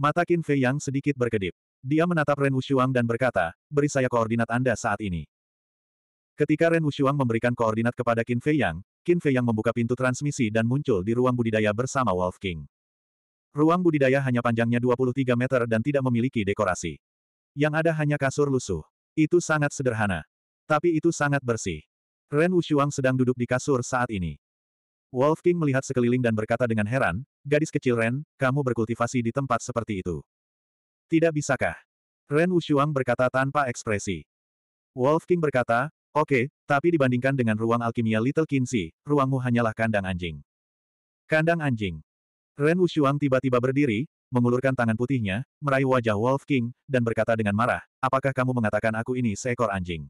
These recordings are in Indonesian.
Mata Qin Fei yang sedikit berkedip. Dia menatap Ren Wushuang dan berkata, beri saya koordinat Anda saat ini. Ketika Ren Wushuang memberikan koordinat kepada Qin Fei Yang, Qin Fei Yang membuka pintu transmisi dan muncul di ruang budidaya bersama Wolf King. Ruang budidaya hanya panjangnya 23 meter dan tidak memiliki dekorasi. Yang ada hanya kasur lusuh. Itu sangat sederhana. Tapi itu sangat bersih. Ren Wushuang sedang duduk di kasur saat ini. Wolf King melihat sekeliling dan berkata dengan heran, gadis kecil Ren, kamu berkultivasi di tempat seperti itu. Tidak bisakah? Ren Wushuang berkata tanpa ekspresi. Wolf King berkata, oke, okay, tapi dibandingkan dengan ruang alkimia Little Kinsey, ruangmu hanyalah kandang anjing. Kandang anjing. Ren Wushuang tiba-tiba berdiri, mengulurkan tangan putihnya, meraih wajah Wolf King, dan berkata dengan marah, apakah kamu mengatakan aku ini seekor anjing?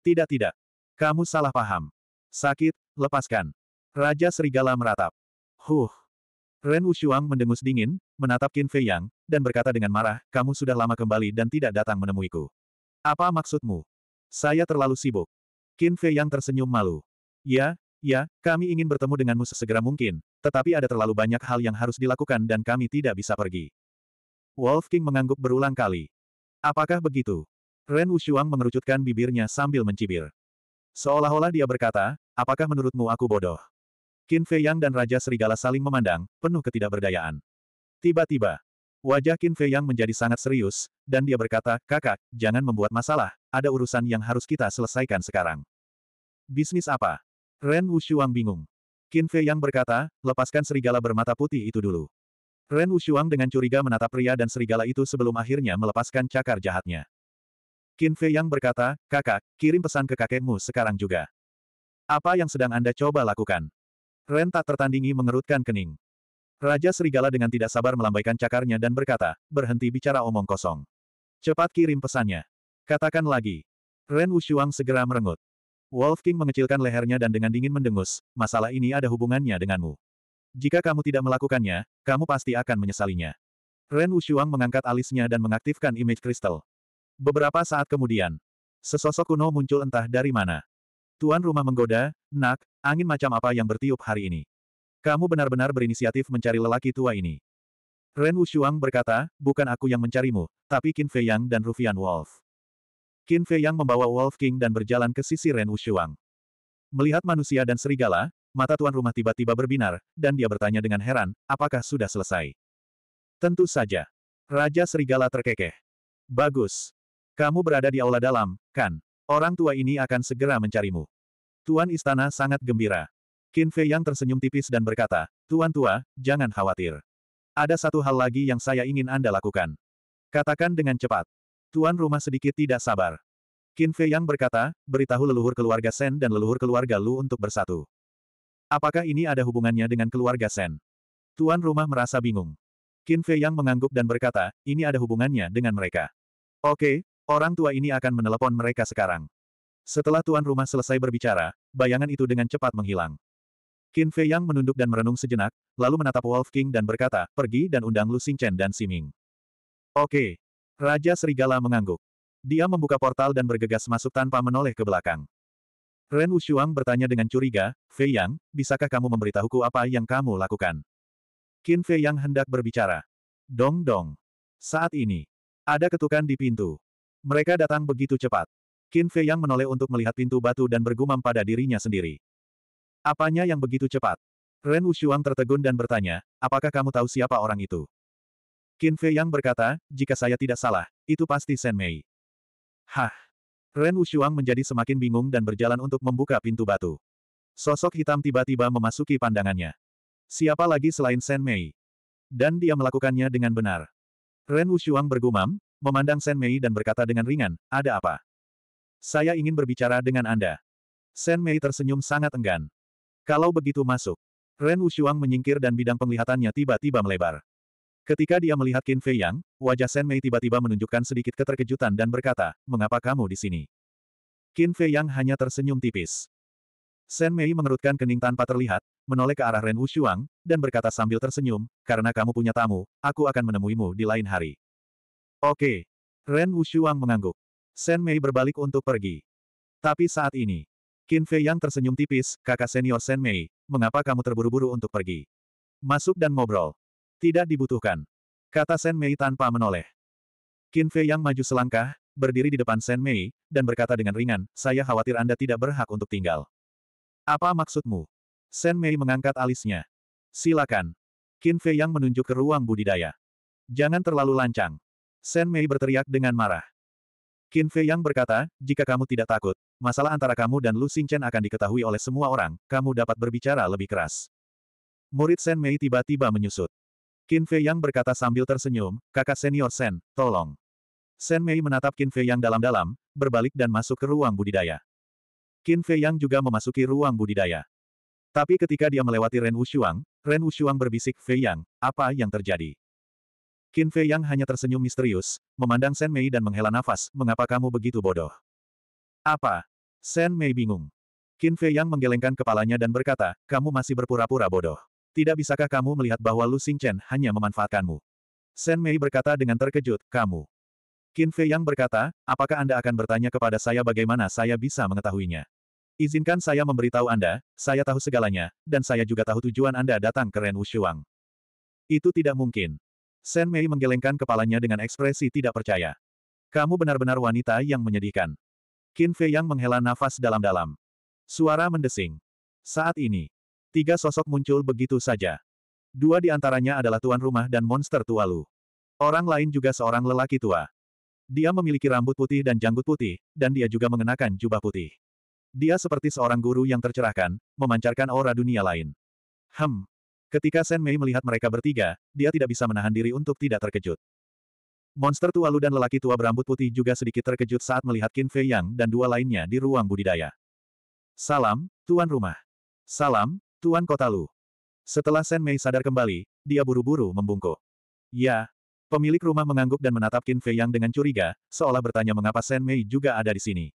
Tidak tidak. Kamu salah paham. Sakit, lepaskan. Raja Serigala meratap. Huh. Ren Wushuang mendengus dingin, menatap Qin Fei Yang, dan berkata dengan marah, kamu sudah lama kembali dan tidak datang menemuiku. Apa maksudmu? Saya terlalu sibuk. Qin Fei Yang tersenyum malu. Ya, ya, kami ingin bertemu denganmu sesegera mungkin, tetapi ada terlalu banyak hal yang harus dilakukan dan kami tidak bisa pergi. Wolf King mengangguk berulang kali. Apakah begitu? Ren Wushuang mengerucutkan bibirnya sambil mencibir. Seolah-olah dia berkata, apakah menurutmu aku bodoh? Qin Fei Yang dan Raja Serigala saling memandang, penuh ketidakberdayaan. Tiba-tiba, wajah Qin Fei Yang menjadi sangat serius, dan dia berkata, kakak, jangan membuat masalah, ada urusan yang harus kita selesaikan sekarang. Bisnis apa? Ren Wushuang bingung. Qin Fei Yang berkata, lepaskan serigala bermata putih itu dulu. Ren Wushuang dengan curiga menatap pria dan serigala itu sebelum akhirnya melepaskan cakar jahatnya. Qin Fei Yang berkata, kakak, kirim pesan ke kakekmu sekarang juga. Apa yang sedang Anda coba lakukan? Ren tak tertandingi mengerutkan kening. Raja Serigala dengan tidak sabar melambaikan cakarnya dan berkata, berhenti bicara omong kosong. Cepat kirim pesannya. Katakan lagi. Ren Wushuang segera merengut. Wolf King mengecilkan lehernya dan dengan dingin mendengus, masalah ini ada hubungannya denganmu. Jika kamu tidak melakukannya, kamu pasti akan menyesalinya. Ren Wushuang mengangkat alisnya dan mengaktifkan image kristal. Beberapa saat kemudian, sesosok kuno muncul entah dari mana. Tuan rumah menggoda, nak, angin macam apa yang bertiup hari ini? Kamu benar-benar berinisiatif mencari lelaki tua ini. Ren Wushuang berkata, bukan aku yang mencarimu, tapi Qin Fei Yang dan Rufian Wolf. Qin Fei Yang membawa Wolf King dan berjalan ke sisi Ren Wushuang. Melihat manusia dan serigala, mata tuan rumah tiba-tiba berbinar, dan dia bertanya dengan heran, apakah sudah selesai? Tentu saja. Raja Serigala terkekeh. Bagus. Kamu berada di aula dalam, kan? Orang tua ini akan segera mencarimu. Tuan Istana sangat gembira. Qin Fei yang tersenyum tipis dan berkata, Tuan Tua, jangan khawatir. Ada satu hal lagi yang saya ingin Anda lakukan. Katakan dengan cepat. Tuan rumah sedikit tidak sabar. Qin Fei yang berkata, beritahu leluhur keluarga Sen dan leluhur keluarga Lu untuk bersatu. Apakah ini ada hubungannya dengan keluarga Sen? Tuan rumah merasa bingung. Qin Fei yang mengangguk dan berkata, ini ada hubungannya dengan mereka. Oke, Orang tua ini akan menelepon mereka sekarang. Setelah tuan rumah selesai berbicara, bayangan itu dengan cepat menghilang. Qin Fei Yang menunduk dan merenung sejenak, lalu menatap Wolf King dan berkata, pergi dan undang Lu Chen dan Siming. Oke. Raja Serigala mengangguk. Dia membuka portal dan bergegas masuk tanpa menoleh ke belakang. Ren Wushuang bertanya dengan curiga, Fei Yang, bisakah kamu memberitahuku apa yang kamu lakukan? Qin Fei Yang hendak berbicara. Dong dong. Saat ini, ada ketukan di pintu. Mereka datang begitu cepat. Qin Fei yang menoleh untuk melihat pintu batu dan bergumam pada dirinya sendiri. Apanya yang begitu cepat? Ren Wushuang tertegun dan bertanya, apakah kamu tahu siapa orang itu? Qin Fei yang berkata, jika saya tidak salah, itu pasti Shen Mei. Hah! Ren Wushuang menjadi semakin bingung dan berjalan untuk membuka pintu batu. Sosok hitam tiba-tiba memasuki pandangannya. Siapa lagi selain Shen Mei? Dan dia melakukannya dengan benar. Ren Wushuang bergumam, memandang Shen Mei dan berkata dengan ringan, ada apa? Saya ingin berbicara dengan Anda. Shen Mei tersenyum sangat enggan. Kalau begitu masuk. Ren Wushuang menyingkir dan bidang penglihatannya tiba-tiba melebar. Ketika dia melihat Qin Fei Yang, wajah Shen Mei tiba-tiba menunjukkan sedikit keterkejutan dan berkata, mengapa kamu di sini? Qin Fei Yang hanya tersenyum tipis. Shen Mei mengerutkan kening tanpa terlihat, menoleh ke arah Ren Wushuang, dan berkata sambil tersenyum, karena kamu punya tamu, aku akan menemuimu di lain hari. Oke. Ren Wushuang mengangguk. Shen Mei berbalik untuk pergi. Tapi saat ini, Qin Fei yang tersenyum tipis, kakak senior Shen Mei, mengapa kamu terburu-buru untuk pergi? Masuk dan ngobrol. Tidak dibutuhkan. Kata Shen Mei tanpa menoleh. Qin Fei yang maju selangkah, berdiri di depan Shen Mei, dan berkata dengan ringan, saya khawatir Anda tidak berhak untuk tinggal. Apa maksudmu? Shen Mei mengangkat alisnya. Silakan. Qin Fei yang menunjuk ke ruang budidaya. Jangan terlalu lancang. Sen Mei berteriak dengan marah. Qin Fei Yang berkata, jika kamu tidak takut, masalah antara kamu dan Lu Xingchen akan diketahui oleh semua orang, kamu dapat berbicara lebih keras. Murid Sen Mei tiba-tiba menyusut. Qin Fei Yang berkata sambil tersenyum, kakak senior Sen, tolong. Sen Mei menatap Qin Fei Yang dalam-dalam, berbalik dan masuk ke ruang budidaya. Qin Fei Yang juga memasuki ruang budidaya. Tapi ketika dia melewati Ren Wushuang, Ren Wushuang berbisik, Fei Yang, apa yang terjadi? Qin Fei yang hanya tersenyum misterius, memandang Shen Mei dan menghela nafas, mengapa kamu begitu bodoh? Apa? Shen Mei bingung. Qin Fei yang menggelengkan kepalanya dan berkata, kamu masih berpura-pura bodoh. Tidak bisakah kamu melihat bahwa Lu Xing Chen hanya memanfaatkanmu? Shen Mei berkata dengan terkejut, kamu. Qin Fei yang berkata, apakah Anda akan bertanya kepada saya bagaimana saya bisa mengetahuinya? Izinkan saya memberitahu Anda, saya tahu segalanya, dan saya juga tahu tujuan Anda datang ke Ren Wushuang. Itu tidak mungkin. Sen Mei menggelengkan kepalanya dengan ekspresi tidak percaya. Kamu benar-benar wanita yang menyedihkan. Qin Fei yang menghela nafas dalam-dalam. Suara mendesing. Saat ini, tiga sosok muncul begitu saja. Dua di antaranya adalah tuan rumah dan monster tua Lu. Orang lain juga seorang lelaki tua. Dia memiliki rambut putih dan janggut putih, dan dia juga mengenakan jubah putih. Dia seperti seorang guru yang tercerahkan, memancarkan aura dunia lain. Hem, Ketika Sen Mei melihat mereka bertiga, dia tidak bisa menahan diri untuk tidak terkejut. Monster tua Lu dan lelaki tua berambut putih juga sedikit terkejut saat melihat Qin Fei Yang dan dua lainnya di ruang budidaya. Salam, Tuan Rumah. Salam, Tuan Kota Lu. Setelah Sen Mei sadar kembali, dia buru-buru membungkuk. Ya. Pemilik rumah mengangguk dan menatap Qin Fei Yang dengan curiga, seolah bertanya mengapa Sen Mei juga ada di sini.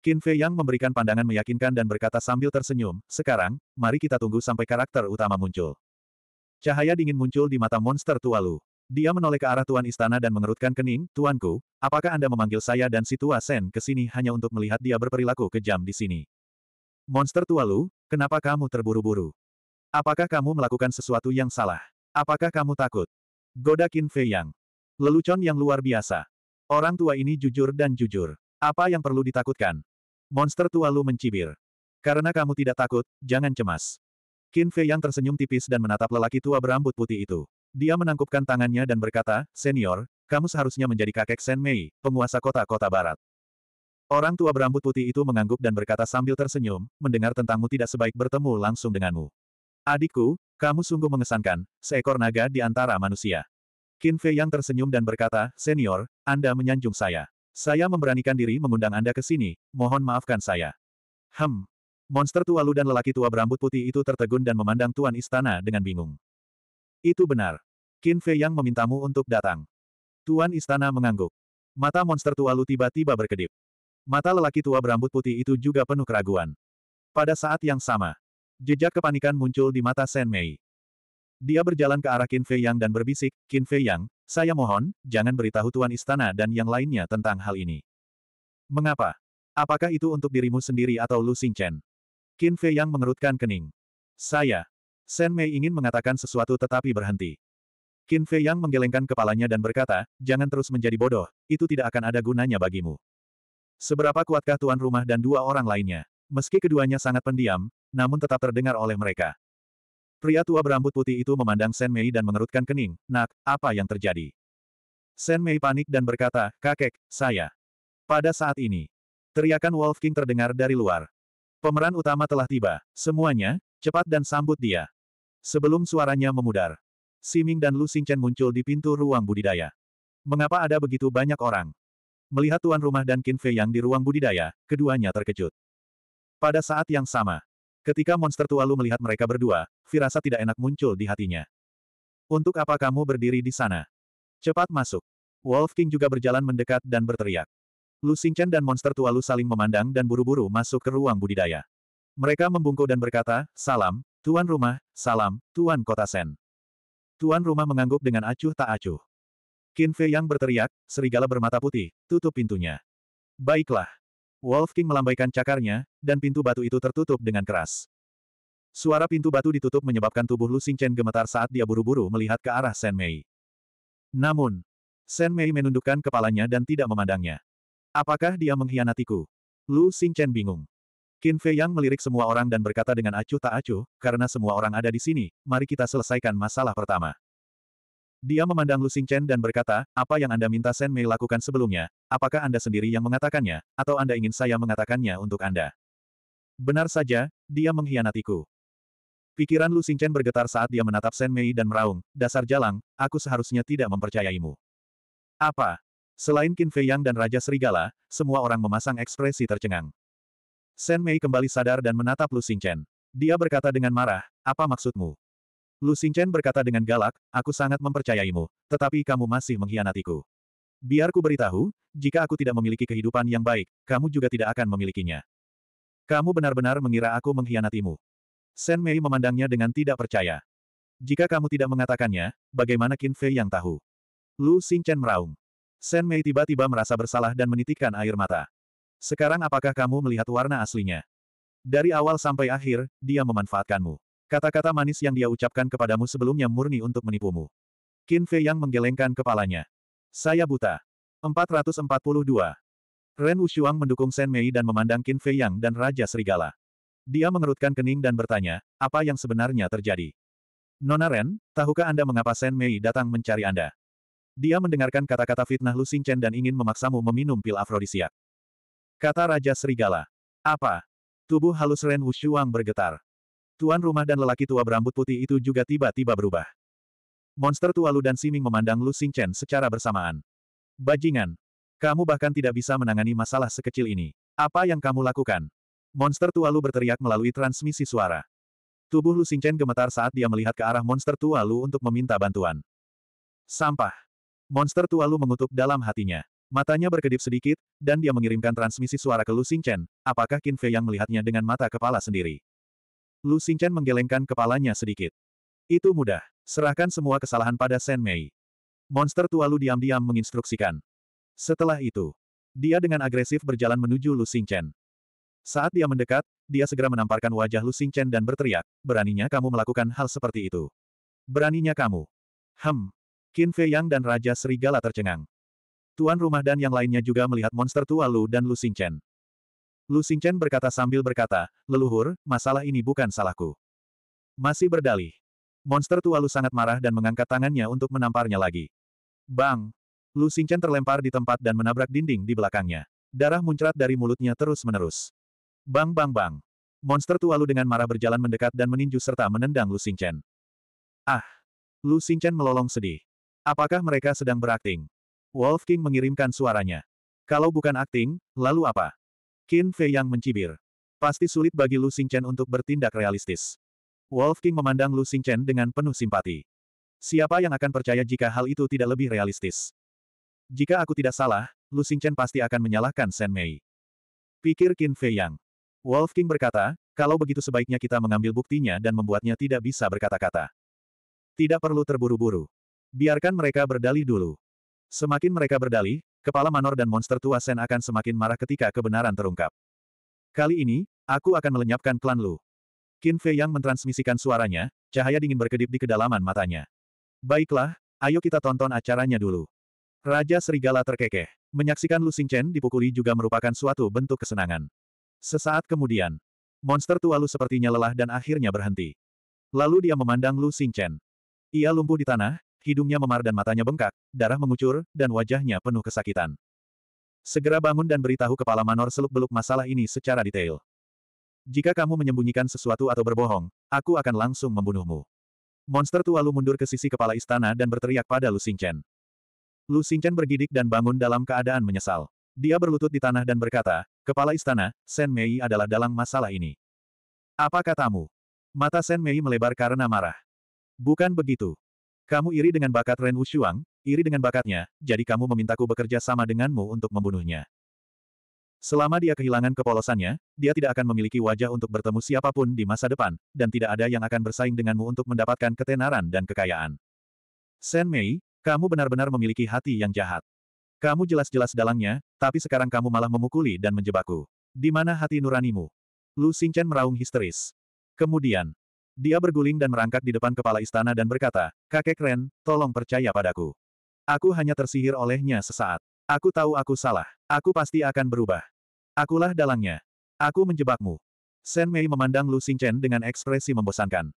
Qin Fei Yang memberikan pandangan meyakinkan dan berkata sambil tersenyum, sekarang, mari kita tunggu sampai karakter utama muncul. Cahaya dingin muncul di mata monster tua Lu. Dia menoleh ke arah Tuan Istana dan mengerutkan kening, Tuanku, apakah Anda memanggil saya dan si Tua Sen ke sini hanya untuk melihat dia berperilaku kejam di sini? Monster tua Lu, kenapa kamu terburu-buru? Apakah kamu melakukan sesuatu yang salah? Apakah kamu takut? Goda Qin Fei Yang. Lelucon yang luar biasa. Orang tua ini jujur dan jujur. Apa yang perlu ditakutkan? Monster tua Lu mencibir. Karena kamu tidak takut, jangan cemas. Qin Fei yang tersenyum tipis dan menatap lelaki tua berambut putih itu. Dia menangkupkan tangannya dan berkata, Senior, kamu seharusnya menjadi kakek Sen Mei, penguasa kota-kota barat. Orang tua berambut putih itu mengangguk dan berkata sambil tersenyum, mendengar tentangmu tidak sebaik bertemu langsung denganmu. Adikku, kamu sungguh mengesankan, seekor naga di antara manusia. Qin Fei yang tersenyum dan berkata, Senior, Anda menyanjung saya. Saya memberanikan diri mengundang Anda ke sini, mohon maafkan saya. Hem. Monster tua lu dan lelaki tua berambut putih itu tertegun dan memandang tuan istana dengan bingung. Itu benar. Qin Fei yang memintamu untuk datang. Tuan istana mengangguk. Mata monster tua lu tiba-tiba berkedip. Mata lelaki tua berambut putih itu juga penuh keraguan. Pada saat yang sama, jejak kepanikan muncul di mata Shen Mei. Dia berjalan ke arah Qin Fei Yang dan berbisik, Qin Fei Yang, saya mohon, jangan beritahu Tuan Istana dan yang lainnya tentang hal ini. Mengapa? Apakah itu untuk dirimu sendiri atau Lu Chen?" Qin Fei Yang mengerutkan kening. Saya. Shen Mei ingin mengatakan sesuatu tetapi berhenti. Qin Fei Yang menggelengkan kepalanya dan berkata, jangan terus menjadi bodoh, itu tidak akan ada gunanya bagimu. Seberapa kuatkah tuan rumah dan dua orang lainnya? Meski keduanya sangat pendiam, namun tetap terdengar oleh mereka. Pria tua berambut putih itu memandang Sen Mei dan mengerutkan kening, nak, apa yang terjadi? Sen Mei panik dan berkata, kakek, saya. Pada saat ini, teriakan Wolf King terdengar dari luar. Pemeran utama telah tiba, semuanya, cepat dan sambut dia. Sebelum suaranya memudar, Si Ming dan Lu Xingchen muncul di pintu ruang budidaya. Mengapa ada begitu banyak orang? Melihat tuan rumah dan Qin Fei yang di ruang budidaya, keduanya terkejut. Pada saat yang sama, Ketika monster tua Lu melihat mereka berdua, firasat tidak enak muncul di hatinya. Untuk apa kamu berdiri di sana? Cepat masuk. Wolf King juga berjalan mendekat dan berteriak. Lu Xingchen dan monster tua Lu saling memandang dan buru-buru masuk ke ruang budidaya. Mereka membungkuk dan berkata, Salam, Tuan Rumah, Salam, Tuan Kota Sen. Tuan Rumah mengangguk dengan acuh tak acuh. Qin Fei yang berteriak, serigala bermata putih, tutup pintunya. Baiklah. Wolf King melambaikan cakarnya, dan pintu batu itu tertutup dengan keras. Suara pintu batu ditutup menyebabkan tubuh Lu Xingchen gemetar saat dia buru-buru melihat ke arah Shen Mei. Namun, Shen Mei menundukkan kepalanya dan tidak memandangnya. Apakah dia mengkhianatiku? Lu Xingchen bingung. Qin Fei Yang melirik semua orang dan berkata dengan acuh tak acuh, karena semua orang ada di sini, mari kita selesaikan masalah pertama. Dia memandang Lu Xingchen dan berkata, apa yang Anda minta Shen Mei lakukan sebelumnya, apakah Anda sendiri yang mengatakannya, atau Anda ingin saya mengatakannya untuk Anda? Benar saja, dia mengkhianatiku. Pikiran Lu Xingchen bergetar saat dia menatap Shen Mei dan meraung, dasar jalang, aku seharusnya tidak mempercayaimu. Apa? Selain Qin Fei Yang dan Raja Serigala, semua orang memasang ekspresi tercengang. Shen Mei kembali sadar dan menatap Lu Xingchen. Dia berkata dengan marah, apa maksudmu? Lu Xingchen berkata dengan galak, aku sangat mempercayaimu, tetapi kamu masih mengkhianatiku. Biar ku beritahu, jika aku tidak memiliki kehidupan yang baik, kamu juga tidak akan memilikinya. Kamu benar-benar mengira aku mengkhianatimu. Shen Mei memandangnya dengan tidak percaya. Jika kamu tidak mengatakannya, bagaimana Qin Fei yang tahu? Lu Xingchen meraung. Shen Mei tiba-tiba merasa bersalah dan menitikkan air mata. Sekarang apakah kamu melihat warna aslinya? Dari awal sampai akhir, dia memanfaatkanmu. Kata-kata manis yang dia ucapkan kepadamu sebelumnya murni untuk menipumu. Qin Fei yang menggelengkan kepalanya. Saya buta. 442. Ren Wushuang mendukung Shen Mei dan memandang Qin Fei Yang dan Raja Serigala. Dia mengerutkan kening dan bertanya, apa yang sebenarnya terjadi? Nona Ren, tahukah Anda mengapa Shen Mei datang mencari Anda? Dia mendengarkan kata-kata fitnah Lu Xingchen dan ingin memaksamu meminum pil afrodisiak. Kata Raja Serigala. Apa? Tubuh halus Ren Wushuang bergetar. Tuan rumah dan lelaki tua berambut putih itu juga tiba-tiba berubah. Monster tua Lu dan Siming memandang Lu Xingchen secara bersamaan. Bajingan! Kamu bahkan tidak bisa menangani masalah sekecil ini. Apa yang kamu lakukan? Monster tua Lu berteriak melalui transmisi suara. Tubuh Lu Xingchen gemetar saat dia melihat ke arah monster tua Lu untuk meminta bantuan. Sampah! Monster tua Lu mengutuk dalam hatinya. Matanya berkedip sedikit, dan dia mengirimkan transmisi suara ke Lu Xingchen, apakah Qin Fei yang melihatnya dengan mata kepala sendiri. Lu Xingchen menggelengkan kepalanya sedikit. Itu mudah. Serahkan semua kesalahan pada Shen Mei. Monster tua Lu diam-diam menginstruksikan. Setelah itu, dia dengan agresif berjalan menuju Lu Xingchen. Saat dia mendekat, dia segera menamparkan wajah Lu Xingchen dan berteriak, beraninya kamu melakukan hal seperti itu. Beraninya kamu. Hem. Qin Fei Yang dan Raja Serigala tercengang. Tuan rumah dan yang lainnya juga melihat monster tua Lu dan Lu Xingchen. Lu Xingchen berkata sambil berkata, leluhur, masalah ini bukan salahku. Masih berdalih. Monster tua Lu sangat marah dan mengangkat tangannya untuk menamparnya lagi. Bang! Lu Xingchen terlempar di tempat dan menabrak dinding di belakangnya. Darah muncrat dari mulutnya terus-menerus. Bang bang bang! Monster tua Lu dengan marah berjalan mendekat dan meninju serta menendang Lu Xingchen. Ah! Lu Xingchen melolong sedih. Apakah mereka sedang berakting? Wolf King mengirimkan suaranya. Kalau bukan akting, lalu apa? Qin Fei yang mencibir. Pasti sulit bagi Lu Xingchen untuk bertindak realistis. Wolf King memandang Lu Xingchen dengan penuh simpati. Siapa yang akan percaya jika hal itu tidak lebih realistis? Jika aku tidak salah, Lu Xingchen pasti akan menyalahkan Shen Mei. Pikir Qin Fei Yang. Wolf King berkata, kalau begitu sebaiknya kita mengambil buktinya dan membuatnya tidak bisa berkata-kata. Tidak perlu terburu-buru. Biarkan mereka berdalih dulu. Semakin mereka berdalih, Kepala Manor dan monster tua Sen akan semakin marah ketika kebenaran terungkap. Kali ini, aku akan melenyapkan klan Lu. Qin Fei yang mentransmisikan suaranya, cahaya dingin berkedip di kedalaman matanya. Baiklah, ayo kita tonton acaranya dulu. Raja Serigala terkekeh. Menyaksikan Lu Xingchen dipukuli juga merupakan suatu bentuk kesenangan. Sesaat kemudian, monster tua Lu sepertinya lelah dan akhirnya berhenti. Lalu dia memandang Lu Xingchen. Ia lumpuh di tanah, hidungnya memar dan matanya bengkak, darah mengucur, dan wajahnya penuh kesakitan. Segera bangun dan beritahu kepala Manor seluk-beluk masalah ini secara detail. Jika kamu menyembunyikan sesuatu atau berbohong, aku akan langsung membunuhmu. Monster tua Lu mundur ke sisi kepala istana dan berteriak pada Lu Xingchen. Lu Xingchen bergidik dan bangun dalam keadaan menyesal. Dia berlutut di tanah dan berkata, Kepala istana, Shen Mei adalah dalam masalah ini. Apa katamu? Mata Shen Mei melebar karena marah. Bukan begitu. Kamu iri dengan bakat Ren Wushuang, iri dengan bakatnya, jadi kamu memintaku bekerja sama denganmu untuk membunuhnya. Selama dia kehilangan kepolosannya, dia tidak akan memiliki wajah untuk bertemu siapapun di masa depan, dan tidak ada yang akan bersaing denganmu untuk mendapatkan ketenaran dan kekayaan. Sen Mei, kamu benar-benar memiliki hati yang jahat. Kamu jelas-jelas dalangnya, tapi sekarang kamu malah memukuli dan menjebakku. Di mana hati nuranimu? Lu Xingchen meraung histeris. Kemudian, dia berguling dan merangkak di depan kepala istana dan berkata, Kakek Ren, tolong percaya padaku. Aku hanya tersihir olehnya sesaat. Aku tahu aku salah. Aku pasti akan berubah. Akulah dalangnya. Aku menjebakmu. Shen Mei memandang Lu Xingchen dengan ekspresi membosankan.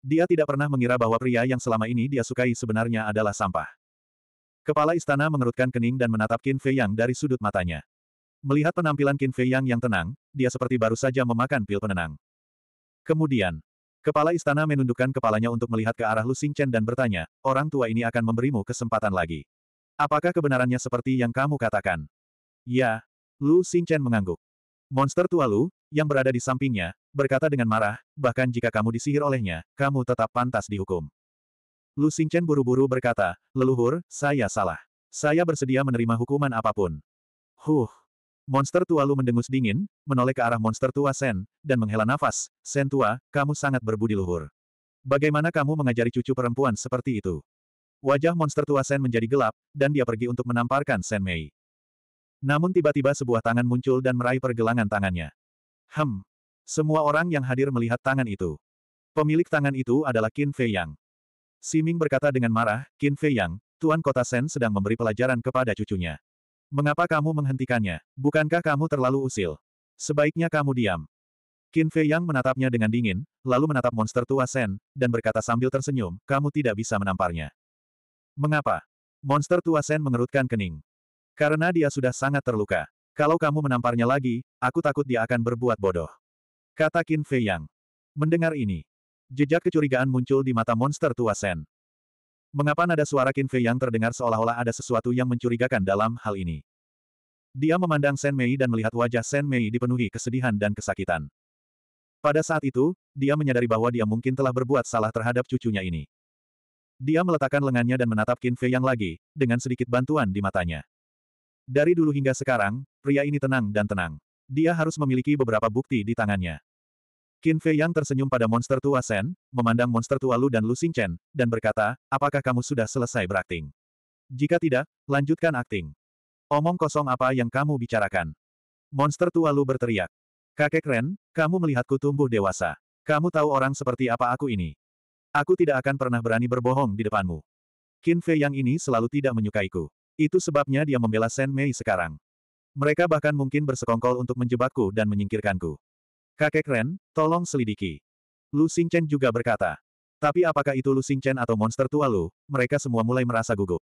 Dia tidak pernah mengira bahwa pria yang selama ini dia sukai sebenarnya adalah sampah. Kepala istana mengerutkan kening dan menatap Qin Fei Yang dari sudut matanya. Melihat penampilan Qin Fei Yang yang tenang, dia seperti baru saja memakan pil penenang. Kemudian, Kepala istana menundukkan kepalanya untuk melihat ke arah Lu Xingchen dan bertanya, orang tua ini akan memberimu kesempatan lagi. Apakah kebenarannya seperti yang kamu katakan? Ya. Lu Xingchen mengangguk. Monster tua Lu, yang berada di sampingnya, berkata dengan marah, bahkan jika kamu disihir olehnya, kamu tetap pantas dihukum. Lu Xingchen buru-buru berkata, leluhur, saya salah. Saya bersedia menerima hukuman apapun. Huh. Monster tua Lu mendengus dingin, menoleh ke arah monster tua Sen, dan menghela nafas, Sen tua, kamu sangat berbudi luhur. Bagaimana kamu mengajari cucu perempuan seperti itu? Wajah monster tua Sen menjadi gelap, dan dia pergi untuk menamparkan Sen Mei. Namun tiba-tiba sebuah tangan muncul dan meraih pergelangan tangannya. Hem. Semua orang yang hadir melihat tangan itu. Pemilik tangan itu adalah Qin Fei Yang. Siming berkata dengan marah, Qin Fei Yang, Tuan Kota Sen sedang memberi pelajaran kepada cucunya. Mengapa kamu menghentikannya? Bukankah kamu terlalu usil? Sebaiknya kamu diam. Qin Fei Yang menatapnya dengan dingin, lalu menatap monster tua Sen, dan berkata sambil tersenyum, kamu tidak bisa menamparnya. Mengapa? Monster tua Sen mengerutkan kening. Karena dia sudah sangat terluka. Kalau kamu menamparnya lagi, aku takut dia akan berbuat bodoh. Kata Qin Fei Yang. Mendengar ini, jejak kecurigaan muncul di mata monster tua Sen. Mengapa nada suara Qin Fei yang terdengar seolah-olah ada sesuatu yang mencurigakan dalam hal ini? Dia memandang Shen Mei dan melihat wajah Shen Mei dipenuhi kesedihan dan kesakitan. Pada saat itu, dia menyadari bahwa dia mungkin telah berbuat salah terhadap cucunya ini. Dia meletakkan lengannya dan menatap Qin Fei yang lagi, dengan sedikit bantuan di matanya. Dari dulu hingga sekarang, pria ini tenang dan tenang. Dia harus memiliki beberapa bukti di tangannya. Qin Fei yang tersenyum pada monster tua Sen, memandang monster tua Lu dan Lu Xingchen, dan berkata, apakah kamu sudah selesai berakting? Jika tidak, lanjutkan akting. Omong kosong apa yang kamu bicarakan? Monster tua Lu berteriak. Kakek Ren, kamu melihatku tumbuh dewasa. Kamu tahu orang seperti apa aku ini. Aku tidak akan pernah berani berbohong di depanmu. Qin Fei yang ini selalu tidak menyukaiku. Itu sebabnya dia membela Sen Mei sekarang. Mereka bahkan mungkin bersekongkol untuk menjebakku dan menyingkirkanku. Kakek Ren, tolong selidiki. Lu Xingchen juga berkata. Tapi apakah itu Lu Xingchen atau monster tua Lu, mereka semua mulai merasa gugup.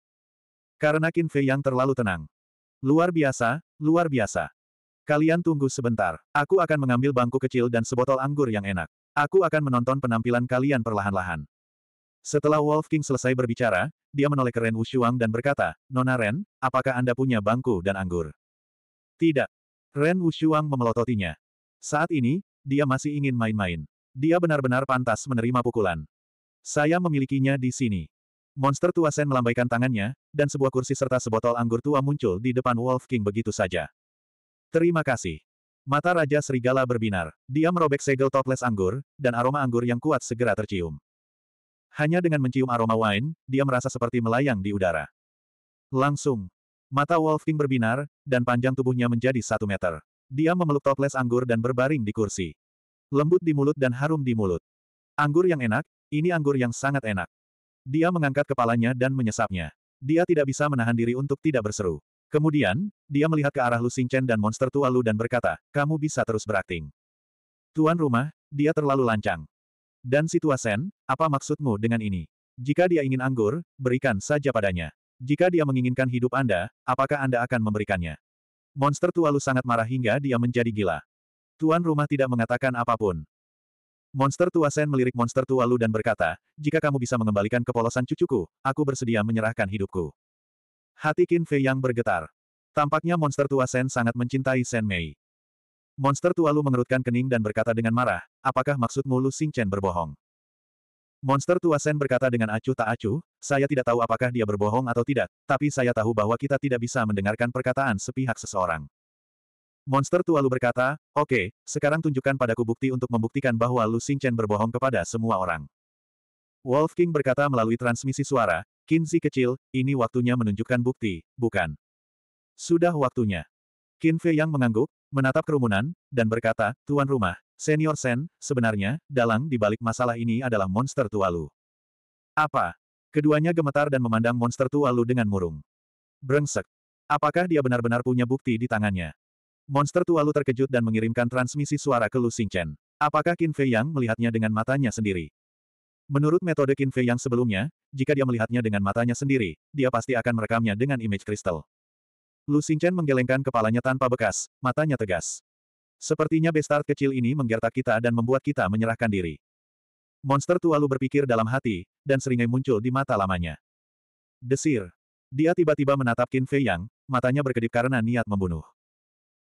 Karena Qin Fei yang terlalu tenang. Luar biasa, luar biasa. Kalian tunggu sebentar, aku akan mengambil bangku kecil dan sebotol anggur yang enak. Aku akan menonton penampilan kalian perlahan-lahan. Setelah Wolf King selesai berbicara, dia menoleh ke Ren Wushuang dan berkata, Nona Ren, apakah Anda punya bangku dan anggur? Tidak. Ren Wushuang memelototinya. Saat ini, dia masih ingin main-main. Dia benar-benar pantas menerima pukulan. Saya memilikinya di sini. Monster tua Sen melambaikan tangannya, dan sebuah kursi serta sebotol anggur tua muncul di depan Wolf King begitu saja. Terima kasih. Mata Raja Serigala berbinar. Dia merobek segel toples anggur, dan aroma anggur yang kuat segera tercium. Hanya dengan mencium aroma wine, dia merasa seperti melayang di udara. Langsung. Mata Wolf King berbinar, dan panjang tubuhnya menjadi satu meter. Dia memeluk toples anggur dan berbaring di kursi. Lembut di mulut dan harum di mulut. Anggur yang enak, ini anggur yang sangat enak. Dia mengangkat kepalanya dan menyesapnya. Dia tidak bisa menahan diri untuk tidak berseru. Kemudian, dia melihat ke arah Lu Xingchen dan monster tua Lu dan berkata, kamu bisa terus berakting. Tuan rumah, dia terlalu lancang. Dan si tua Sen, apa maksudmu dengan ini? Jika dia ingin anggur, berikan saja padanya. Jika dia menginginkan hidup Anda, apakah Anda akan memberikannya? Monster tua Lu sangat marah hingga dia menjadi gila. Tuan rumah tidak mengatakan apapun. Monster tua Sen melirik monster tua Lu dan berkata, jika kamu bisa mengembalikan kepolosan cucuku, aku bersedia menyerahkan hidupku. Hati Qin Fei yang bergetar. Tampaknya monster tua Sen sangat mencintai Sen Mei. Monster tua Lu mengerutkan kening dan berkata dengan marah, apakah maksudmu Lu Chen berbohong? Monster tua Sen berkata dengan acuh tak acuh, saya tidak tahu apakah dia berbohong atau tidak, tapi saya tahu bahwa kita tidak bisa mendengarkan perkataan sepihak seseorang. Monster tua Lu berkata, oke, okay, sekarang tunjukkan padaku bukti untuk membuktikan bahwa Lu Xingchen berbohong kepada semua orang. Wolf King berkata melalui transmisi suara, Kinzi kecil, ini waktunya menunjukkan bukti, bukan? Sudah waktunya. Qin Fei yang mengangguk, menatap kerumunan, dan berkata, Tuan Rumah, Senior Sen, sebenarnya, dalang di balik masalah ini adalah monster Tualu. Apa? Keduanya gemetar dan memandang monster Tualu dengan murung. Brengsek. Apakah dia benar-benar punya bukti di tangannya? Monster Tualu terkejut dan mengirimkan transmisi suara ke Lu Xingchen. Apakah Qin Fei Yang melihatnya dengan matanya sendiri? Menurut metode Qin Fei Yang sebelumnya, jika dia melihatnya dengan matanya sendiri, dia pasti akan merekamnya dengan image kristal. Lu Xingchen menggelengkan kepalanya tanpa bekas, matanya tegas. Sepertinya bestard kecil ini menggertak kita dan membuat kita menyerahkan diri. Monster tua lu berpikir dalam hati, dan seringai muncul di mata lamanya. Desir. Dia tiba-tiba menatap Qin Fei Yang, matanya berkedip karena niat membunuh.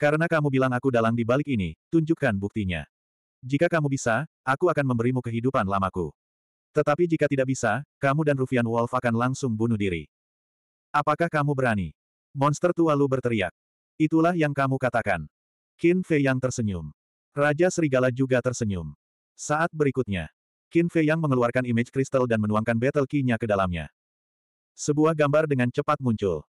Karena kamu bilang aku dalang di balik ini, tunjukkan buktinya. Jika kamu bisa, aku akan memberimu kehidupan lamaku. Tetapi jika tidak bisa, kamu dan Rufian Wolf akan langsung bunuh diri. Apakah kamu berani? Monster tua lu berteriak. Itulah yang kamu katakan. Qin Fei yang tersenyum. Raja Serigala juga tersenyum. Saat berikutnya, Qin Fei yang mengeluarkan image kristal dan menuangkan battle key-nya ke dalamnya. Sebuah gambar dengan cepat muncul.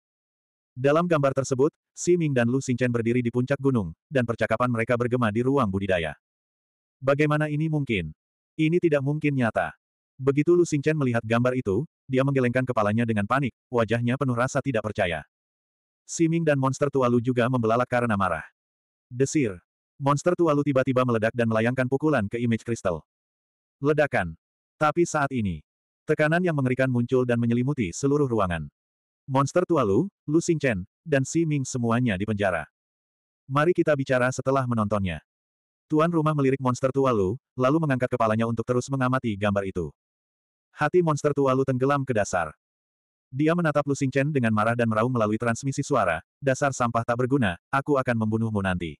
Dalam gambar tersebut, Si Ming dan Lu Xingchen berdiri di puncak gunung, dan percakapan mereka bergema di ruang budidaya. Bagaimana ini mungkin? Ini tidak mungkin nyata. Begitu Lu Xingchen melihat gambar itu, dia menggelengkan kepalanya dengan panik, wajahnya penuh rasa tidak percaya. Si Ming dan monster tua Lu juga membelalak karena marah. Desir. Monster tua Lu tiba-tiba meledak dan melayangkan pukulan ke image kristal. Ledakan. Tapi saat ini, tekanan yang mengerikan muncul dan menyelimuti seluruh ruangan. Monster tua Lu, Lu Xingchen, dan Si Ming semuanya di penjara. Mari kita bicara setelah menontonnya. Tuan rumah melirik monster tua Lu, lalu mengangkat kepalanya untuk terus mengamati gambar itu. Hati monster tua Lu tenggelam ke dasar. Dia menatap Lu Xingchen dengan marah dan meraung melalui transmisi suara, dasar sampah tak berguna, aku akan membunuhmu nanti.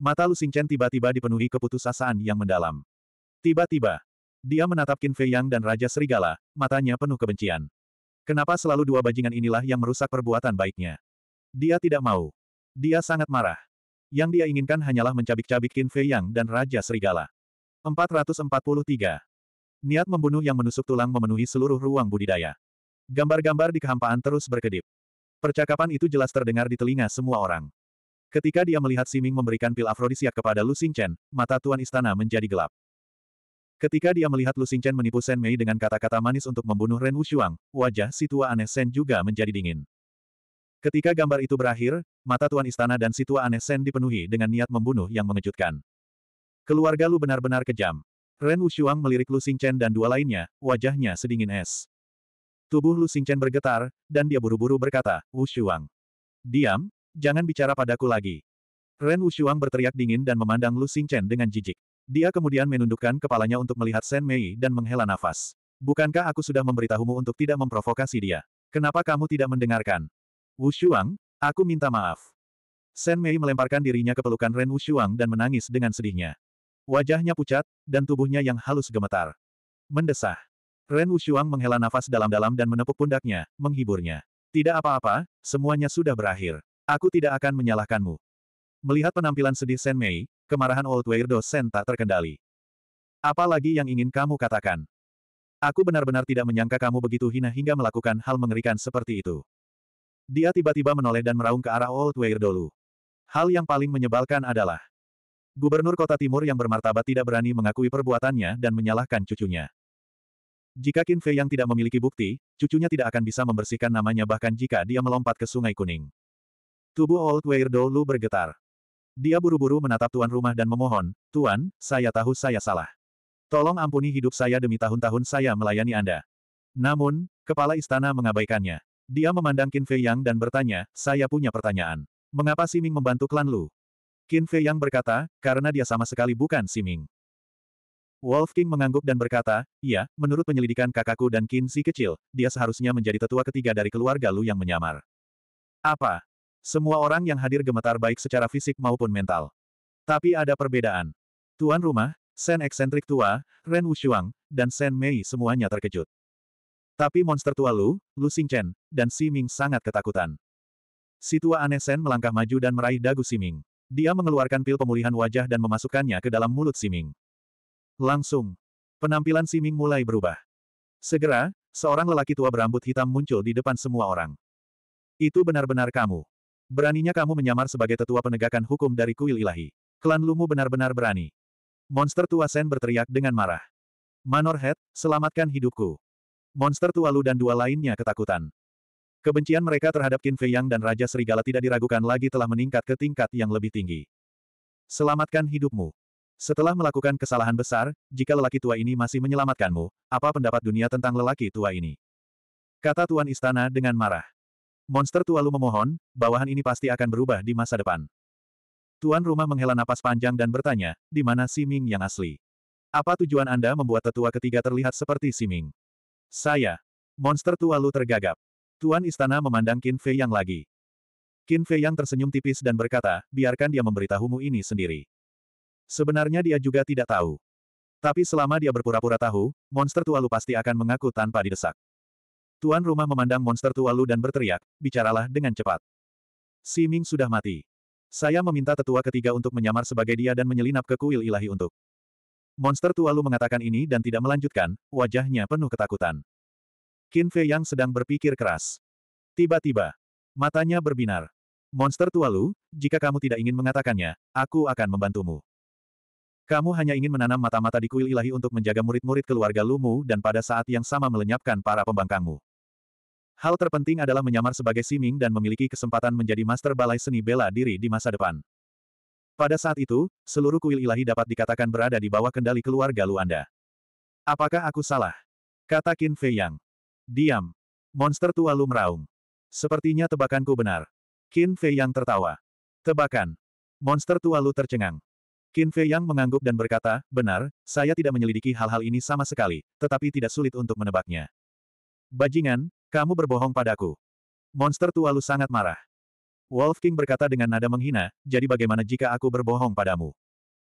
Mata Lu Xingchen tiba-tiba dipenuhi keputusasaan yang mendalam. Tiba-tiba, dia menatap Qin Fei Yang dan Raja Serigala, matanya penuh kebencian. Kenapa selalu dua bajingan inilah yang merusak perbuatan baiknya? Dia tidak mau. Dia sangat marah. Yang dia inginkan hanyalah mencabik-cabik Qin Fei Yang dan Raja Serigala. 443. Niat membunuh yang menusuk tulang memenuhi seluruh ruang budidaya. Gambar-gambar di kehampaan terus berkedip. Percakapan itu jelas terdengar di telinga semua orang. Ketika dia melihat Siming memberikan pil afrodisiak kepada Lu Xingchen, mata Tuan Istana menjadi gelap. Ketika dia melihat Lu Xingchen menipu Shen Mei dengan kata-kata manis untuk membunuh Ren Wushuang, wajah si tua aneh Shen juga menjadi dingin. Ketika gambar itu berakhir, mata Tuan Istana dan si tua aneh Shen dipenuhi dengan niat membunuh yang mengejutkan. Keluarga Lu benar-benar kejam. Ren Wushuang melirik Lu Xingchen dan dua lainnya, wajahnya sedingin es. Tubuh Lu Xingchen bergetar, dan dia buru-buru berkata, Wu Shuang. Diam, jangan bicara padaku lagi. Ren Wu Shuang berteriak dingin dan memandang Lu Xingchen dengan jijik. Dia kemudian menundukkan kepalanya untuk melihat Shen Mei dan menghela nafas. Bukankah aku sudah memberitahumu untuk tidak memprovokasi dia? Kenapa kamu tidak mendengarkan? Wu Shuang, aku minta maaf. Shen Mei melemparkan dirinya ke pelukan Ren Wu Shuang dan menangis dengan sedihnya. Wajahnya pucat, dan tubuhnya yang halus gemetar. Mendesah. Ren Wushuang menghela nafas dalam-dalam dan menepuk pundaknya, menghiburnya. Tidak apa-apa, semuanya sudah berakhir. Aku tidak akan menyalahkanmu. Melihat penampilan sedih Sen Mei, kemarahan Old Weirdo Sen tak terkendali. lagi yang ingin kamu katakan? Aku benar-benar tidak menyangka kamu begitu hina hingga melakukan hal mengerikan seperti itu. Dia tiba-tiba menoleh dan meraung ke arah Old Weirdo Lu. Hal yang paling menyebalkan adalah Gubernur Kota Timur yang bermartabat tidak berani mengakui perbuatannya dan menyalahkan cucunya. Jika Qin Fei yang tidak memiliki bukti, cucunya tidak akan bisa membersihkan namanya bahkan jika dia melompat ke Sungai Kuning. Tubuh Old Weirdo Lu bergetar. Dia buru-buru menatap tuan rumah dan memohon, Tuan, saya tahu saya salah. Tolong ampuni hidup saya demi tahun-tahun saya melayani Anda. Namun, kepala istana mengabaikannya. Dia memandang Qin Fei Yang dan bertanya, saya punya pertanyaan. Mengapa Siming membantu klan Lu? Qin Fei Yang berkata, karena dia sama sekali bukan Siming. Wolf King mengangguk dan berkata, Iya, menurut penyelidikan kakakku dan Qin si kecil, dia seharusnya menjadi tetua ketiga dari keluarga Lu yang menyamar. Apa? Semua orang yang hadir gemetar baik secara fisik maupun mental. Tapi ada perbedaan. Tuan rumah, Sen eksentrik tua, Ren Wushuang, dan Sen Mei semuanya terkejut. Tapi monster tua Lu, Lu Xingchen, dan Si Ming sangat ketakutan. Si tua aneh Sen melangkah maju dan meraih dagu Si Ming. Dia mengeluarkan pil pemulihan wajah dan memasukkannya ke dalam mulut Si Ming. Langsung. Penampilan Siming mulai berubah. Segera, seorang lelaki tua berambut hitam muncul di depan semua orang. Itu benar-benar kamu. Beraninya kamu menyamar sebagai tetua penegakan hukum dari kuil ilahi. Klan Lumu benar-benar berani. Monster tua Sen berteriak dengan marah. Manorhead, selamatkan hidupku. Monster tua Lu dan dua lainnya ketakutan. Kebencian mereka terhadap Qin Fei Yang dan Raja Serigala tidak diragukan lagi telah meningkat ke tingkat yang lebih tinggi. Selamatkan hidupmu. Setelah melakukan kesalahan besar, jika lelaki tua ini masih menyelamatkanmu, apa pendapat dunia tentang lelaki tua ini? Kata Tuan Istana dengan marah. Monster tua Lu memohon, bawahan ini pasti akan berubah di masa depan. Tuan rumah menghela napas panjang dan bertanya, di mana Si Ming yang asli? Apa tujuan Anda membuat tetua ketiga terlihat seperti Si Ming? Saya. Monster tua Lu tergagap. Tuan istana memandang Qin Fei yang lagi. Qin Fei yang tersenyum tipis dan berkata, biarkan dia memberitahumu ini sendiri. Sebenarnya dia juga tidak tahu. Tapi selama dia berpura-pura tahu, monster tua lu pasti akan mengaku tanpa didesak. Tuan rumah memandang monster tua lu dan berteriak, bicaralah dengan cepat. Si Ming sudah mati. Saya meminta tetua ketiga untuk menyamar sebagai dia dan menyelinap ke kuil ilahi untuk. Monster tua lu mengatakan ini dan tidak melanjutkan, wajahnya penuh ketakutan. Qin Fei yang sedang berpikir keras. Tiba-tiba, matanya berbinar. Monster tua lu, jika kamu tidak ingin mengatakannya, aku akan membantumu. Kamu hanya ingin menanam mata-mata di kuil ilahi untuk menjaga murid-murid keluarga Lumu dan pada saat yang sama melenyapkan para pembangkangmu. Hal terpenting adalah menyamar sebagai Siming dan memiliki kesempatan menjadi master balai seni bela diri di masa depan. Pada saat itu, seluruh kuil ilahi dapat dikatakan berada di bawah kendali keluarga Luanda. Apakah aku salah? Kata Qin Fei Yang. Diam. Monster tua Lu meraung. Sepertinya tebakanku benar. Qin Fei Yang tertawa. Tebakan. Monster tua Lu tercengang. Qin Fei Yang mengangguk dan berkata, benar, saya tidak menyelidiki hal-hal ini sama sekali, tetapi tidak sulit untuk menebaknya. Bajingan, kamu berbohong padaku. Monster tua lu sangat marah. Wolf King berkata dengan nada menghina, jadi bagaimana jika aku berbohong padamu?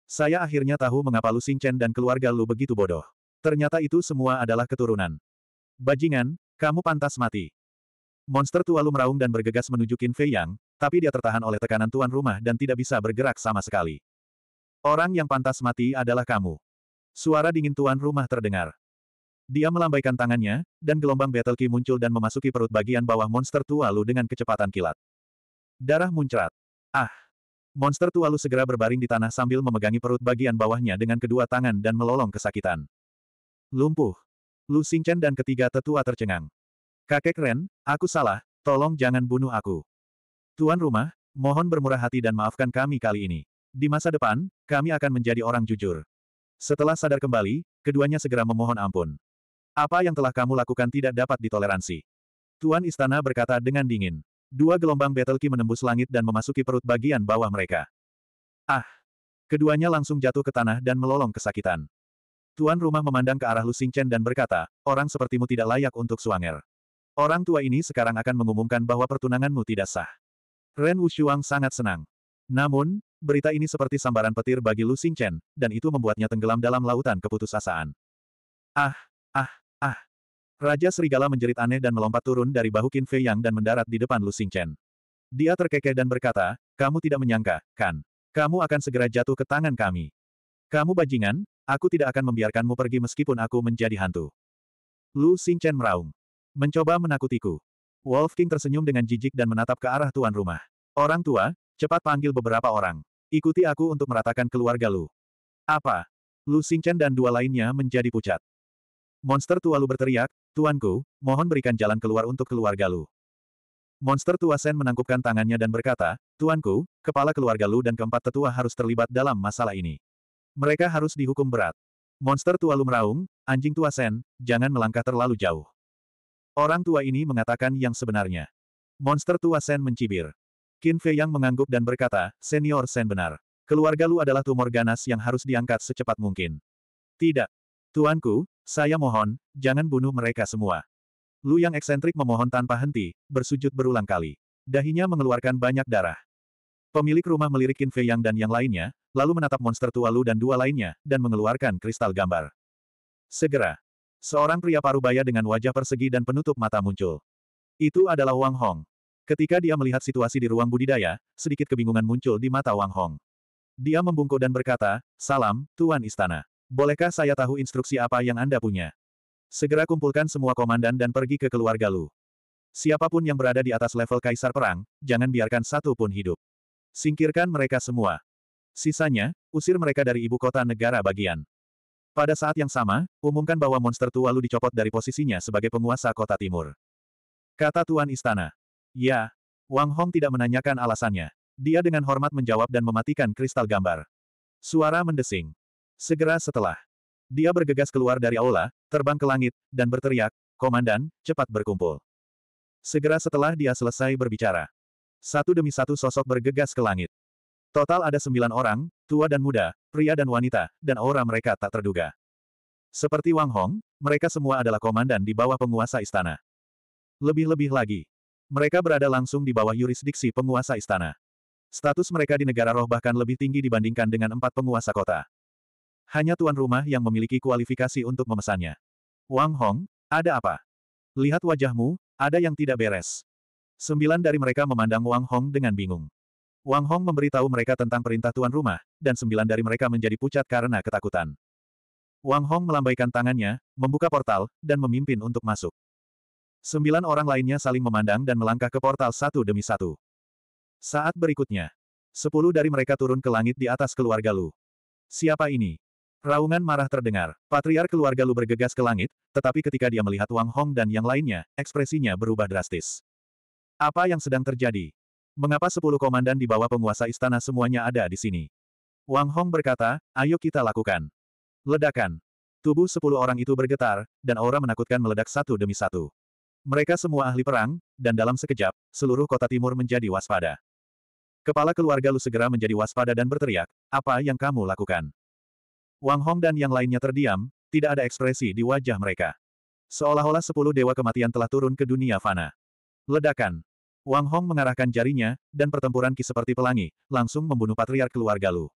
Saya akhirnya tahu mengapa Lu Xingchen dan keluarga Lu begitu bodoh. Ternyata itu semua adalah keturunan. Bajingan, kamu pantas mati. Monster tua Lu meraung dan bergegas menuju Qin Fei Yang, tapi dia tertahan oleh tekanan tuan rumah dan tidak bisa bergerak sama sekali. Orang yang pantas mati adalah kamu. Suara dingin tuan rumah terdengar. Dia melambaikan tangannya, dan gelombang battle ki muncul dan memasuki perut bagian bawah monster tua lu dengan kecepatan kilat. Darah muncrat. Ah! Monster tua lu segera berbaring di tanah sambil memegangi perut bagian bawahnya dengan kedua tangan dan melolong kesakitan. Lumpuh. Lu Xingchen dan ketiga tetua tercengang. Kakek Ren, aku salah, tolong jangan bunuh aku. Tuan rumah, mohon bermurah hati dan maafkan kami kali ini. Di masa depan, kami akan menjadi orang jujur. Setelah sadar kembali, keduanya segera memohon ampun. Apa yang telah kamu lakukan tidak dapat ditoleransi. Tuan Istana berkata dengan dingin. Dua gelombang battle Key menembus langit dan memasuki perut bagian bawah mereka. Ah! Keduanya langsung jatuh ke tanah dan melolong kesakitan. Tuan rumah memandang ke arah Lu Xingchen dan berkata, orang sepertimu tidak layak untuk suanger. Orang tua ini sekarang akan mengumumkan bahwa pertunanganmu tidak sah. Ren Wushuang sangat senang. Namun, Berita ini seperti sambaran petir bagi Lu Xingchen, dan itu membuatnya tenggelam dalam lautan keputusasaan. Ah, ah, ah. Raja Serigala menjerit aneh dan melompat turun dari bahu Qin Fei Yang dan mendarat di depan Lu Xingchen. Dia terkekeh dan berkata, kamu tidak menyangka, kan? Kamu akan segera jatuh ke tangan kami. Kamu bajingan, aku tidak akan membiarkanmu pergi meskipun aku menjadi hantu. Lu Xingchen meraung. Mencoba menakutiku. Wolf King tersenyum dengan jijik dan menatap ke arah tuan rumah. Orang tua, cepat panggil beberapa orang. Ikuti aku untuk meratakan keluarga Lu. Apa? Lu Xingchen dan dua lainnya menjadi pucat. Monster tua Lu berteriak, Tuanku, mohon berikan jalan keluar untuk keluarga Lu. Monster tua Sen menangkupkan tangannya dan berkata, Tuanku, kepala keluarga Lu dan keempat tetua harus terlibat dalam masalah ini. Mereka harus dihukum berat. Monster tua Lu meraung, anjing tua Sen, jangan melangkah terlalu jauh. Orang tua ini mengatakan yang sebenarnya. Monster tua Sen mencibir. Qin Fei yang mengangguk dan berkata, Senior Sen benar. Keluarga Lu adalah tumor ganas yang harus diangkat secepat mungkin. Tidak. Tuanku, saya mohon, jangan bunuh mereka semua. Lu yang eksentrik memohon tanpa henti, bersujud berulang kali. Dahinya mengeluarkan banyak darah. Pemilik rumah melirik Qin Fei Yang dan yang lainnya, lalu menatap monster tua Lu dan dua lainnya, dan mengeluarkan kristal gambar. Segera. Seorang pria parubaya dengan wajah persegi dan penutup mata muncul. Itu adalah Wang Hong. Ketika dia melihat situasi di ruang budidaya, sedikit kebingungan muncul di mata Wang Hong. Dia membungkuk dan berkata, Salam, Tuan Istana. Bolehkah saya tahu instruksi apa yang Anda punya? Segera kumpulkan semua komandan dan pergi ke keluarga Lu. Siapapun yang berada di atas level kaisar perang, jangan biarkan satu pun hidup. Singkirkan mereka semua. Sisanya, usir mereka dari ibu kota negara bagian. Pada saat yang sama, umumkan bahwa monster tua Lu dicopot dari posisinya sebagai penguasa kota timur. Kata Tuan Istana. Ya. Wang Hong tidak menanyakan alasannya. Dia dengan hormat menjawab dan mematikan kristal gambar. Suara mendesing. Segera setelah. Dia bergegas keluar dari aula, terbang ke langit, dan berteriak, Komandan, cepat berkumpul. Segera setelah dia selesai berbicara. Satu demi satu sosok bergegas ke langit. Total ada sembilan orang, tua dan muda, pria dan wanita, dan aura mereka tak terduga. Seperti Wang Hong, mereka semua adalah komandan di bawah penguasa istana. Lebih-lebih lagi, mereka berada langsung di bawah yurisdiksi penguasa istana. Status mereka di negara roh bahkan lebih tinggi dibandingkan dengan empat penguasa kota. Hanya tuan rumah yang memiliki kualifikasi untuk memesannya. Wang Hong, ada apa? Lihat wajahmu, ada yang tidak beres. Sembilan dari mereka memandang Wang Hong dengan bingung. Wang Hong memberitahu mereka tentang perintah tuan rumah, dan sembilan dari mereka menjadi pucat karena ketakutan. Wang Hong melambaikan tangannya, membuka portal, dan memimpin untuk masuk. Sembilan orang lainnya saling memandang dan melangkah ke portal satu demi satu. Saat berikutnya, sepuluh dari mereka turun ke langit di atas keluarga Lu. Siapa ini? Raungan marah terdengar. Patriar keluarga Lu bergegas ke langit, tetapi ketika dia melihat Wang Hong dan yang lainnya, ekspresinya berubah drastis. Apa yang sedang terjadi? Mengapa sepuluh komandan di bawah penguasa istana semuanya ada di sini? Wang Hong berkata, ayo kita lakukan. Ledakan. Tubuh sepuluh orang itu bergetar, dan aura menakutkan meledak satu demi satu. Mereka semua ahli perang, dan dalam sekejap, seluruh kota timur menjadi waspada. Kepala keluarga Lu segera menjadi waspada dan berteriak, apa yang kamu lakukan? Wang Hong dan yang lainnya terdiam, tidak ada ekspresi di wajah mereka. Seolah-olah sepuluh dewa kematian telah turun ke dunia fana. Ledakan. Wang Hong mengarahkan jarinya, dan pertempuran ki seperti pelangi, langsung membunuh patriark keluarga Lu.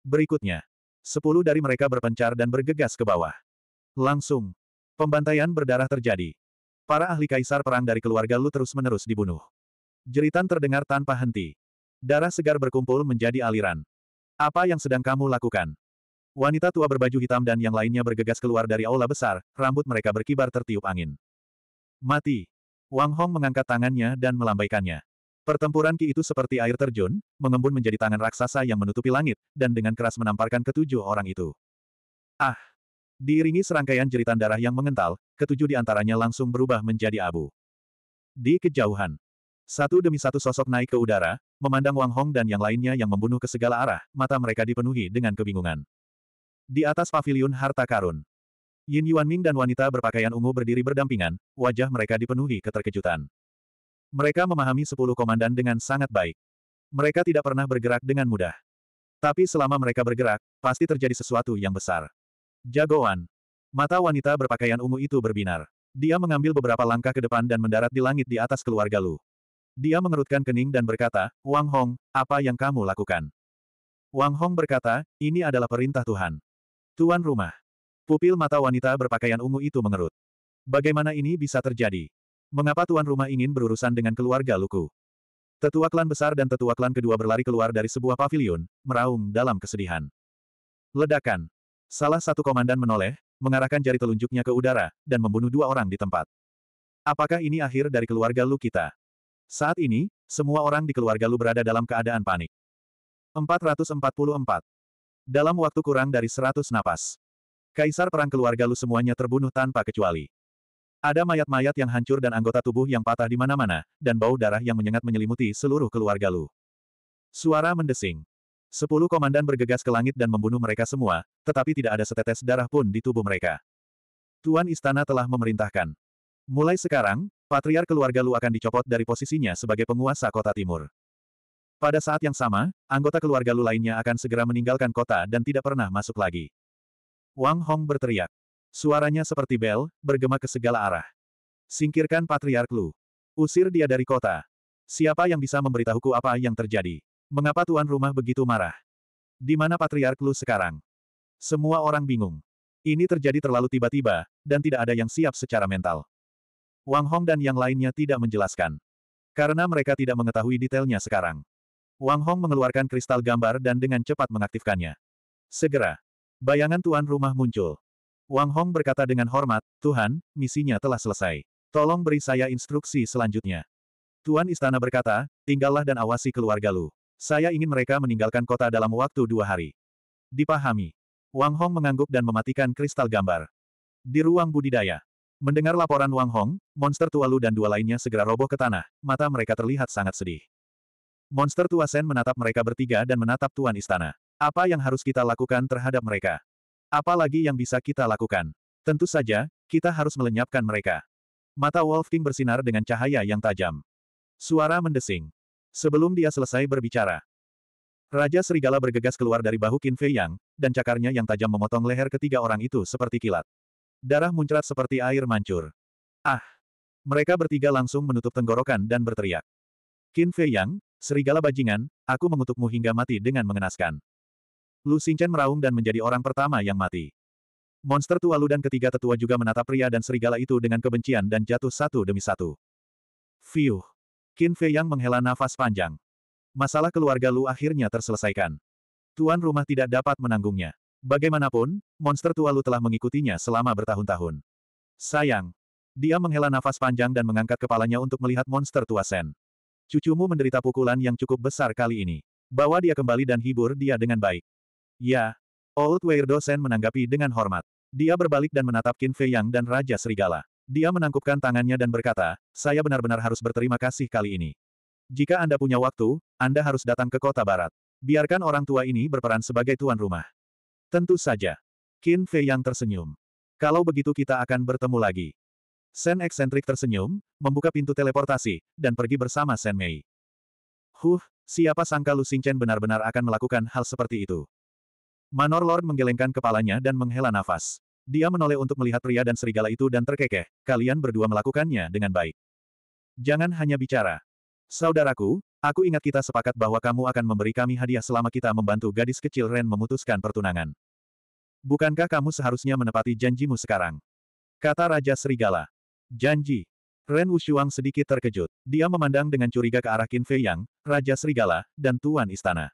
Berikutnya. Sepuluh dari mereka berpencar dan bergegas ke bawah. Langsung. Pembantaian berdarah terjadi. Para ahli kaisar perang dari keluarga Lu terus-menerus dibunuh. Jeritan terdengar tanpa henti. Darah segar berkumpul menjadi aliran. Apa yang sedang kamu lakukan? Wanita tua berbaju hitam dan yang lainnya bergegas keluar dari aula besar, rambut mereka berkibar tertiup angin. Mati! Wang Hong mengangkat tangannya dan melambaikannya. Pertempuran Ki itu seperti air terjun, mengembun menjadi tangan raksasa yang menutupi langit, dan dengan keras menamparkan ketujuh orang itu. Ah! Diiringi serangkaian jeritan darah yang mengental, ketujuh di antaranya langsung berubah menjadi abu. Di kejauhan, satu demi satu sosok naik ke udara, memandang Wang Hong dan yang lainnya yang membunuh ke segala arah, mata mereka dipenuhi dengan kebingungan. Di atas pavilion harta karun, Yin Yuanming dan wanita berpakaian ungu berdiri berdampingan, wajah mereka dipenuhi keterkejutan. Mereka memahami sepuluh komandan dengan sangat baik. Mereka tidak pernah bergerak dengan mudah. Tapi selama mereka bergerak, pasti terjadi sesuatu yang besar. Jagoan. Mata wanita berpakaian ungu itu berbinar. Dia mengambil beberapa langkah ke depan dan mendarat di langit di atas keluarga Lu. Dia mengerutkan kening dan berkata, Wang Hong, apa yang kamu lakukan? Wang Hong berkata, ini adalah perintah Tuhan. Tuan rumah. Pupil mata wanita berpakaian ungu itu mengerut. Bagaimana ini bisa terjadi? Mengapa tuan rumah ingin berurusan dengan keluarga Luku? Tetua klan besar dan tetua klan kedua berlari keluar dari sebuah pavilion, meraung dalam kesedihan. Ledakan. Salah satu komandan menoleh, mengarahkan jari telunjuknya ke udara, dan membunuh dua orang di tempat. Apakah ini akhir dari keluarga Lu kita? Saat ini, semua orang di keluarga Lu berada dalam keadaan panik. 444. Dalam waktu kurang dari 100 napas. Kaisar perang keluarga Lu semuanya terbunuh tanpa kecuali. Ada mayat-mayat yang hancur dan anggota tubuh yang patah di mana-mana, dan bau darah yang menyengat menyelimuti seluruh keluarga Lu. Suara mendesing. Sepuluh komandan bergegas ke langit dan membunuh mereka semua, tetapi tidak ada setetes darah pun di tubuh mereka. Tuan Istana telah memerintahkan. Mulai sekarang, Patriar keluarga Lu akan dicopot dari posisinya sebagai penguasa kota timur. Pada saat yang sama, anggota keluarga Lu lainnya akan segera meninggalkan kota dan tidak pernah masuk lagi. Wang Hong berteriak. Suaranya seperti bel, bergema ke segala arah. Singkirkan Patriark Lu. Usir dia dari kota. Siapa yang bisa memberitahuku apa yang terjadi? Mengapa tuan rumah begitu marah? Di mana Patriark Lu sekarang? Semua orang bingung. Ini terjadi terlalu tiba-tiba, dan tidak ada yang siap secara mental. Wang Hong dan yang lainnya tidak menjelaskan. Karena mereka tidak mengetahui detailnya sekarang. Wang Hong mengeluarkan kristal gambar dan dengan cepat mengaktifkannya. Segera. Bayangan tuan rumah muncul. Wang Hong berkata dengan hormat, Tuhan, misinya telah selesai. Tolong beri saya instruksi selanjutnya. Tuan Istana berkata, tinggallah dan awasi keluarga Lu. Saya ingin mereka meninggalkan kota dalam waktu dua hari. Dipahami. Wang Hong mengangguk dan mematikan kristal gambar. Di ruang budidaya. Mendengar laporan Wang Hong, monster tua Lu dan dua lainnya segera roboh ke tanah, mata mereka terlihat sangat sedih. Monster tua Sen menatap mereka bertiga dan menatap tuan istana. Apa yang harus kita lakukan terhadap mereka? Apa lagi yang bisa kita lakukan? Tentu saja, kita harus melenyapkan mereka. Mata Wolf King bersinar dengan cahaya yang tajam. Suara mendesing. Sebelum dia selesai berbicara, Raja Serigala bergegas keluar dari bahu Qin Fei Yang, dan cakarnya yang tajam memotong leher ketiga orang itu seperti kilat. Darah muncrat seperti air mancur. Ah! Mereka bertiga langsung menutup tenggorokan dan berteriak. Qin Fei Yang, serigala bajingan, aku mengutukmu hingga mati dengan mengenaskan. Lu Xingchen meraung dan menjadi orang pertama yang mati. Monster tua Lu dan ketiga tetua juga menatap pria dan serigala itu dengan kebencian dan jatuh satu demi satu. Fiuh! Qin Fei yang menghela nafas panjang. Masalah keluarga Lu akhirnya terselesaikan. Tuan rumah tidak dapat menanggungnya. Bagaimanapun, monster tua Lu telah mengikutinya selama bertahun-tahun. Sayang. Dia menghela nafas panjang dan mengangkat kepalanya untuk melihat monster tua Sen. Cucumu menderita pukulan yang cukup besar kali ini. Bawa dia kembali dan hibur dia dengan baik. Ya. Old Weirdo Sen menanggapi dengan hormat. Dia berbalik dan menatap Qin Fei Yang dan Raja Serigala. Dia menangkupkan tangannya dan berkata, saya benar-benar harus berterima kasih kali ini. Jika Anda punya waktu, Anda harus datang ke kota barat. Biarkan orang tua ini berperan sebagai tuan rumah. Tentu saja. Qin Fei yang tersenyum. Kalau begitu kita akan bertemu lagi. Sen eksentrik tersenyum, membuka pintu teleportasi, dan pergi bersama Sen Mei. Huh, siapa sangka Lu Xingchen benar-benar akan melakukan hal seperti itu. Manor Lord menggelengkan kepalanya dan menghela nafas. Dia menoleh untuk melihat pria dan serigala itu dan terkekeh, kalian berdua melakukannya dengan baik. Jangan hanya bicara. Saudaraku, aku ingat kita sepakat bahwa kamu akan memberi kami hadiah selama kita membantu gadis kecil Ren memutuskan pertunangan. Bukankah kamu seharusnya menepati janjimu sekarang? Kata Raja Serigala. Janji. Ren Wushuang sedikit terkejut. Dia memandang dengan curiga ke arah Qin Fei Yang, Raja Serigala, dan Tuan Istana.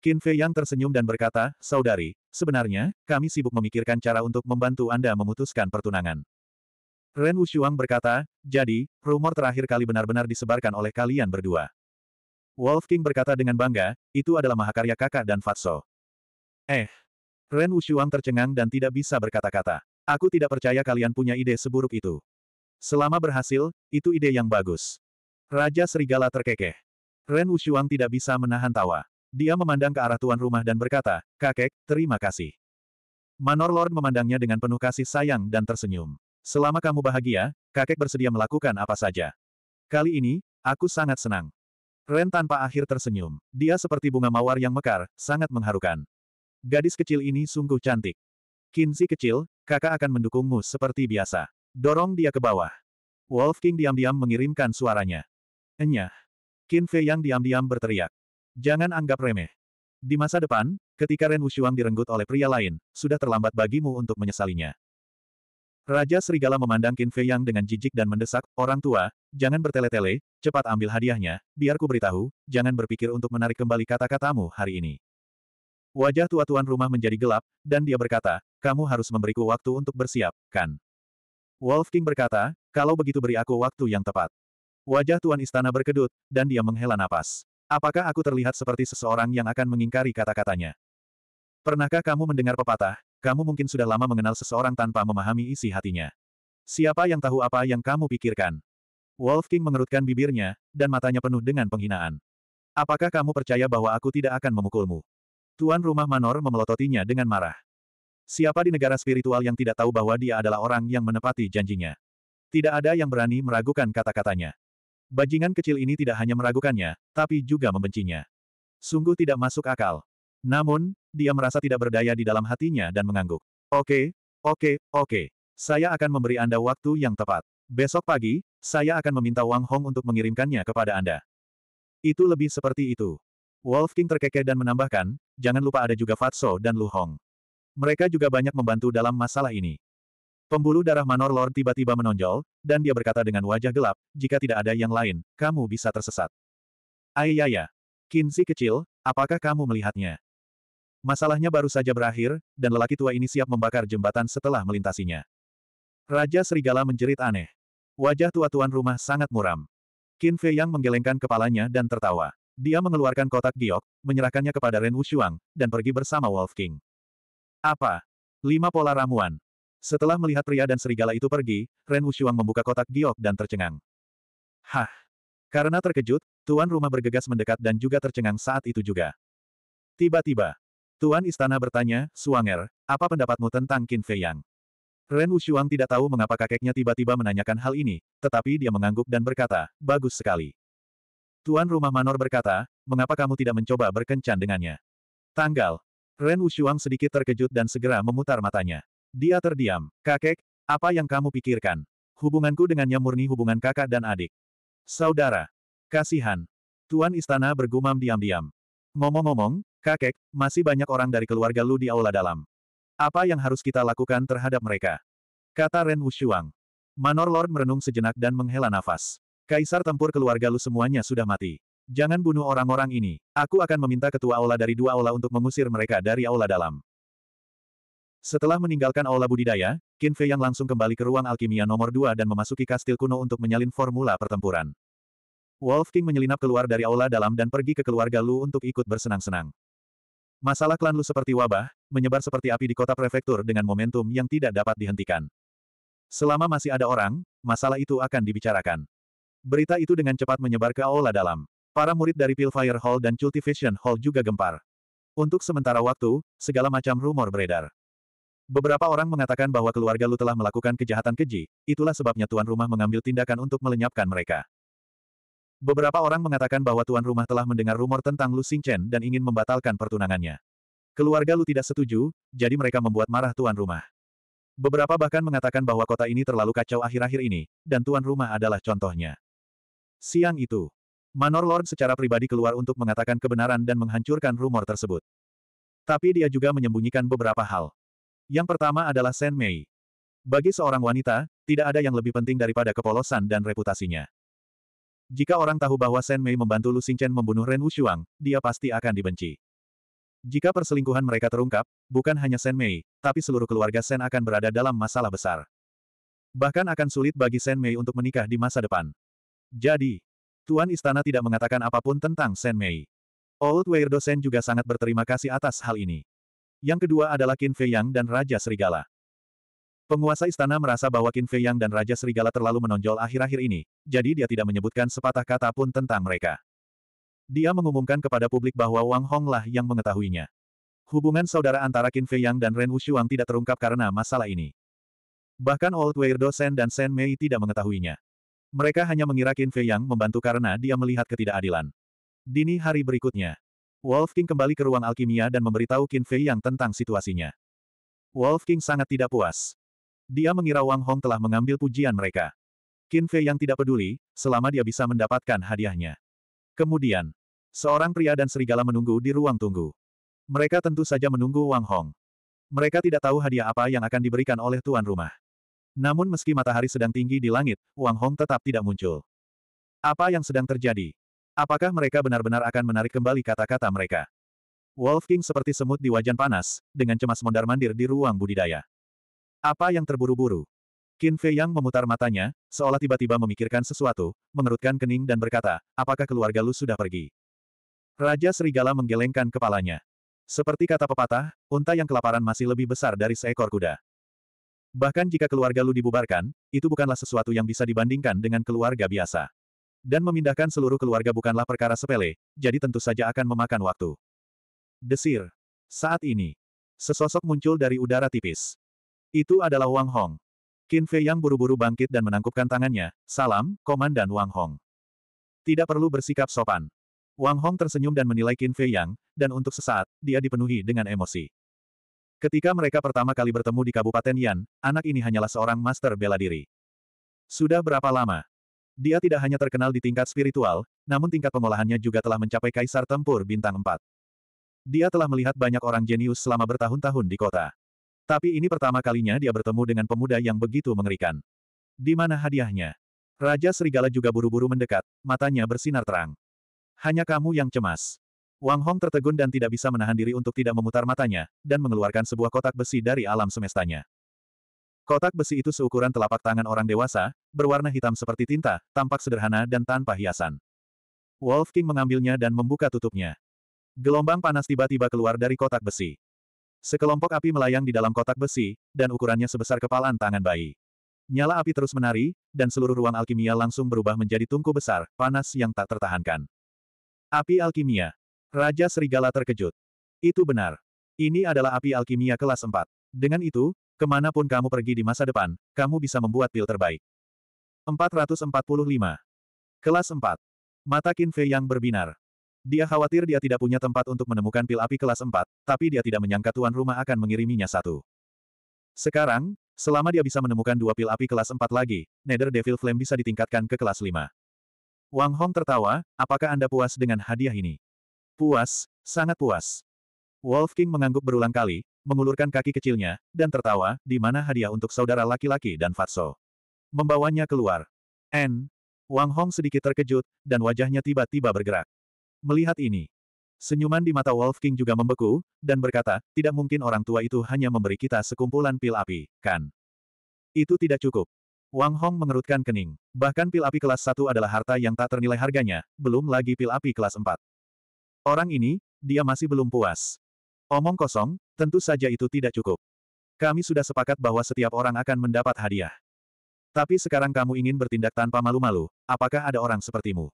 Qin Fei Yang tersenyum dan berkata, Saudari, sebenarnya, kami sibuk memikirkan cara untuk membantu Anda memutuskan pertunangan. Ren Wushuang berkata, jadi, rumor terakhir kali benar-benar disebarkan oleh kalian berdua. Wolf King berkata dengan bangga, itu adalah mahakarya kakak dan Fatso. Eh. Ren Wushuang tercengang dan tidak bisa berkata-kata. Aku tidak percaya kalian punya ide seburuk itu. Selama berhasil, itu ide yang bagus. Raja Serigala terkekeh. Ren Wushuang tidak bisa menahan tawa. Dia memandang ke arah tuan rumah dan berkata, Kakek, terima kasih. Manor Lord memandangnya dengan penuh kasih sayang dan tersenyum. Selama kamu bahagia, kakek bersedia melakukan apa saja. Kali ini, aku sangat senang. Ren tanpa akhir tersenyum. Dia seperti bunga mawar yang mekar, sangat mengharukan. Gadis kecil ini sungguh cantik. Kinzi kecil, kakak akan mendukungmu seperti biasa. Dorong dia ke bawah. Wolf King diam-diam mengirimkan suaranya. Enyah. Kinfe yang diam-diam berteriak. Jangan anggap remeh. Di masa depan, ketika Ren Wushuang direnggut oleh pria lain, sudah terlambat bagimu untuk menyesalinya. Raja Serigala memandang Qin Fei Yang dengan jijik dan mendesak, orang tua, jangan bertele-tele, cepat ambil hadiahnya, biar ku beritahu, jangan berpikir untuk menarik kembali kata-katamu hari ini. Wajah tua tuan rumah menjadi gelap, dan dia berkata, kamu harus memberiku waktu untuk bersiap, kan? Wolf King berkata, kalau begitu beri aku waktu yang tepat. Wajah tuan istana berkedut, dan dia menghela napas. Apakah aku terlihat seperti seseorang yang akan mengingkari kata-katanya? Pernahkah kamu mendengar pepatah, kamu mungkin sudah lama mengenal seseorang tanpa memahami isi hatinya. Siapa yang tahu apa yang kamu pikirkan? Wolf King mengerutkan bibirnya, dan matanya penuh dengan penghinaan. Apakah kamu percaya bahwa aku tidak akan memukulmu? Tuan rumah Manor memelototinya dengan marah. Siapa di negara spiritual yang tidak tahu bahwa dia adalah orang yang menepati janjinya? Tidak ada yang berani meragukan kata-katanya. Bajingan kecil ini tidak hanya meragukannya, tapi juga membencinya. Sungguh tidak masuk akal. Namun, dia merasa tidak berdaya di dalam hatinya dan mengangguk. Oke, oke, oke. Saya akan memberi Anda waktu yang tepat. Besok pagi, saya akan meminta Wang Hong untuk mengirimkannya kepada Anda. Itu lebih seperti itu. Wolf King terkekeh dan menambahkan, jangan lupa ada juga Fatso dan Lu Hong. Mereka juga banyak membantu dalam masalah ini. Pembuluh darah Manor Lord tiba-tiba menonjol, dan dia berkata dengan wajah gelap, jika tidak ada yang lain, kamu bisa tersesat. Ayaya, Kinsey kecil, apakah kamu melihatnya? Masalahnya baru saja berakhir, dan lelaki tua ini siap membakar jembatan setelah melintasinya. Raja Serigala menjerit aneh. Wajah tua tuan rumah sangat muram. Qin Fei Yang menggelengkan kepalanya dan tertawa. Dia mengeluarkan kotak giok, menyerahkannya kepada Ren Wushuang, dan pergi bersama Wolf King. Apa? Lima pola ramuan. Setelah melihat pria dan serigala itu pergi, Ren Wushuang membuka kotak giok dan tercengang. Hah! Karena terkejut, tuan rumah bergegas mendekat dan juga tercengang saat itu juga. Tiba-tiba, tuan istana bertanya, Suanger, apa pendapatmu tentang Qin Fei Yang? Ren Wushuang tidak tahu mengapa kakeknya tiba-tiba menanyakan hal ini, tetapi dia mengangguk dan berkata, bagus sekali. Tuan rumah Manor berkata, mengapa kamu tidak mencoba berkencan dengannya? Tanggal. Ren Wushuang sedikit terkejut dan segera memutar matanya. Dia terdiam. Kakek, apa yang kamu pikirkan? Hubunganku dengannya murni hubungan kakak dan adik. Saudara. Kasihan. Tuan istana bergumam diam-diam. Ngomong-ngomong, kakek, masih banyak orang dari keluarga Lu di aula dalam. Apa yang harus kita lakukan terhadap mereka? Kata Ren Wushuang. Manor Lord merenung sejenak dan menghela nafas. Kaisar tempur keluarga Lu semuanya sudah mati. Jangan bunuh orang-orang ini. Aku akan meminta ketua aula dari dua aula untuk mengusir mereka dari aula dalam. Setelah meninggalkan aula budidaya, Qin Fei Yang langsung kembali ke ruang alkimia nomor 2 dan memasuki kastil kuno untuk menyalin formula pertempuran. Wolf King menyelinap keluar dari aula dalam dan pergi ke keluarga Lu untuk ikut bersenang-senang. Masalah klan Lu seperti wabah, menyebar seperti api di kota prefektur dengan momentum yang tidak dapat dihentikan. Selama masih ada orang, masalah itu akan dibicarakan. Berita itu dengan cepat menyebar ke aula dalam. Para murid dari Pilfire Hall dan Cultivation Hall juga gempar. Untuk sementara waktu, segala macam rumor beredar. Beberapa orang mengatakan bahwa keluarga Lu telah melakukan kejahatan keji, itulah sebabnya tuan rumah mengambil tindakan untuk melenyapkan mereka. Beberapa orang mengatakan bahwa tuan rumah telah mendengar rumor tentang Lu Xingchen dan ingin membatalkan pertunangannya. Keluarga Lu tidak setuju, jadi mereka membuat marah tuan rumah. Beberapa bahkan mengatakan bahwa kota ini terlalu kacau akhir-akhir ini, dan tuan rumah adalah contohnya. Siang itu, Manor Lord secara pribadi keluar untuk mengatakan kebenaran dan menghancurkan rumor tersebut. Tapi dia juga menyembunyikan beberapa hal. Yang pertama adalah Shen Mei. Bagi seorang wanita, tidak ada yang lebih penting daripada kepolosan dan reputasinya. Jika orang tahu bahwa Shen Mei membantu Lu Xingchen membunuh Ren Wushuang, dia pasti akan dibenci. Jika perselingkuhan mereka terungkap, bukan hanya Shen Mei, tapi seluruh keluarga Shen akan berada dalam masalah besar. Bahkan akan sulit bagi Shen Mei untuk menikah di masa depan. Jadi, Tuan Istana tidak mengatakan apapun tentang Shen Mei. Old Weirdo Shen juga sangat berterima kasih atas hal ini. Yang kedua adalah Qin Fei Yang dan Raja Serigala. Penguasa istana merasa bahwa Qin Fei Yang dan Raja Serigala terlalu menonjol akhir-akhir ini, jadi dia tidak menyebutkan sepatah kata pun tentang mereka. Dia mengumumkan kepada publik bahwa Wang Honglah yang mengetahuinya. Hubungan saudara antara Qin Fei Yang dan Ren Wushuang tidak terungkap karena masalah ini. Bahkan Old Weirdo Sen dan Sen Mei tidak mengetahuinya. Mereka hanya mengira Qin Fei Yang membantu karena dia melihat ketidakadilan. Dini hari berikutnya, Wolf King kembali ke ruang alkimia dan memberitahu Qin Fei Yang tentang situasinya. Wolf King sangat tidak puas. Dia mengira Wang Hong telah mengambil pujian mereka. Qin Fei Yang tidak peduli, selama dia bisa mendapatkan hadiahnya. Kemudian, seorang pria dan serigala menunggu di ruang tunggu. Mereka tentu saja menunggu Wang Hong. Mereka tidak tahu hadiah apa yang akan diberikan oleh tuan rumah. Namun meski matahari sedang tinggi di langit, Wang Hong tetap tidak muncul. Apa yang sedang terjadi? Apakah mereka benar-benar akan menarik kembali kata-kata mereka? Wolf King seperti semut di wajan panas, dengan cemas mondar-mandir di ruang budidaya. Apa yang terburu-buru? Qin Fei Yang memutar matanya, seolah tiba-tiba memikirkan sesuatu, mengerutkan kening dan berkata, apakah keluarga lu sudah pergi? Raja Serigala menggelengkan kepalanya. Seperti kata pepatah, unta yang kelaparan masih lebih besar dari seekor kuda. Bahkan jika keluarga lu dibubarkan, itu bukanlah sesuatu yang bisa dibandingkan dengan keluarga biasa. Dan memindahkan seluruh keluarga bukanlah perkara sepele, jadi tentu saja akan memakan waktu. Desir. Saat ini. Sesosok muncul dari udara tipis. Itu adalah Wang Hong. Qin Fei yang buru-buru bangkit dan menangkupkan tangannya, salam, Komandan Wang Hong. Tidak perlu bersikap sopan. Wang Hong tersenyum dan menilai Qin Fei Yang, dan untuk sesaat, dia dipenuhi dengan emosi. Ketika mereka pertama kali bertemu di Kabupaten Yan, anak ini hanyalah seorang master bela diri. Sudah berapa lama? Dia tidak hanya terkenal di tingkat spiritual, namun tingkat pengolahannya juga telah mencapai kaisar tempur bintang 4. Dia telah melihat banyak orang jenius selama bertahun-tahun di kota. Tapi ini pertama kalinya dia bertemu dengan pemuda yang begitu mengerikan. Di mana hadiahnya? Raja Serigala juga buru-buru mendekat, matanya bersinar terang. Hanya kamu yang cemas. Wang Hong tertegun dan tidak bisa menahan diri untuk tidak memutar matanya, dan mengeluarkan sebuah kotak besi dari alam semestanya. Kotak besi itu seukuran telapak tangan orang dewasa, berwarna hitam seperti tinta, tampak sederhana dan tanpa hiasan. Wolf King mengambilnya dan membuka tutupnya. Gelombang panas tiba-tiba keluar dari kotak besi. Sekelompok api melayang di dalam kotak besi, dan ukurannya sebesar kepalan tangan bayi. Nyala api terus menari, dan seluruh ruang alkimia langsung berubah menjadi tungku besar, panas yang tak tertahankan. Api alkimia. Raja Serigala terkejut. Itu benar. Ini adalah api alkimia kelas 4. Dengan itu, Kemanapun kamu pergi di masa depan, kamu bisa membuat pil terbaik. 445. Kelas 4. Mata Qin Fei yang berbinar. Dia khawatir dia tidak punya tempat untuk menemukan pil api kelas 4, tapi dia tidak menyangka tuan rumah akan mengiriminya satu. Sekarang, selama dia bisa menemukan dua pil api kelas 4 lagi, Nether Devil Flame bisa ditingkatkan ke kelas 5. Wang Hong tertawa, apakah Anda puas dengan hadiah ini? Puas, sangat puas. Wolf King mengangguk berulang kali, mengulurkan kaki kecilnya, dan tertawa, di mana hadiah untuk saudara laki-laki dan Fatso. Membawanya keluar. N. Wang Hong sedikit terkejut, dan wajahnya tiba-tiba bergerak. Melihat ini, senyuman di mata Wolf King juga membeku, dan berkata, tidak mungkin orang tua itu hanya memberi kita sekumpulan pil api, kan? Itu tidak cukup. Wang Hong mengerutkan kening. Bahkan pil api kelas 1 adalah harta yang tak ternilai harganya, belum lagi pil api kelas 4. Orang ini, dia masih belum puas. Omong kosong, tentu saja itu tidak cukup. Kami sudah sepakat bahwa setiap orang akan mendapat hadiah. Tapi sekarang kamu ingin bertindak tanpa malu-malu, apakah ada orang sepertimu?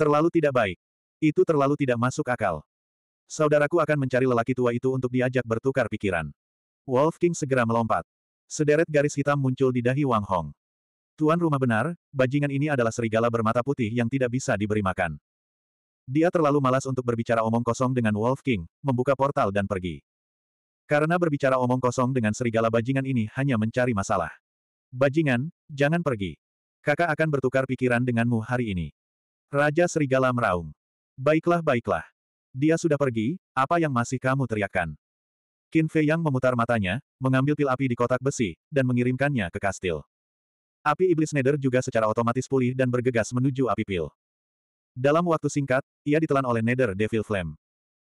Terlalu tidak baik. Itu terlalu tidak masuk akal. Saudaraku akan mencari lelaki tua itu untuk diajak bertukar pikiran. Wolf King segera melompat. Sederet garis hitam muncul di dahi Wang Hong. Tuan rumah benar, bajingan ini adalah serigala bermata putih yang tidak bisa diberi makan. Dia terlalu malas untuk berbicara omong kosong dengan Wolf King, membuka portal dan pergi. Karena berbicara omong kosong dengan serigala bajingan ini hanya mencari masalah. Bajingan, jangan pergi. Kakak akan bertukar pikiran denganmu hari ini. Raja Serigala meraung. Baiklah baiklah. Dia sudah pergi, apa yang masih kamu teriakkan? Qin Fei Yang memutar matanya, mengambil pil api di kotak besi, dan mengirimkannya ke kastil. Api iblis Neder juga secara otomatis pulih dan bergegas menuju api pil. Dalam waktu singkat, ia ditelan oleh Nether Devil Flame.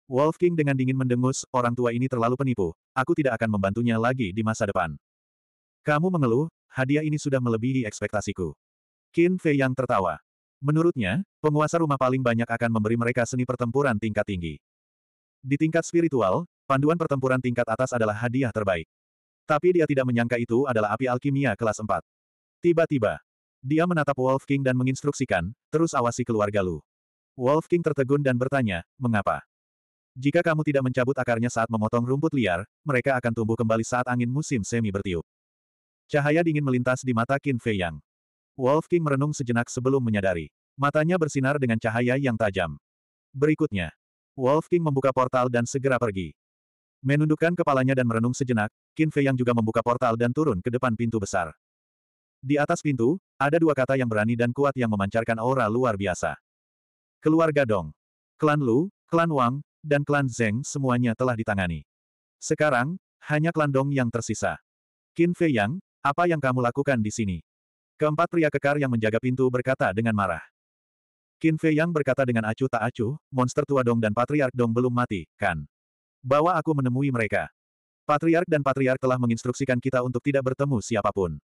Wolf King dengan dingin mendengus, orang tua ini terlalu penipu, aku tidak akan membantunya lagi di masa depan. Kamu mengeluh, hadiah ini sudah melebihi ekspektasiku. Qin Fei yang tertawa. Menurutnya, penguasa rumah paling banyak akan memberi mereka seni pertempuran tingkat tinggi. Di tingkat spiritual, panduan pertempuran tingkat atas adalah hadiah terbaik. Tapi dia tidak menyangka itu adalah api alkimia kelas 4. Tiba-tiba, dia menatap Wolf King dan menginstruksikan, terus awasi keluarga Lu. Wolf King tertegun dan bertanya, mengapa? Jika kamu tidak mencabut akarnya saat memotong rumput liar, mereka akan tumbuh kembali saat angin musim semi bertiup. Cahaya dingin melintas di mata Qin Fei Yang. Wolf King merenung sejenak sebelum menyadari. Matanya bersinar dengan cahaya yang tajam. Berikutnya, Wolf King membuka portal dan segera pergi. Menundukkan kepalanya dan merenung sejenak, Qin Fei Yang juga membuka portal dan turun ke depan pintu besar. Di atas pintu, ada dua kata yang berani dan kuat yang memancarkan aura luar biasa. Keluarga Dong. Klan Lu, klan Wang, dan klan Zeng semuanya telah ditangani. Sekarang, hanya klan Dong yang tersisa. Qin Fei Yang, apa yang kamu lakukan di sini? Keempat pria kekar yang menjaga pintu berkata dengan marah. Qin Fei Yang berkata dengan acuh tak acuh, monster tua Dong dan Patriark Dong belum mati, kan? Bawa aku menemui mereka. Patriark dan Patriark telah menginstruksikan kita untuk tidak bertemu siapapun.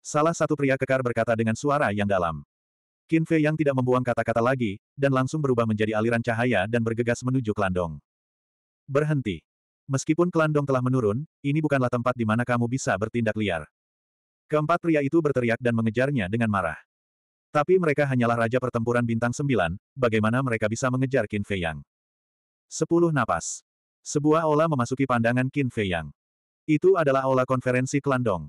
Salah satu pria kekar berkata dengan suara yang dalam. Qin Fei yang tidak membuang kata-kata lagi, dan langsung berubah menjadi aliran cahaya dan bergegas menuju Klandong. Berhenti. Meskipun Klandong telah menurun, ini bukanlah tempat di mana kamu bisa bertindak liar. Keempat pria itu berteriak dan mengejarnya dengan marah. Tapi mereka hanyalah raja pertempuran bintang sembilan, bagaimana mereka bisa mengejar Qin Fei Yang? Sepuluh napas. Sebuah ola memasuki pandangan Qin Fei Yang. Itu adalah ola konferensi Klandong.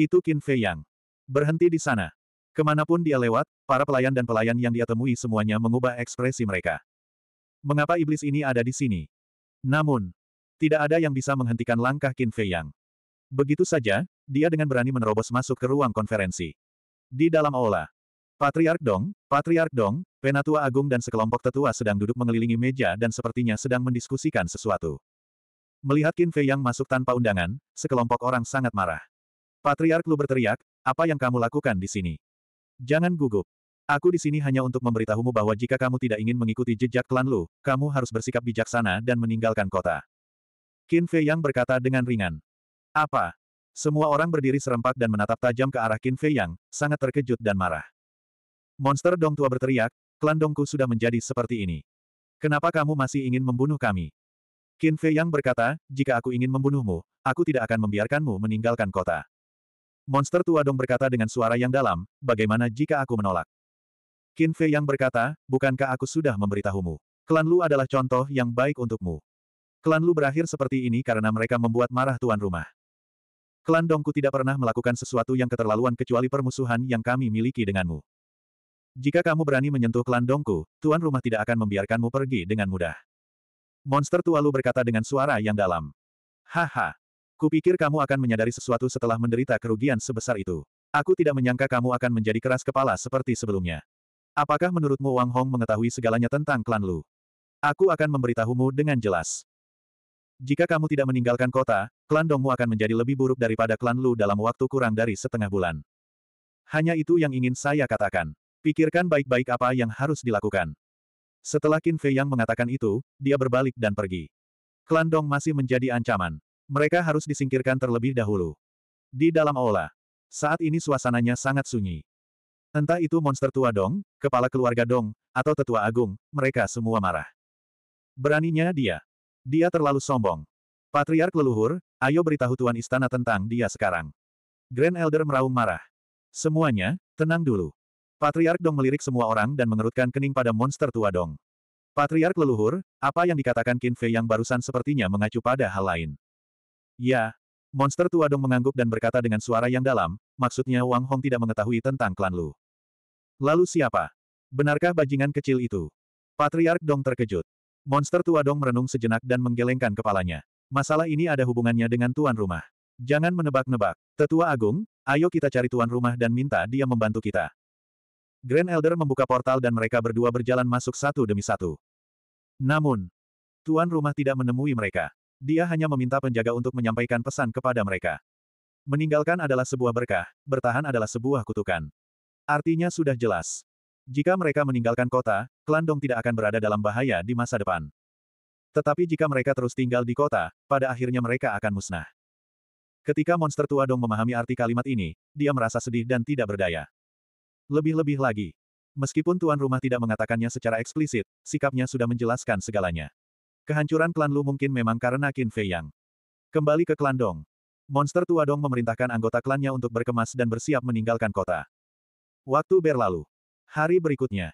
Itu Qin Fei Yang. Berhenti di sana. Kemanapun dia lewat, para pelayan dan pelayan yang dia temui semuanya mengubah ekspresi mereka. Mengapa iblis ini ada di sini? Namun, tidak ada yang bisa menghentikan langkah Qin Fei Yang. Begitu saja, dia dengan berani menerobos masuk ke ruang konferensi. Di dalam aula, Patriark Dong, Patriark Dong, Penatua Agung dan sekelompok tetua sedang duduk mengelilingi meja dan sepertinya sedang mendiskusikan sesuatu. Melihat Qin Fei Yang masuk tanpa undangan, sekelompok orang sangat marah. Patriark Lu berteriak, apa yang kamu lakukan di sini? Jangan gugup. Aku di sini hanya untuk memberitahumu bahwa jika kamu tidak ingin mengikuti jejak klan Lu, kamu harus bersikap bijaksana dan meninggalkan kota. Qin Fei Yang berkata dengan ringan. Apa? Semua orang berdiri serempak dan menatap tajam ke arah Qin Fei Yang, sangat terkejut dan marah. Monster Dong Tua berteriak, klan Dongku sudah menjadi seperti ini. Kenapa kamu masih ingin membunuh kami? Qin Fei Yang berkata, jika aku ingin membunuhmu, aku tidak akan membiarkanmu meninggalkan kota. Monster tua dong berkata dengan suara yang dalam, bagaimana jika aku menolak? Qin Fei yang berkata, bukankah aku sudah memberitahumu? Klan Lu adalah contoh yang baik untukmu. Klan Lu berakhir seperti ini karena mereka membuat marah tuan rumah. Klan Dongku tidak pernah melakukan sesuatu yang keterlaluan kecuali permusuhan yang kami miliki denganmu. Jika kamu berani menyentuh klan Dongku, tuan rumah tidak akan membiarkanmu pergi dengan mudah. Monster tua Lu berkata dengan suara yang dalam. Haha, Kupikir kamu akan menyadari sesuatu setelah menderita kerugian sebesar itu. Aku tidak menyangka kamu akan menjadi keras kepala seperti sebelumnya. Apakah menurutmu Wang Hong mengetahui segalanya tentang klan Lu? Aku akan memberitahumu dengan jelas. Jika kamu tidak meninggalkan kota, klan Dongmu akan menjadi lebih buruk daripada klan Lu dalam waktu kurang dari setengah bulan. Hanya itu yang ingin saya katakan. Pikirkan baik-baik apa yang harus dilakukan. Setelah Qin Fei yang mengatakan itu, dia berbalik dan pergi. Klan Dong masih menjadi ancaman. Mereka harus disingkirkan terlebih dahulu. Di dalam aula. Saat ini suasananya sangat sunyi. Entah itu monster tua Dong, kepala keluarga Dong, atau tetua agung, mereka semua marah. Beraninya dia. Dia terlalu sombong. Patriark leluhur, ayo beritahu Tuan Istana tentang dia sekarang. Grand Elder meraung marah. Semuanya, tenang dulu. Patriark Dong melirik semua orang dan mengerutkan kening pada monster tua Dong. Patriark leluhur, apa yang dikatakan Qin yang barusan sepertinya mengacu pada hal lain. Ya, monster tua Dong mengangguk dan berkata dengan suara yang dalam, maksudnya Wang Hong tidak mengetahui tentang klan Lu. Lalu siapa? Benarkah bajingan kecil itu? Patriark Dong terkejut. Monster tua Dong merenung sejenak dan menggelengkan kepalanya. Masalah ini ada hubungannya dengan tuan rumah. Jangan menebak-nebak. Tetua Agung, ayo kita cari tuan rumah dan minta dia membantu kita. Grand Elder membuka portal dan mereka berdua berjalan masuk satu demi satu. Namun, tuan rumah tidak menemui mereka. Dia hanya meminta penjaga untuk menyampaikan pesan kepada mereka. Meninggalkan adalah sebuah berkah, bertahan adalah sebuah kutukan. Artinya sudah jelas. Jika mereka meninggalkan kota, klan Dong tidak akan berada dalam bahaya di masa depan. Tetapi jika mereka terus tinggal di kota, pada akhirnya mereka akan musnah. Ketika monster tua Dong memahami arti kalimat ini, dia merasa sedih dan tidak berdaya. Lebih-lebih lagi. Meskipun tuan rumah tidak mengatakannya secara eksplisit, sikapnya sudah menjelaskan segalanya. Kehancuran klan Lu mungkin memang karena Qin Fei Yang. Kembali ke klan Dong. Monster tua Dong memerintahkan anggota klannya untuk berkemas dan bersiap meninggalkan kota. Waktu berlalu. Hari berikutnya.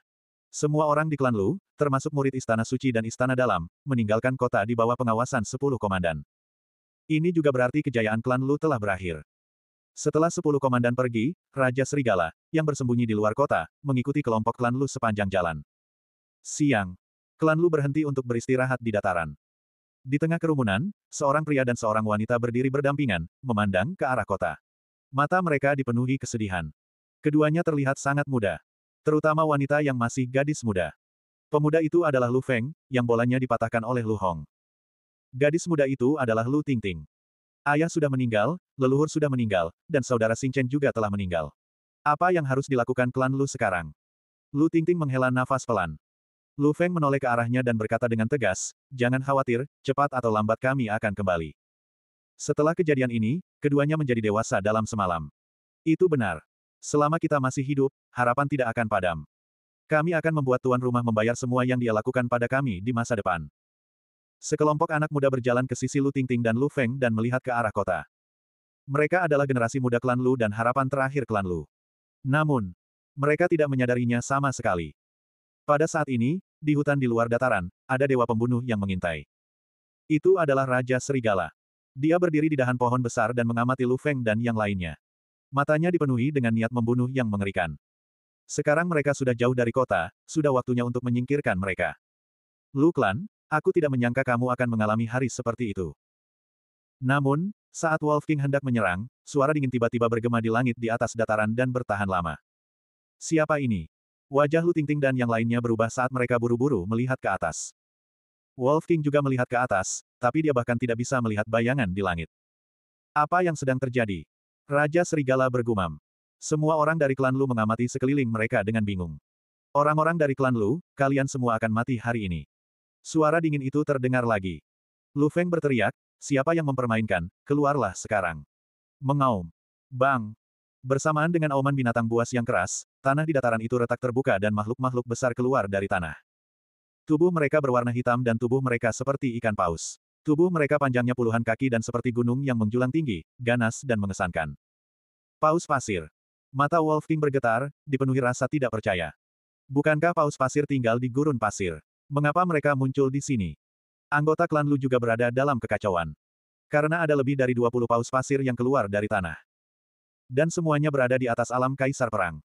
Semua orang di klan Lu, termasuk murid Istana Suci dan Istana Dalam, meninggalkan kota di bawah pengawasan 10 komandan. Ini juga berarti kejayaan klan Lu telah berakhir. Setelah 10 komandan pergi, Raja Serigala, yang bersembunyi di luar kota, mengikuti kelompok klan Lu sepanjang jalan. Siang, Klan Lu berhenti untuk beristirahat di dataran. Di tengah kerumunan, seorang pria dan seorang wanita berdiri berdampingan, memandang ke arah kota. Mata mereka dipenuhi kesedihan. Keduanya terlihat sangat muda. Terutama wanita yang masih gadis muda. Pemuda itu adalah Lu Feng, yang bolanya dipatahkan oleh Lu Hong. Gadis muda itu adalah Lu Ting Ting. Ayah sudah meninggal, leluhur sudah meninggal, dan saudara Chen juga telah meninggal. Apa yang harus dilakukan klan Lu sekarang? Lu Ting Ting menghela nafas pelan. Lu Feng menoleh ke arahnya dan berkata dengan tegas, jangan khawatir, cepat atau lambat kami akan kembali. Setelah kejadian ini, keduanya menjadi dewasa dalam semalam. Itu benar. Selama kita masih hidup, harapan tidak akan padam. Kami akan membuat tuan rumah membayar semua yang dia lakukan pada kami di masa depan. Sekelompok anak muda berjalan ke sisi Lu Tingting dan Lu Feng dan melihat ke arah kota. Mereka adalah generasi muda klan Lu dan harapan terakhir klan Lu. Namun, mereka tidak menyadarinya sama sekali. Pada saat ini, di hutan di luar dataran, ada dewa pembunuh yang mengintai. Itu adalah Raja Serigala. Dia berdiri di dahan pohon besar dan mengamati Lu Feng dan yang lainnya. Matanya dipenuhi dengan niat membunuh yang mengerikan. Sekarang mereka sudah jauh dari kota, sudah waktunya untuk menyingkirkan mereka. Lu Klan, aku tidak menyangka kamu akan mengalami hari seperti itu. Namun, saat Wolf King hendak menyerang, suara dingin tiba-tiba bergema di langit di atas dataran dan bertahan lama. Siapa ini? Wajah Lu Tingting dan yang lainnya berubah saat mereka buru-buru melihat ke atas. Wolf King juga melihat ke atas, tapi dia bahkan tidak bisa melihat bayangan di langit. Apa yang sedang terjadi? Raja Serigala bergumam. Semua orang dari klan Lu mengamati sekeliling mereka dengan bingung. Orang-orang dari klan Lu, kalian semua akan mati hari ini. Suara dingin itu terdengar lagi. Lu Feng berteriak, siapa yang mempermainkan, keluarlah sekarang. Mengaum. Bang, Bersamaan dengan auman binatang buas yang keras, tanah di dataran itu retak terbuka dan makhluk-makhluk besar keluar dari tanah. Tubuh mereka berwarna hitam dan tubuh mereka seperti ikan paus. Tubuh mereka panjangnya puluhan kaki dan seperti gunung yang menjulang tinggi, ganas dan mengesankan. Paus pasir. Mata Wolf King bergetar, dipenuhi rasa tidak percaya. Bukankah paus pasir tinggal di gurun pasir? Mengapa mereka muncul di sini? Anggota klan Lu juga berada dalam kekacauan. Karena ada lebih dari 20 paus pasir yang keluar dari tanah. Dan semuanya berada di atas alam kaisar perang.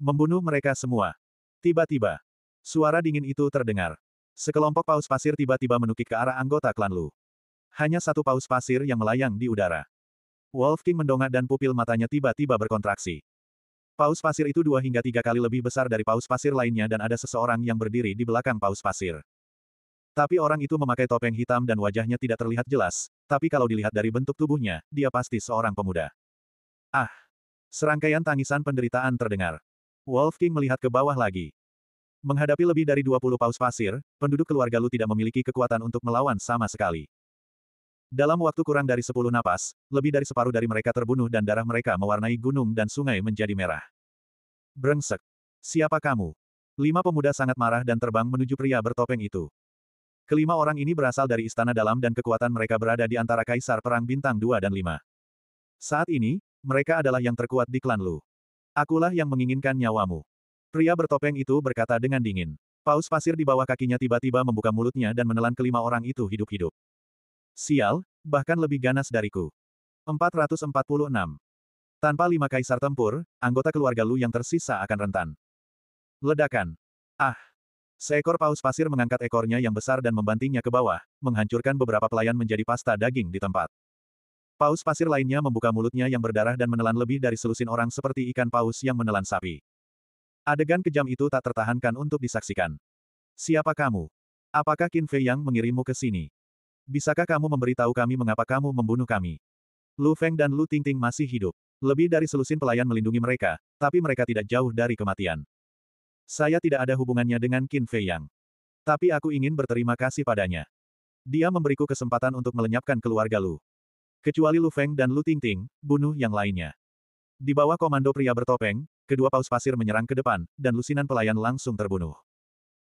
Membunuh mereka semua. Tiba-tiba, suara dingin itu terdengar. Sekelompok paus pasir tiba-tiba menukik ke arah anggota klan Lu. Hanya satu paus pasir yang melayang di udara. Wolf King mendongak dan pupil matanya tiba-tiba berkontraksi. Paus pasir itu dua hingga tiga kali lebih besar dari paus pasir lainnya dan ada seseorang yang berdiri di belakang paus pasir. Tapi orang itu memakai topeng hitam dan wajahnya tidak terlihat jelas, tapi kalau dilihat dari bentuk tubuhnya, dia pasti seorang pemuda. Ah! Serangkaian tangisan penderitaan terdengar. Wolf King melihat ke bawah lagi. Menghadapi lebih dari 20 paus pasir, penduduk keluarga Lu tidak memiliki kekuatan untuk melawan sama sekali. Dalam waktu kurang dari 10 napas, lebih dari separuh dari mereka terbunuh dan darah mereka mewarnai gunung dan sungai menjadi merah. Brengsek. Siapa kamu? Lima pemuda sangat marah dan terbang menuju pria bertopeng itu. Kelima orang ini berasal dari istana dalam dan kekuatan mereka berada di antara kaisar perang bintang 2 dan 5. Saat ini, mereka adalah yang terkuat di klan Lu. Akulah yang menginginkan nyawamu. Pria bertopeng itu berkata dengan dingin. Paus pasir di bawah kakinya tiba-tiba membuka mulutnya dan menelan kelima orang itu hidup-hidup. Sial, bahkan lebih ganas dariku. 446. Tanpa lima kaisar tempur, anggota keluarga Lu yang tersisa akan rentan. Ledakan. Ah! Seekor paus pasir mengangkat ekornya yang besar dan membantingnya ke bawah, menghancurkan beberapa pelayan menjadi pasta daging di tempat. Paus pasir lainnya membuka mulutnya yang berdarah dan menelan lebih dari selusin orang seperti ikan paus yang menelan sapi. Adegan kejam itu tak tertahankan untuk disaksikan. Siapa kamu? Apakah Qin Fei Yang mengirimmu ke sini? Bisakah kamu memberitahu kami mengapa kamu membunuh kami? Lu Feng dan Lu Ting Ting masih hidup. Lebih dari selusin pelayan melindungi mereka, tapi mereka tidak jauh dari kematian. Saya tidak ada hubungannya dengan Qin Fei Yang. Tapi aku ingin berterima kasih padanya. Dia memberiku kesempatan untuk melenyapkan keluarga Lu. Kecuali Lu Feng dan Lu Ting Ting, bunuh yang lainnya. Di bawah komando pria bertopeng, kedua paus pasir menyerang ke depan, dan lusinan pelayan langsung terbunuh.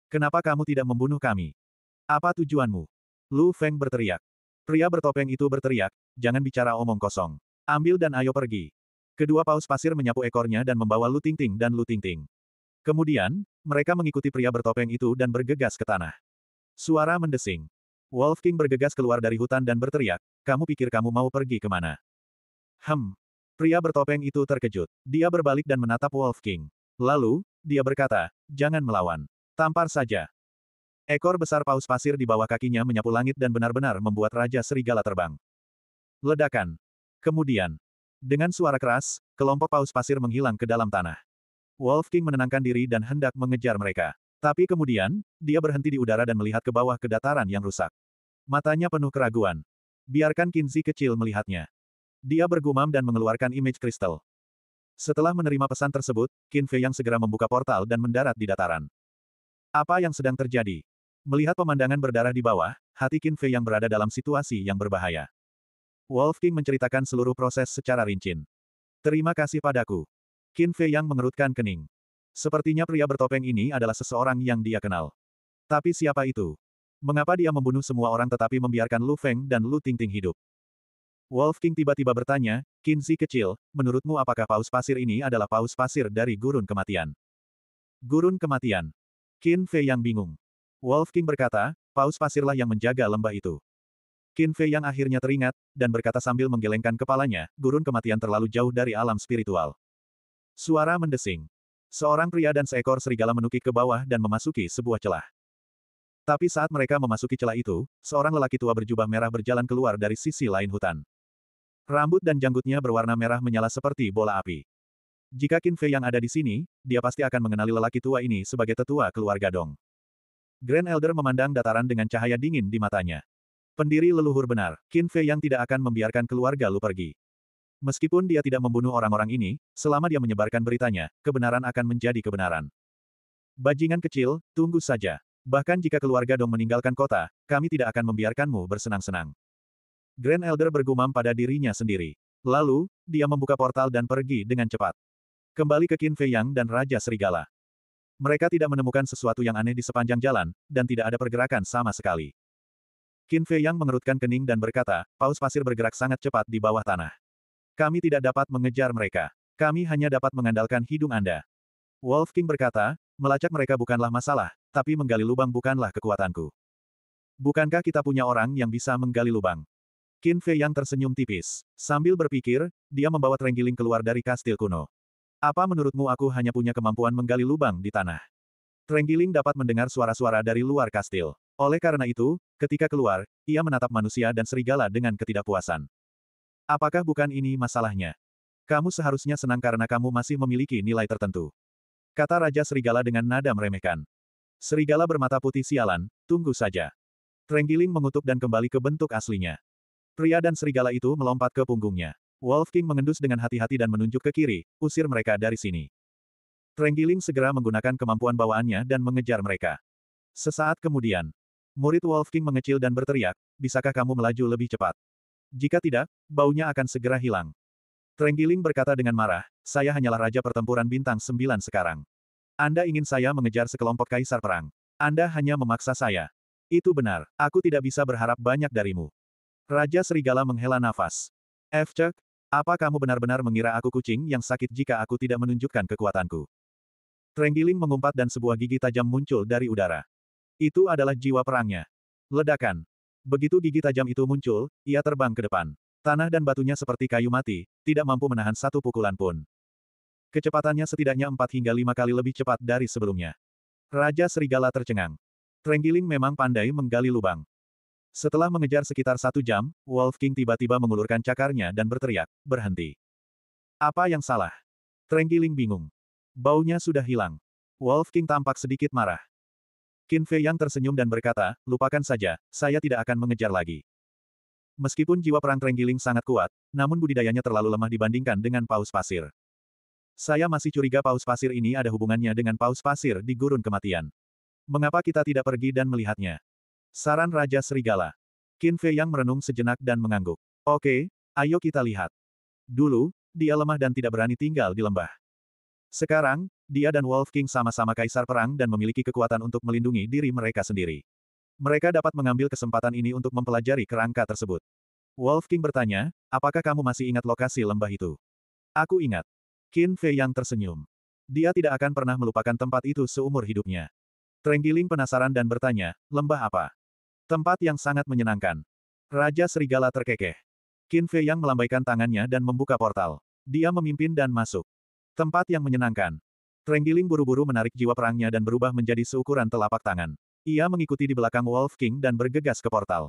Kenapa kamu tidak membunuh kami? Apa tujuanmu? Lu Feng berteriak. Pria bertopeng itu berteriak, jangan bicara omong kosong. Ambil dan ayo pergi. Kedua paus pasir menyapu ekornya dan membawa Lu Ting Ting dan Lu Ting Ting. Kemudian, mereka mengikuti pria bertopeng itu dan bergegas ke tanah. Suara mendesing. Wolf King bergegas keluar dari hutan dan berteriak, kamu pikir kamu mau pergi kemana? Hem. Pria bertopeng itu terkejut. Dia berbalik dan menatap Wolf King. Lalu, dia berkata, jangan melawan. Tampar saja. Ekor besar paus pasir di bawah kakinya menyapu langit dan benar-benar membuat Raja Serigala terbang. Ledakan. Kemudian, dengan suara keras, kelompok paus pasir menghilang ke dalam tanah. Wolf King menenangkan diri dan hendak mengejar mereka. Tapi kemudian, dia berhenti di udara dan melihat ke bawah ke dataran yang rusak. Matanya penuh keraguan. Biarkan Kinzi kecil melihatnya. Dia bergumam dan mengeluarkan image kristal. Setelah menerima pesan tersebut, Qin Fei yang segera membuka portal dan mendarat di dataran. Apa yang sedang terjadi? Melihat pemandangan berdarah di bawah, hati Qin Fei yang berada dalam situasi yang berbahaya. Wolf King menceritakan seluruh proses secara rinci. Terima kasih padaku. Qin Fei yang mengerutkan kening. Sepertinya pria bertopeng ini adalah seseorang yang dia kenal. Tapi siapa itu? Mengapa dia membunuh semua orang tetapi membiarkan Lu Feng dan Lu Ting Ting hidup? Wolf King tiba-tiba bertanya, Kinzi kecil, menurutmu apakah paus pasir ini adalah paus pasir dari gurun kematian? Gurun kematian. Qin Fei yang bingung. Wolf King berkata, paus pasirlah yang menjaga lembah itu. Qin Fei yang akhirnya teringat, dan berkata sambil menggelengkan kepalanya, gurun kematian terlalu jauh dari alam spiritual. Suara mendesing. Seorang pria dan seekor serigala menukik ke bawah dan memasuki sebuah celah. Tapi saat mereka memasuki celah itu, seorang lelaki tua berjubah merah berjalan keluar dari sisi lain hutan. Rambut dan janggutnya berwarna merah menyala seperti bola api. Jika Qin Fei yang ada di sini, dia pasti akan mengenali lelaki tua ini sebagai tetua keluarga Dong. Grand Elder memandang dataran dengan cahaya dingin di matanya. Pendiri leluhur benar, Qin Fei yang tidak akan membiarkan keluarga Lu pergi. Meskipun dia tidak membunuh orang-orang ini, selama dia menyebarkan beritanya, kebenaran akan menjadi kebenaran. Bajingan kecil, tunggu saja. Bahkan jika keluarga Dong meninggalkan kota, kami tidak akan membiarkanmu bersenang-senang. Grand Elder bergumam pada dirinya sendiri. Lalu, dia membuka portal dan pergi dengan cepat. Kembali ke Qin Fei Yang dan Raja Serigala. Mereka tidak menemukan sesuatu yang aneh di sepanjang jalan, dan tidak ada pergerakan sama sekali. Qin Fei Yang mengerutkan kening dan berkata, paus pasir bergerak sangat cepat di bawah tanah. Kami tidak dapat mengejar mereka. Kami hanya dapat mengandalkan hidung Anda. Wolf King berkata, melacak mereka bukanlah masalah, tapi menggali lubang bukanlah kekuatanku. Bukankah kita punya orang yang bisa menggali lubang? Qin Fei yang tersenyum tipis. Sambil berpikir, dia membawa Trenggiling keluar dari kastil kuno. Apa menurutmu aku hanya punya kemampuan menggali lubang di tanah? Trenggiling dapat mendengar suara-suara dari luar kastil. Oleh karena itu, ketika keluar, ia menatap manusia dan serigala dengan ketidakpuasan. Apakah bukan ini masalahnya? Kamu seharusnya senang karena kamu masih memiliki nilai tertentu. Kata Raja Serigala dengan nada meremehkan. Serigala bermata putih sialan, tunggu saja. Trenggiling mengutuk dan kembali ke bentuk aslinya. Pria dan serigala itu melompat ke punggungnya. Wolf King mengendus dengan hati-hati dan menunjuk ke kiri, usir mereka dari sini. Trenggiling segera menggunakan kemampuan bawaannya dan mengejar mereka. Sesaat kemudian, murid Wolf King mengecil dan berteriak, bisakah kamu melaju lebih cepat? Jika tidak, baunya akan segera hilang. Trenggiling berkata dengan marah, saya hanyalah raja pertempuran bintang sembilan sekarang. Anda ingin saya mengejar sekelompok kaisar perang. Anda hanya memaksa saya. Itu benar, aku tidak bisa berharap banyak darimu. Raja Serigala menghela nafas. Efcek, apa kamu benar-benar mengira aku kucing yang sakit jika aku tidak menunjukkan kekuatanku? Trenggiling mengumpat dan sebuah gigi tajam muncul dari udara. Itu adalah jiwa perangnya. Ledakan. Begitu gigi tajam itu muncul, ia terbang ke depan. Tanah dan batunya seperti kayu mati, tidak mampu menahan satu pukulan pun. Kecepatannya setidaknya empat hingga lima kali lebih cepat dari sebelumnya. Raja Serigala tercengang. Trenggiling memang pandai menggali lubang. Setelah mengejar sekitar satu jam, Wolf King tiba-tiba mengulurkan cakarnya dan berteriak, berhenti. Apa yang salah? Trenggiling bingung. Baunya sudah hilang. Wolf King tampak sedikit marah. Qin Fei yang tersenyum dan berkata, lupakan saja, saya tidak akan mengejar lagi. Meskipun jiwa perang Trenggiling sangat kuat, namun budidayanya terlalu lemah dibandingkan dengan paus pasir. Saya masih curiga paus pasir ini ada hubungannya dengan paus pasir di gurun kematian. Mengapa kita tidak pergi dan melihatnya? Saran Raja Serigala. Qin Fei yang merenung sejenak dan mengangguk. Oke, ayo kita lihat. Dulu, dia lemah dan tidak berani tinggal di lembah. Sekarang, dia dan Wolf King sama-sama kaisar perang dan memiliki kekuatan untuk melindungi diri mereka sendiri. Mereka dapat mengambil kesempatan ini untuk mempelajari kerangka tersebut. Wolf King bertanya, apakah kamu masih ingat lokasi lembah itu? Aku ingat. Qin Fei yang tersenyum. Dia tidak akan pernah melupakan tempat itu seumur hidupnya. Trenggiling penasaran dan bertanya, lembah apa? Tempat yang sangat menyenangkan. Raja Serigala terkekeh. Qin Fei yang melambaikan tangannya dan membuka portal. Dia memimpin dan masuk. Tempat yang menyenangkan. Renggiling buru-buru menarik jiwa perangnya dan berubah menjadi seukuran telapak tangan. Ia mengikuti di belakang Wolf King dan bergegas ke portal.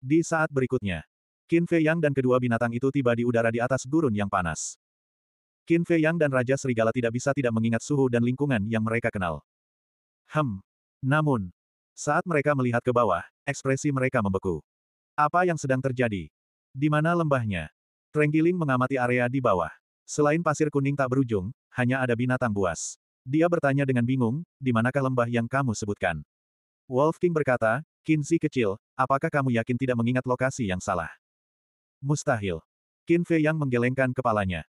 Di saat berikutnya, Qin Fei Yang dan kedua binatang itu tiba di udara di atas gurun yang panas. Qin Fei Yang dan Raja Serigala tidak bisa tidak mengingat suhu dan lingkungan yang mereka kenal. Hem. Namun, saat mereka melihat ke bawah, ekspresi mereka membeku. Apa yang sedang terjadi? Di mana lembahnya? Trenggiling mengamati area di bawah. Selain pasir kuning tak berujung, hanya ada binatang buas. Dia bertanya dengan bingung, di manakah lembah yang kamu sebutkan? Wolf King berkata, Kinzi kecil, apakah kamu yakin tidak mengingat lokasi yang salah? Mustahil. Qin Fei yang menggelengkan kepalanya.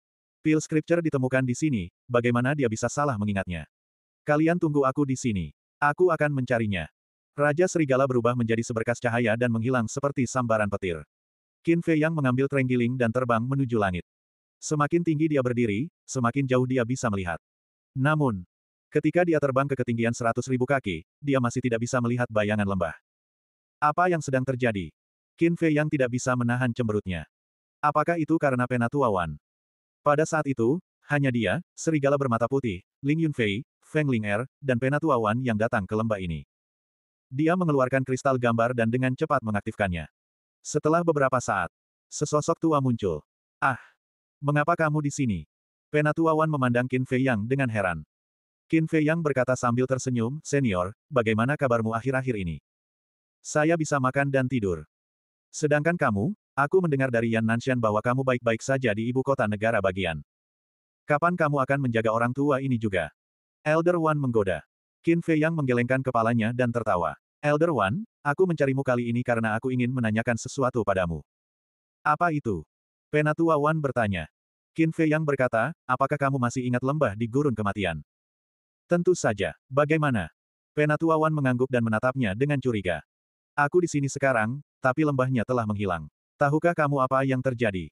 Pil scripture ditemukan di sini, bagaimana dia bisa salah mengingatnya? Kalian tunggu aku di sini. Aku akan mencarinya. Raja Serigala berubah menjadi seberkas cahaya dan menghilang seperti sambaran petir. Qin Fei yang mengambil trenggiling dan terbang menuju langit. Semakin tinggi dia berdiri, semakin jauh dia bisa melihat. Namun, ketika dia terbang ke ketinggian seratus ribu kaki, dia masih tidak bisa melihat bayangan lembah. Apa yang sedang terjadi? Qin Fei yang tidak bisa menahan cemberutnya. Apakah itu karena Penatua Wan? Pada saat itu, hanya dia, serigala bermata putih, Ling Yunfei, Feng Ling Er, dan Wan yang datang ke lembah ini. Dia mengeluarkan kristal gambar dan dengan cepat mengaktifkannya. Setelah beberapa saat, sesosok tua muncul. Ah, Mengapa kamu di sini? Penatua Wan memandang Qin Fei Yang dengan heran. Qin Fei Yang berkata sambil tersenyum, Senior, bagaimana kabarmu akhir-akhir ini? Saya bisa makan dan tidur. Sedangkan kamu, aku mendengar dari Yan Nanshan bahwa kamu baik-baik saja di ibu kota negara bagian. Kapan kamu akan menjaga orang tua ini juga? Elder Wan menggoda. Qin Fei Yang menggelengkan kepalanya dan tertawa. Elder Wan, aku mencarimu kali ini karena aku ingin menanyakan sesuatu padamu. Apa itu? Penatua Wan bertanya. Qin Fei yang berkata, apakah kamu masih ingat lembah di gurun kematian? Tentu saja. Bagaimana? Penatua Wan mengangguk dan menatapnya dengan curiga. Aku di sini sekarang, tapi lembahnya telah menghilang. Tahukah kamu apa yang terjadi?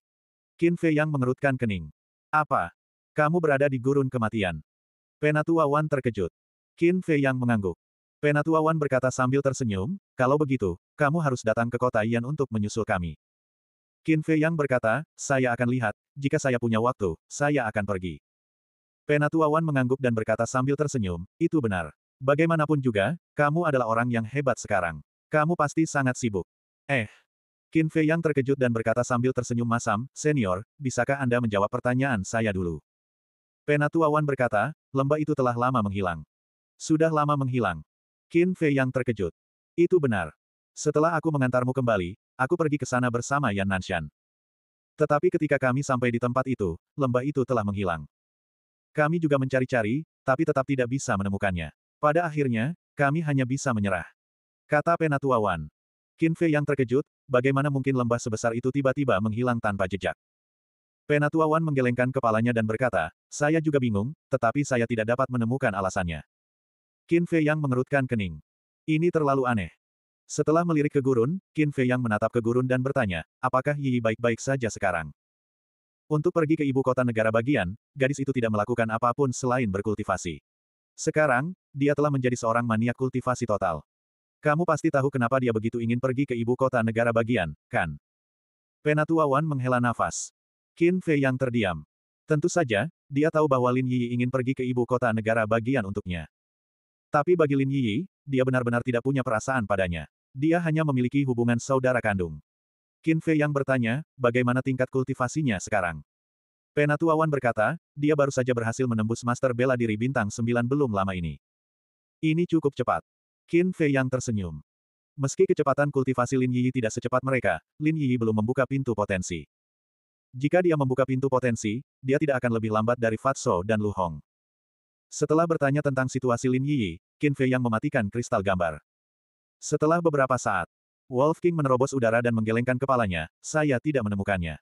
Qin Fei yang mengerutkan kening. Apa? Kamu berada di gurun kematian. Penatua Wan terkejut. Qin Fei yang mengangguk. Penatua Wan berkata sambil tersenyum, kalau begitu, kamu harus datang ke kota Yan untuk menyusul kami. Qin Fei Yang berkata, saya akan lihat, jika saya punya waktu, saya akan pergi. Penatua Wan mengangguk dan berkata sambil tersenyum, itu benar. Bagaimanapun juga, kamu adalah orang yang hebat sekarang. Kamu pasti sangat sibuk. Eh. Qin Fei Yang terkejut dan berkata sambil tersenyum masam, senior, bisakah Anda menjawab pertanyaan saya dulu? Penatua Wan berkata, lembah itu telah lama menghilang. Sudah lama menghilang. Qin Fei Yang terkejut. Itu benar. Setelah aku mengantarmu kembali, aku pergi ke sana bersama Yan Nanshan. Tetapi ketika kami sampai di tempat itu, lembah itu telah menghilang. Kami juga mencari-cari, tapi tetap tidak bisa menemukannya. Pada akhirnya, kami hanya bisa menyerah. Kata Penatua Wan. Qin Fei yang terkejut, bagaimana mungkin lembah sebesar itu tiba-tiba menghilang tanpa jejak. Penatua Wan menggelengkan kepalanya dan berkata, saya juga bingung, tetapi saya tidak dapat menemukan alasannya. Qin Fei yang mengerutkan kening. Ini terlalu aneh. Setelah melirik ke gurun, Qin Fei yang menatap ke gurun dan bertanya, apakah Yi baik-baik saja sekarang? Untuk pergi ke ibu kota negara bagian, gadis itu tidak melakukan apapun selain berkultivasi. Sekarang, dia telah menjadi seorang maniak kultivasi total. Kamu pasti tahu kenapa dia begitu ingin pergi ke ibu kota negara bagian, kan? Penatua Wan menghela nafas. Qin Fei yang terdiam. Tentu saja, dia tahu bahwa Lin Yi ingin pergi ke ibu kota negara bagian untuknya. Tapi bagi Lin Yi, dia benar-benar tidak punya perasaan padanya. Dia hanya memiliki hubungan saudara kandung. Qin Fei yang bertanya, bagaimana tingkat kultivasinya sekarang? Penatuawan berkata, dia baru saja berhasil menembus master bela diri bintang 9 belum lama ini. Ini cukup cepat. Qin Fei yang tersenyum. Meski kecepatan kultivasi Lin Yi tidak secepat mereka, Lin Yi belum membuka pintu potensi. Jika dia membuka pintu potensi, dia tidak akan lebih lambat dari Fatso dan Lu Hong. Setelah bertanya tentang situasi Lin Yi, Qin Fei yang mematikan kristal gambar. Setelah beberapa saat, Wolf King menerobos udara dan menggelengkan kepalanya, saya tidak menemukannya.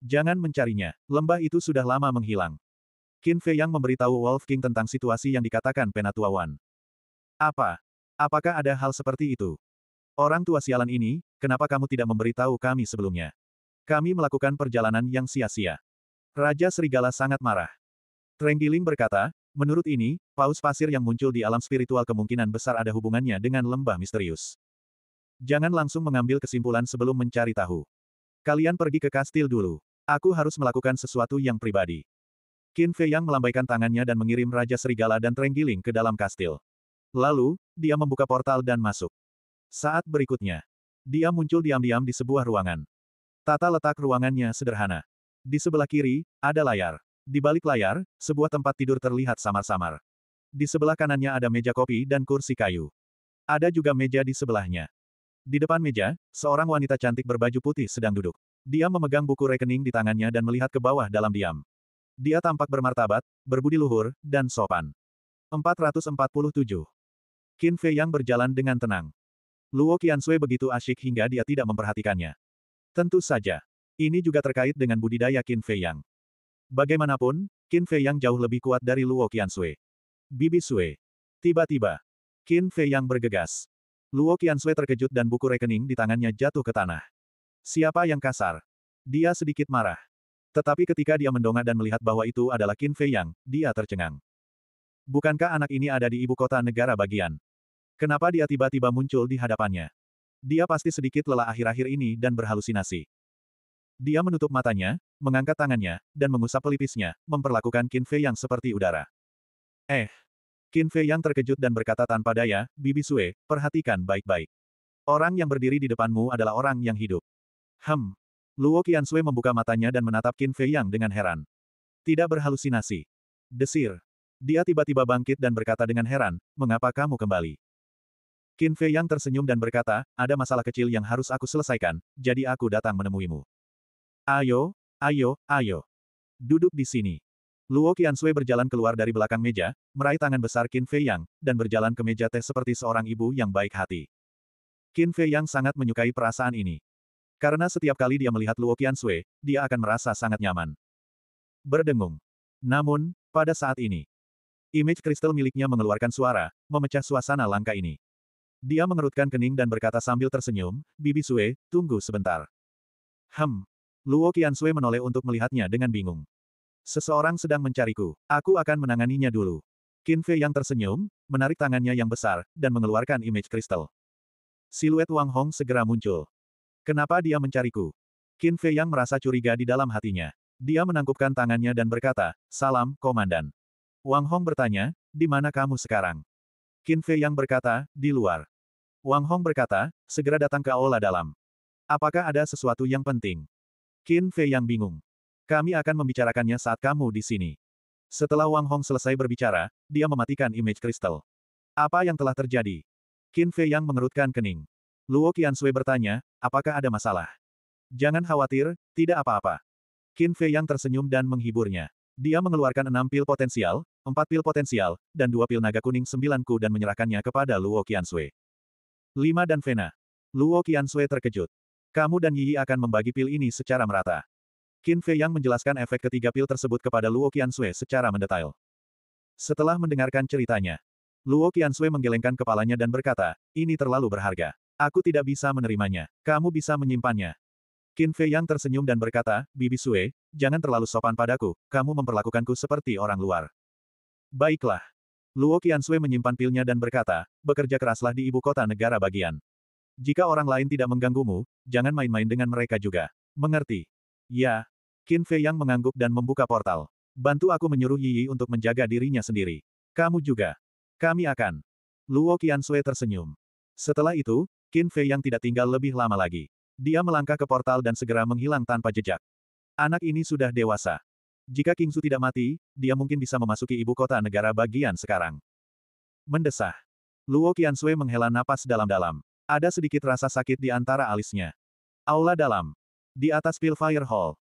Jangan mencarinya, lembah itu sudah lama menghilang. Qin Fei yang memberitahu Wolf King tentang situasi yang dikatakan Penatua Wan. Apa? Apakah ada hal seperti itu? Orang tua sialan ini, kenapa kamu tidak memberitahu kami sebelumnya? Kami melakukan perjalanan yang sia-sia. Raja Serigala sangat marah. Trenggiling berkata, Menurut ini, paus pasir yang muncul di alam spiritual kemungkinan besar ada hubungannya dengan lembah misterius. Jangan langsung mengambil kesimpulan sebelum mencari tahu. Kalian pergi ke kastil dulu. Aku harus melakukan sesuatu yang pribadi. Qin Fei Yang melambaikan tangannya dan mengirim Raja Serigala dan Trenggiling ke dalam kastil. Lalu, dia membuka portal dan masuk. Saat berikutnya, dia muncul diam-diam di sebuah ruangan. Tata letak ruangannya sederhana. Di sebelah kiri, ada layar. Di balik layar, sebuah tempat tidur terlihat samar-samar. Di sebelah kanannya ada meja kopi dan kursi kayu. Ada juga meja di sebelahnya. Di depan meja, seorang wanita cantik berbaju putih sedang duduk. Dia memegang buku rekening di tangannya dan melihat ke bawah dalam diam. Dia tampak bermartabat, berbudi luhur, dan sopan. 447. Qin Fei yang berjalan dengan tenang. Luo Qiansui begitu asyik hingga dia tidak memperhatikannya. Tentu saja. Ini juga terkait dengan budidaya Qin Fei Yang. Bagaimanapun, Qin Fei yang jauh lebih kuat dari Luo Qiansui. Bibi Sui. Tiba-tiba, Qin Fei yang bergegas. Luo Qiansui terkejut dan buku rekening di tangannya jatuh ke tanah. Siapa yang kasar? Dia sedikit marah. Tetapi ketika dia mendongak dan melihat bahwa itu adalah Qin Fei Yang, dia tercengang. Bukankah anak ini ada di ibu kota negara bagian? Kenapa dia tiba-tiba muncul di hadapannya? Dia pasti sedikit lelah akhir-akhir ini dan berhalusinasi. Dia menutup matanya, mengangkat tangannya, dan mengusap pelipisnya, memperlakukan Qin Fei yang seperti udara. Eh! Qin Fei yang terkejut dan berkata tanpa daya, Bibi Sue, perhatikan baik-baik. Orang yang berdiri di depanmu adalah orang yang hidup. Hem! Luo Qian Sue membuka matanya dan menatap Qin Fei yang dengan heran. Tidak berhalusinasi. Desir. Dia tiba-tiba bangkit dan berkata dengan heran, mengapa kamu kembali? Qin Fei yang tersenyum dan berkata, ada masalah kecil yang harus aku selesaikan, jadi aku datang menemuimu. Ayo, ayo, ayo. Duduk di sini. Luo Qiansui berjalan keluar dari belakang meja, meraih tangan besar Qin Fei Yang, dan berjalan ke meja teh seperti seorang ibu yang baik hati. Qin Fei Yang sangat menyukai perasaan ini. Karena setiap kali dia melihat Luo Qiansui, dia akan merasa sangat nyaman. Berdengung. Namun, pada saat ini, image kristal miliknya mengeluarkan suara, memecah suasana langka ini. Dia mengerutkan kening dan berkata sambil tersenyum, Bibi Sue, tunggu sebentar. Hem, Luo Qiansui menoleh untuk melihatnya dengan bingung. Seseorang sedang mencariku. Aku akan menanganinya dulu. Qin Fei yang tersenyum, menarik tangannya yang besar, dan mengeluarkan image kristal. Siluet Wang Hong segera muncul. Kenapa dia mencariku? Qin Fei yang merasa curiga di dalam hatinya. Dia menangkupkan tangannya dan berkata, Salam, Komandan. Wang Hong bertanya, di mana kamu sekarang? Qin Fei yang berkata, di luar. Wang Hong berkata, segera datang ke aula dalam. Apakah ada sesuatu yang penting? Qin Fei yang bingung. Kami akan membicarakannya saat kamu di sini. Setelah Wang Hong selesai berbicara, dia mematikan image kristal. Apa yang telah terjadi? Qin Fei yang mengerutkan kening. Luo Sui bertanya, apakah ada masalah? Jangan khawatir, tidak apa-apa. Qin Fei yang tersenyum dan menghiburnya. Dia mengeluarkan enam pil potensial, empat pil potensial, dan dua pil naga kuning sembilan ku dan menyerahkannya kepada Luo Sui. Lima dan Vena. Luo Sui terkejut. Kamu dan Yi akan membagi pil ini secara merata. Qin Fei Yang menjelaskan efek ketiga pil tersebut kepada Luo Sui secara mendetail. Setelah mendengarkan ceritanya, Luo Sui menggelengkan kepalanya dan berkata, ini terlalu berharga. Aku tidak bisa menerimanya. Kamu bisa menyimpannya. Qin Fei Yang tersenyum dan berkata, Bibi Sue, jangan terlalu sopan padaku, kamu memperlakukanku seperti orang luar. Baiklah. Luo Sui menyimpan pilnya dan berkata, bekerja keraslah di ibu kota negara bagian. Jika orang lain tidak mengganggumu, jangan main-main dengan mereka juga. Mengerti? Ya. Qin Fei yang mengangguk dan membuka portal. Bantu aku menyuruh Yi Yi untuk menjaga dirinya sendiri. Kamu juga. Kami akan. Luo Qiansui tersenyum. Setelah itu, Qin Fei yang tidak tinggal lebih lama lagi. Dia melangkah ke portal dan segera menghilang tanpa jejak. Anak ini sudah dewasa. Jika King Su tidak mati, dia mungkin bisa memasuki ibu kota negara bagian sekarang. Mendesah. Luo Qiansui menghela napas dalam-dalam. Ada sedikit rasa sakit di antara alisnya. Aula dalam. Di atas fire Hall.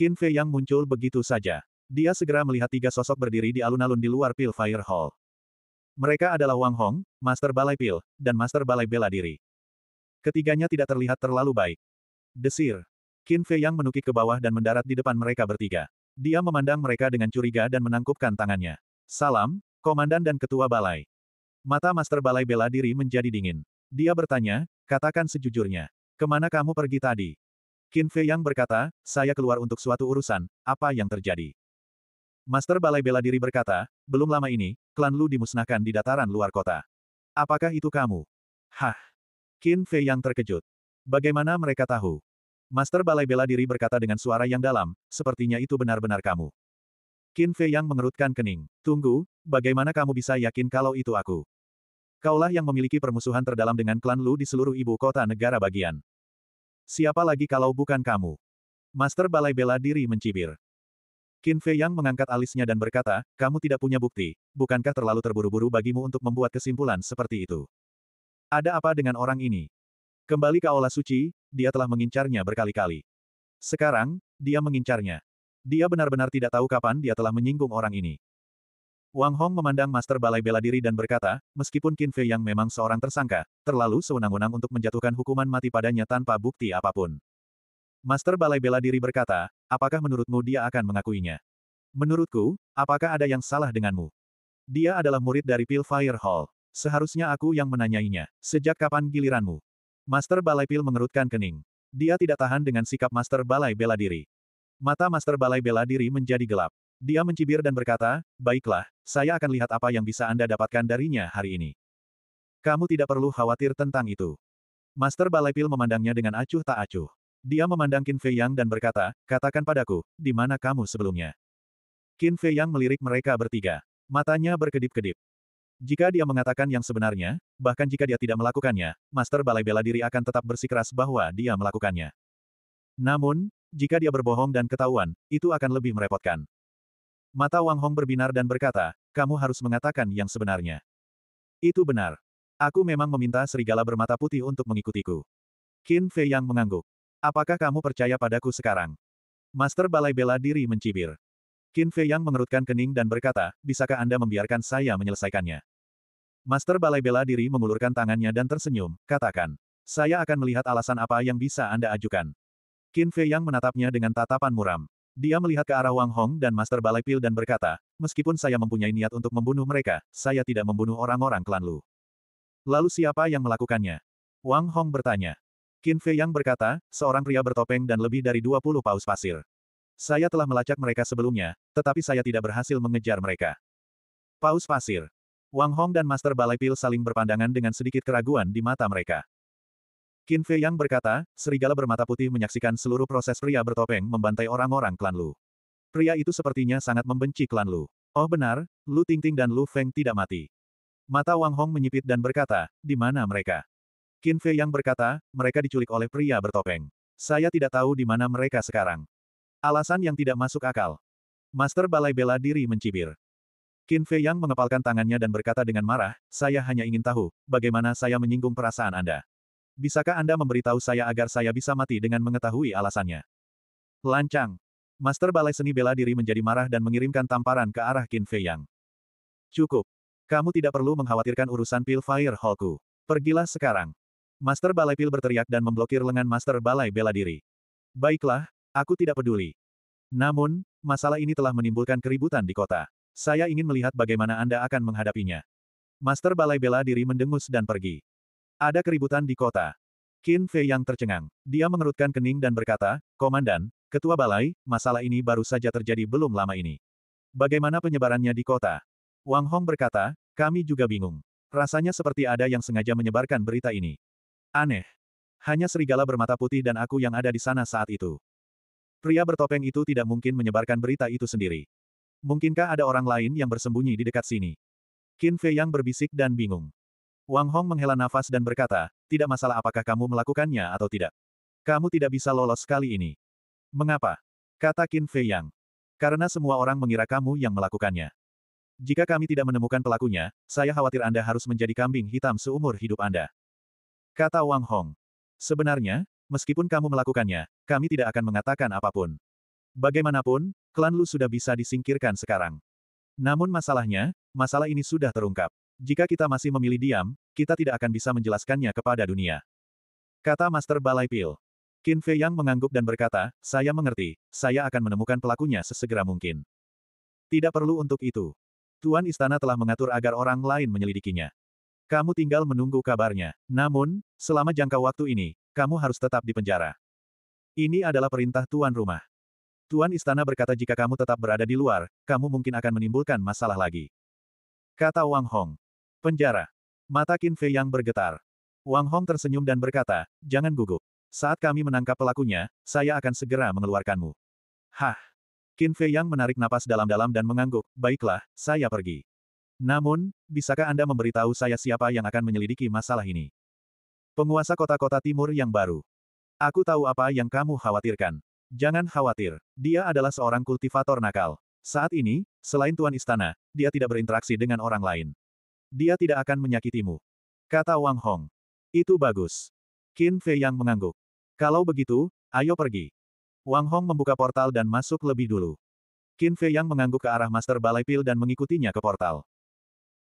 Qin Fei yang muncul begitu saja. Dia segera melihat tiga sosok berdiri di alun-alun di luar fire Hall. Mereka adalah Wang Hong, Master Balai Pil, dan Master Balai Bela Diri. Ketiganya tidak terlihat terlalu baik. Desir. Qin Fei yang menukik ke bawah dan mendarat di depan mereka bertiga. Dia memandang mereka dengan curiga dan menangkupkan tangannya. Salam, Komandan dan Ketua Balai. Mata Master Balai Bela Diri menjadi dingin. Dia bertanya, katakan sejujurnya. Kemana kamu pergi tadi? Qin Fei Yang berkata, saya keluar untuk suatu urusan, apa yang terjadi? Master Balai Bela Diri berkata, belum lama ini, klan Lu dimusnahkan di dataran luar kota. Apakah itu kamu? Hah! Qin Fei Yang terkejut. Bagaimana mereka tahu? Master Balai Bela Diri berkata dengan suara yang dalam, sepertinya itu benar-benar kamu. Qin Fei Yang mengerutkan kening. Tunggu, bagaimana kamu bisa yakin kalau itu aku? Kaulah yang memiliki permusuhan terdalam dengan klan Lu di seluruh ibu kota negara bagian. Siapa lagi kalau bukan kamu? Master Balai Bela Diri mencibir. Qin Fei Yang mengangkat alisnya dan berkata, kamu tidak punya bukti, bukankah terlalu terburu-buru bagimu untuk membuat kesimpulan seperti itu? Ada apa dengan orang ini? Kembali ke Aula Suci, dia telah mengincarnya berkali-kali. Sekarang, dia mengincarnya. Dia benar-benar tidak tahu kapan dia telah menyinggung orang ini. Wang Hong memandang master balai bela diri dan berkata, meskipun Qin Fei yang memang seorang tersangka, terlalu sewenang-wenang untuk menjatuhkan hukuman mati padanya tanpa bukti apapun. Master balai bela diri berkata, apakah menurutmu dia akan mengakuinya? Menurutku, apakah ada yang salah denganmu? Dia adalah murid dari Fire Hall. Seharusnya aku yang menanyainya, sejak kapan giliranmu? Master Balai Pil mengerutkan kening. Dia tidak tahan dengan sikap Master Balai Bela Diri. Mata Master Balai Bela Diri menjadi gelap. Dia mencibir dan berkata, baiklah, saya akan lihat apa yang bisa Anda dapatkan darinya hari ini. Kamu tidak perlu khawatir tentang itu. Master Balai Pil memandangnya dengan acuh tak acuh. Dia memandang Qin Fei Yang dan berkata, katakan padaku, di mana kamu sebelumnya? Qin Fei Yang melirik mereka bertiga. Matanya berkedip-kedip. Jika dia mengatakan yang sebenarnya, bahkan jika dia tidak melakukannya, Master Balai Bela Diri akan tetap bersikeras bahwa dia melakukannya. Namun, jika dia berbohong dan ketahuan, itu akan lebih merepotkan. Mata Wang Hong berbinar dan berkata, kamu harus mengatakan yang sebenarnya. Itu benar. Aku memang meminta serigala bermata putih untuk mengikutiku. Qin Fei Yang mengangguk. Apakah kamu percaya padaku sekarang? Master Balai Bela Diri mencibir. Qin Fei Yang mengerutkan kening dan berkata, bisakah Anda membiarkan saya menyelesaikannya? Master Balai Bela Diri mengulurkan tangannya dan tersenyum, katakan. Saya akan melihat alasan apa yang bisa Anda ajukan. Qin Fei Yang menatapnya dengan tatapan muram. Dia melihat ke arah Wang Hong dan Master Balai Pil dan berkata, meskipun saya mempunyai niat untuk membunuh mereka, saya tidak membunuh orang-orang klan Lu. Lalu siapa yang melakukannya? Wang Hong bertanya. Qin Fei Yang berkata, seorang pria bertopeng dan lebih dari 20 paus pasir. Saya telah melacak mereka sebelumnya, tetapi saya tidak berhasil mengejar mereka. Paus pasir. Wang Hong dan Master Balai Pil saling berpandangan dengan sedikit keraguan di mata mereka. Qin Fei Yang berkata, serigala bermata putih menyaksikan seluruh proses pria bertopeng membantai orang-orang klan Lu. Pria itu sepertinya sangat membenci klan Lu. Oh benar, Lu Ting Ting dan Lu Feng tidak mati. Mata Wang Hong menyipit dan berkata, di mana mereka? Qin Fei Yang berkata, mereka diculik oleh pria bertopeng. Saya tidak tahu di mana mereka sekarang. Alasan yang tidak masuk akal. Master Balai Bela Diri mencibir. Qin Fei Yang mengepalkan tangannya dan berkata dengan marah, saya hanya ingin tahu, bagaimana saya menyinggung perasaan Anda. Bisakah Anda memberitahu saya agar saya bisa mati dengan mengetahui alasannya? Lancang. Master Balai Seni Bela Diri menjadi marah dan mengirimkan tamparan ke arah Qin Fei Yang. Cukup. Kamu tidak perlu mengkhawatirkan urusan Pil Fire Hallku. Pergilah sekarang. Master Balai Pil berteriak dan memblokir lengan Master Balai Bela Diri. Baiklah, aku tidak peduli. Namun, masalah ini telah menimbulkan keributan di kota. Saya ingin melihat bagaimana Anda akan menghadapinya. Master Balai Bela Diri mendengus dan pergi. Ada keributan di kota. Qin Fei yang tercengang. Dia mengerutkan kening dan berkata, Komandan, Ketua Balai, masalah ini baru saja terjadi belum lama ini. Bagaimana penyebarannya di kota? Wang Hong berkata, kami juga bingung. Rasanya seperti ada yang sengaja menyebarkan berita ini. Aneh. Hanya serigala bermata putih dan aku yang ada di sana saat itu. Pria bertopeng itu tidak mungkin menyebarkan berita itu sendiri. Mungkinkah ada orang lain yang bersembunyi di dekat sini? Qin Fei yang berbisik dan bingung. Wang Hong menghela nafas dan berkata, tidak masalah apakah kamu melakukannya atau tidak. Kamu tidak bisa lolos kali ini. Mengapa? Kata Qin Fei Yang. Karena semua orang mengira kamu yang melakukannya. Jika kami tidak menemukan pelakunya, saya khawatir Anda harus menjadi kambing hitam seumur hidup Anda. Kata Wang Hong. Sebenarnya, meskipun kamu melakukannya, kami tidak akan mengatakan apapun. Bagaimanapun, klan Lu sudah bisa disingkirkan sekarang. Namun masalahnya, masalah ini sudah terungkap. Jika kita masih memilih diam, kita tidak akan bisa menjelaskannya kepada dunia. Kata Master Balai Pil. Qin Fei Yang mengangguk dan berkata, saya mengerti, saya akan menemukan pelakunya sesegera mungkin. Tidak perlu untuk itu. Tuan Istana telah mengatur agar orang lain menyelidikinya. Kamu tinggal menunggu kabarnya. Namun, selama jangka waktu ini, kamu harus tetap di penjara. Ini adalah perintah Tuan Rumah. Tuan Istana berkata jika kamu tetap berada di luar, kamu mungkin akan menimbulkan masalah lagi. Kata Wang Hong. Penjara. Mata Qin Fei yang bergetar. Wang Hong tersenyum dan berkata, jangan gugup. Saat kami menangkap pelakunya, saya akan segera mengeluarkanmu. Hah. Qin Fei yang menarik napas dalam-dalam dan mengangguk, baiklah, saya pergi. Namun, bisakah Anda memberitahu saya siapa yang akan menyelidiki masalah ini? Penguasa kota-kota timur yang baru. Aku tahu apa yang kamu khawatirkan. Jangan khawatir, dia adalah seorang kultivator nakal. Saat ini, selain Tuan Istana, dia tidak berinteraksi dengan orang lain. Dia tidak akan menyakitimu. Kata Wang Hong. Itu bagus. Qin Fei yang mengangguk. Kalau begitu, ayo pergi. Wang Hong membuka portal dan masuk lebih dulu. Qin Fei yang mengangguk ke arah Master Balai Pil dan mengikutinya ke portal.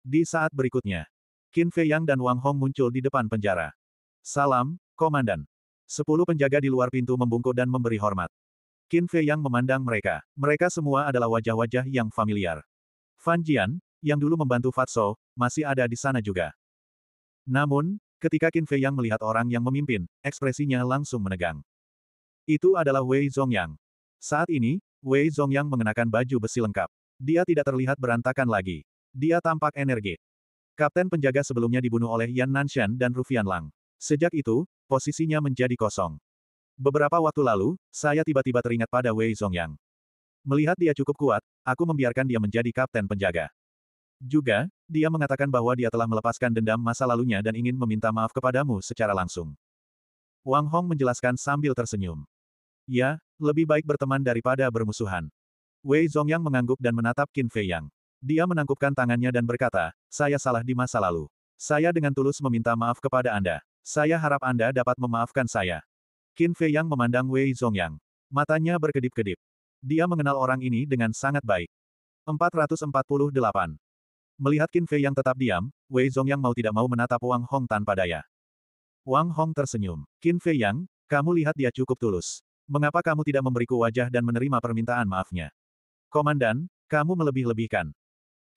Di saat berikutnya, Qin Fei yang dan Wang Hong muncul di depan penjara. Salam, Komandan. Sepuluh penjaga di luar pintu membungkuk dan memberi hormat. Qin Fei yang memandang mereka. Mereka semua adalah wajah-wajah yang familiar. Fan Jian, yang dulu membantu Fatso, masih ada di sana juga. Namun, ketika Qin Fei Yang melihat orang yang memimpin, ekspresinya langsung menegang. Itu adalah Wei Zongyang. Saat ini, Wei Zongyang mengenakan baju besi lengkap. Dia tidak terlihat berantakan lagi. Dia tampak energik. Kapten penjaga sebelumnya dibunuh oleh Yan Nanshan dan Rufian Lang. Sejak itu, posisinya menjadi kosong. Beberapa waktu lalu, saya tiba-tiba teringat pada Wei Zongyang. Melihat dia cukup kuat, aku membiarkan dia menjadi kapten penjaga. Juga, dia mengatakan bahwa dia telah melepaskan dendam masa lalunya dan ingin meminta maaf kepadamu secara langsung. Wang Hong menjelaskan sambil tersenyum. Ya, lebih baik berteman daripada bermusuhan. Wei Zongyang mengangguk dan menatap Qin Fei Yang. Dia menangkupkan tangannya dan berkata, saya salah di masa lalu. Saya dengan tulus meminta maaf kepada Anda. Saya harap Anda dapat memaafkan saya. Qin Fei Yang memandang Wei Zongyang. Matanya berkedip-kedip. Dia mengenal orang ini dengan sangat baik. 448. Melihat Qin Fei yang tetap diam, Wei Zongyang mau tidak mau menatap Wang Hong tanpa daya. Wang Hong tersenyum. Qin Fei Yang, kamu lihat dia cukup tulus. Mengapa kamu tidak memberiku wajah dan menerima permintaan maafnya? Komandan, kamu melebih-lebihkan.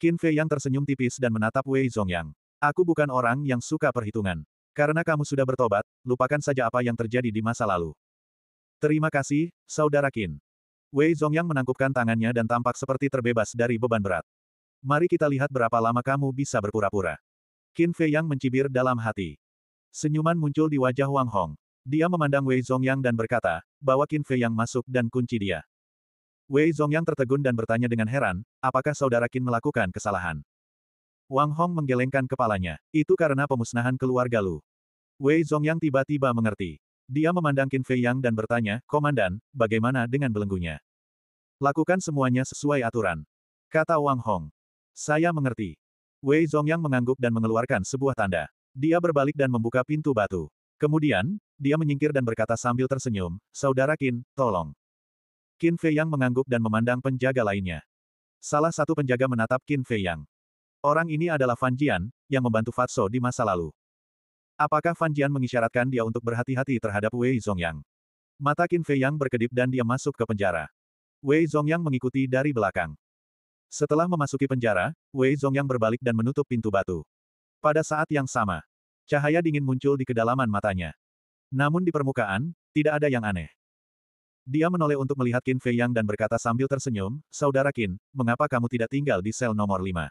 Qin Fei Yang tersenyum tipis dan menatap Wei Zongyang. Aku bukan orang yang suka perhitungan. Karena kamu sudah bertobat, lupakan saja apa yang terjadi di masa lalu. Terima kasih, Saudara Qin. Wei Zongyang menangkupkan tangannya dan tampak seperti terbebas dari beban berat. Mari kita lihat berapa lama kamu bisa berpura-pura. Qin Fei Yang mencibir dalam hati. Senyuman muncul di wajah Wang Hong. Dia memandang Wei Zongyang dan berkata, bawa Qin Fei Yang masuk dan kunci dia. Wei Zongyang tertegun dan bertanya dengan heran, apakah saudara Qin melakukan kesalahan? Wang Hong menggelengkan kepalanya. Itu karena pemusnahan keluarga Lu. Wei Zongyang tiba-tiba mengerti. Dia memandang Qin Fei Yang dan bertanya, Komandan, bagaimana dengan belenggunya? Lakukan semuanya sesuai aturan. Kata Wang Hong. Saya mengerti. Wei Zongyang mengangguk dan mengeluarkan sebuah tanda. Dia berbalik dan membuka pintu batu. Kemudian, dia menyingkir dan berkata sambil tersenyum, Saudara Qin, tolong. Qin Fei Yang mengangguk dan memandang penjaga lainnya. Salah satu penjaga menatap Qin Fei Yang. Orang ini adalah Fan Jian, yang membantu Fatso di masa lalu. Apakah Fan Jian mengisyaratkan dia untuk berhati-hati terhadap Wei Zongyang? Mata Qin Fei Yang berkedip dan dia masuk ke penjara. Wei Zongyang mengikuti dari belakang. Setelah memasuki penjara, Wei Zongyang berbalik dan menutup pintu batu. Pada saat yang sama, cahaya dingin muncul di kedalaman matanya. Namun di permukaan, tidak ada yang aneh. Dia menoleh untuk melihat Qin Fei Yang dan berkata sambil tersenyum, Saudara Qin, mengapa kamu tidak tinggal di sel nomor 5?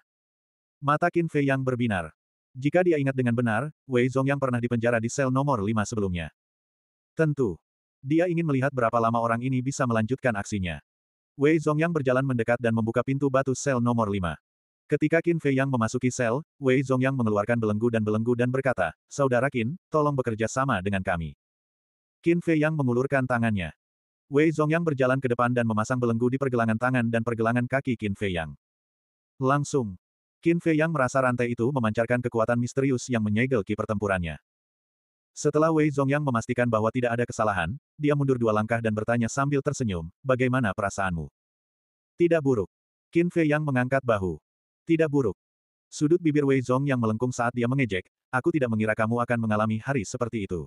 Mata Qin Fei Yang berbinar. Jika dia ingat dengan benar, Wei Zongyang pernah dipenjara di sel nomor 5 sebelumnya. Tentu. Dia ingin melihat berapa lama orang ini bisa melanjutkan aksinya. Wei Zongyang berjalan mendekat dan membuka pintu batu sel nomor 5. Ketika Qin Fei Yang memasuki sel, Wei Zongyang mengeluarkan belenggu dan belenggu dan berkata, Saudara Qin, tolong bekerja sama dengan kami. Qin Fei Yang mengulurkan tangannya. Wei Zongyang berjalan ke depan dan memasang belenggu di pergelangan tangan dan pergelangan kaki Qin Fei Yang. Langsung. Qin Fei Yang merasa rantai itu memancarkan kekuatan misterius yang menyegel ki pertempurannya. Setelah Wei Zongyang memastikan bahwa tidak ada kesalahan, dia mundur dua langkah dan bertanya sambil tersenyum, bagaimana perasaanmu? Tidak buruk. Qin Fei Yang mengangkat bahu. Tidak buruk. Sudut bibir Wei Zong yang melengkung saat dia mengejek, aku tidak mengira kamu akan mengalami hari seperti itu.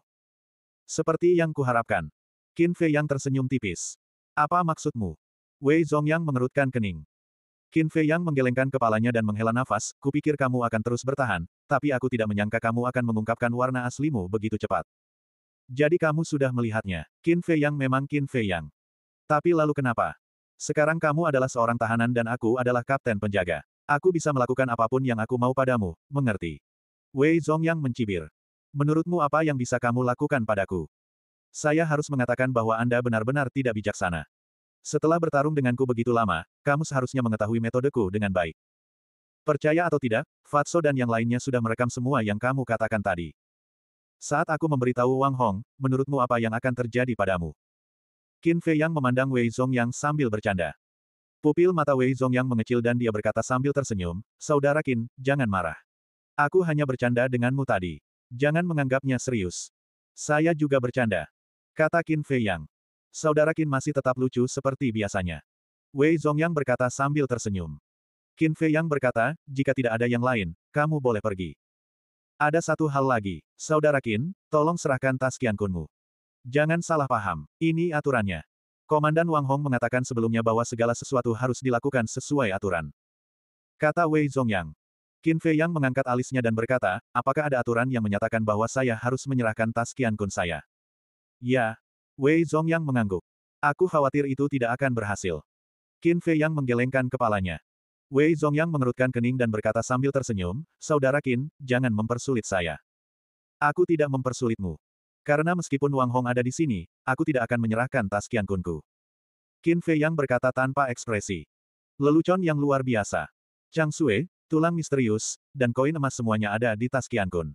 Seperti yang kuharapkan. Qin Fei Yang tersenyum tipis. Apa maksudmu? Wei Zong yang mengerutkan kening. Qin Fei Yang menggelengkan kepalanya dan menghela nafas, kupikir kamu akan terus bertahan, tapi aku tidak menyangka kamu akan mengungkapkan warna aslimu begitu cepat. Jadi kamu sudah melihatnya. Qin Fei Yang memang Qin Fei Yang. Tapi lalu kenapa? Sekarang kamu adalah seorang tahanan dan aku adalah kapten penjaga. Aku bisa melakukan apapun yang aku mau padamu, mengerti? Wei Yang mencibir. Menurutmu apa yang bisa kamu lakukan padaku? Saya harus mengatakan bahwa Anda benar-benar tidak bijaksana. Setelah bertarung denganku begitu lama, kamu seharusnya mengetahui metodeku dengan baik. Percaya atau tidak, Fatso dan yang lainnya sudah merekam semua yang kamu katakan tadi. Saat aku memberitahu Wang Hong, menurutmu apa yang akan terjadi padamu? Qin Fei Yang memandang Wei Yang sambil bercanda. Pupil mata Wei Yang mengecil dan dia berkata sambil tersenyum, Saudara Qin, jangan marah. Aku hanya bercanda denganmu tadi. Jangan menganggapnya serius. Saya juga bercanda. Kata Qin Fei Yang. Saudara Qin masih tetap lucu seperti biasanya. Wei Zongyang berkata sambil tersenyum. Qin Fei Yang berkata, jika tidak ada yang lain, kamu boleh pergi. Ada satu hal lagi, Saudara Qin, tolong serahkan tas Qian Kunmu. Jangan salah paham, ini aturannya. Komandan Wang Hong mengatakan sebelumnya bahwa segala sesuatu harus dilakukan sesuai aturan. Kata Wei Zongyang. Qin Fei Yang mengangkat alisnya dan berkata, apakah ada aturan yang menyatakan bahwa saya harus menyerahkan tas Qian Kun saya? Ya, Wei Zongyang mengangguk. Aku khawatir itu tidak akan berhasil. Qin Fei Yang menggelengkan kepalanya. Wei Zongyang mengerutkan kening dan berkata sambil tersenyum, Saudara Qin, jangan mempersulit saya. Aku tidak mempersulitmu. Karena meskipun Wang Hong ada di sini, aku tidak akan menyerahkan tas Qian Kunku. Qin Fei Yang berkata tanpa ekspresi. Lelucon yang luar biasa. Chang Sui, tulang misterius, dan koin emas semuanya ada di tas Qian Kun.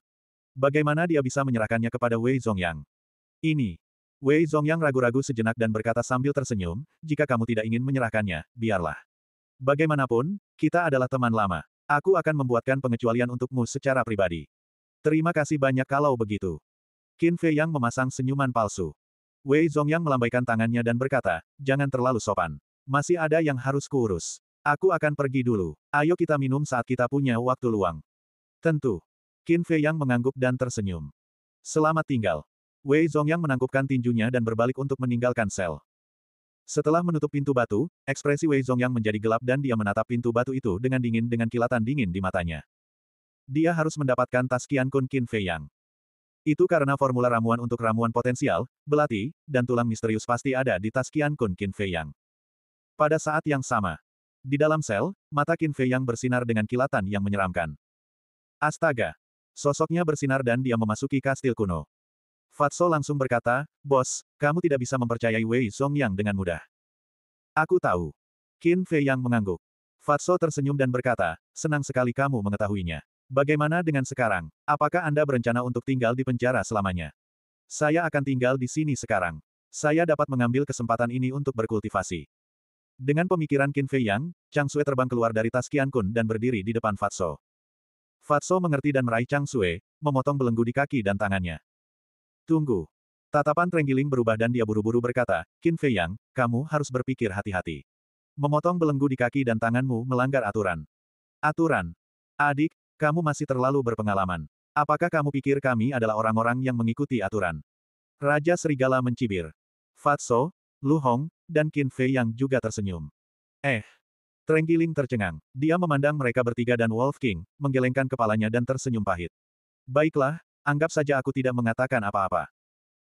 Bagaimana dia bisa menyerahkannya kepada Wei Zongyang? Ini, Wei Zongyang ragu-ragu sejenak dan berkata sambil tersenyum, jika kamu tidak ingin menyerahkannya, biarlah. Bagaimanapun, kita adalah teman lama. Aku akan membuatkan pengecualian untukmu secara pribadi. Terima kasih banyak kalau begitu. Qin Fei Yang memasang senyuman palsu. Wei Zongyang melambaikan tangannya dan berkata, jangan terlalu sopan. Masih ada yang harus kuurus. Aku akan pergi dulu. Ayo kita minum saat kita punya waktu luang. Tentu. Qin Fei Yang mengangguk dan tersenyum. Selamat tinggal. Wei Zongyang menangkupkan tinjunya dan berbalik untuk meninggalkan sel. Setelah menutup pintu batu, ekspresi Wei Zongyang menjadi gelap dan dia menatap pintu batu itu dengan dingin dengan kilatan dingin di matanya. Dia harus mendapatkan tas Qian Kun Qin Fei Yang. Itu karena formula ramuan untuk ramuan potensial, belati, dan tulang misterius pasti ada di tas Qian Kun Qin Fei Yang. Pada saat yang sama, di dalam sel, mata Qin Fei Yang bersinar dengan kilatan yang menyeramkan. Astaga! Sosoknya bersinar dan dia memasuki kastil kuno. Fatso langsung berkata, Bos, kamu tidak bisa mempercayai Wei Song Yang dengan mudah. Aku tahu. Qin Fei Yang mengangguk. Fatso tersenyum dan berkata, senang sekali kamu mengetahuinya. Bagaimana dengan sekarang? Apakah Anda berencana untuk tinggal di penjara selamanya? Saya akan tinggal di sini sekarang. Saya dapat mengambil kesempatan ini untuk berkultivasi. Dengan pemikiran Qin Fei Yang, Chang Sui terbang keluar dari tas Qian Kun dan berdiri di depan Fatso. Fatso mengerti dan meraih Chang Sui, memotong belenggu di kaki dan tangannya. Tunggu. Tatapan Trenggiling berubah dan dia buru-buru berkata, Qin Fei Yang, kamu harus berpikir hati-hati. Memotong belenggu di kaki dan tanganmu melanggar aturan. Aturan. Adik, kamu masih terlalu berpengalaman. Apakah kamu pikir kami adalah orang-orang yang mengikuti aturan? Raja Serigala mencibir. Fatso, Lu Hong, dan Qin Fei Yang juga tersenyum. Eh. Trenggiling tercengang. Dia memandang mereka bertiga dan Wolf King, menggelengkan kepalanya dan tersenyum pahit. Baiklah, Anggap saja aku tidak mengatakan apa-apa.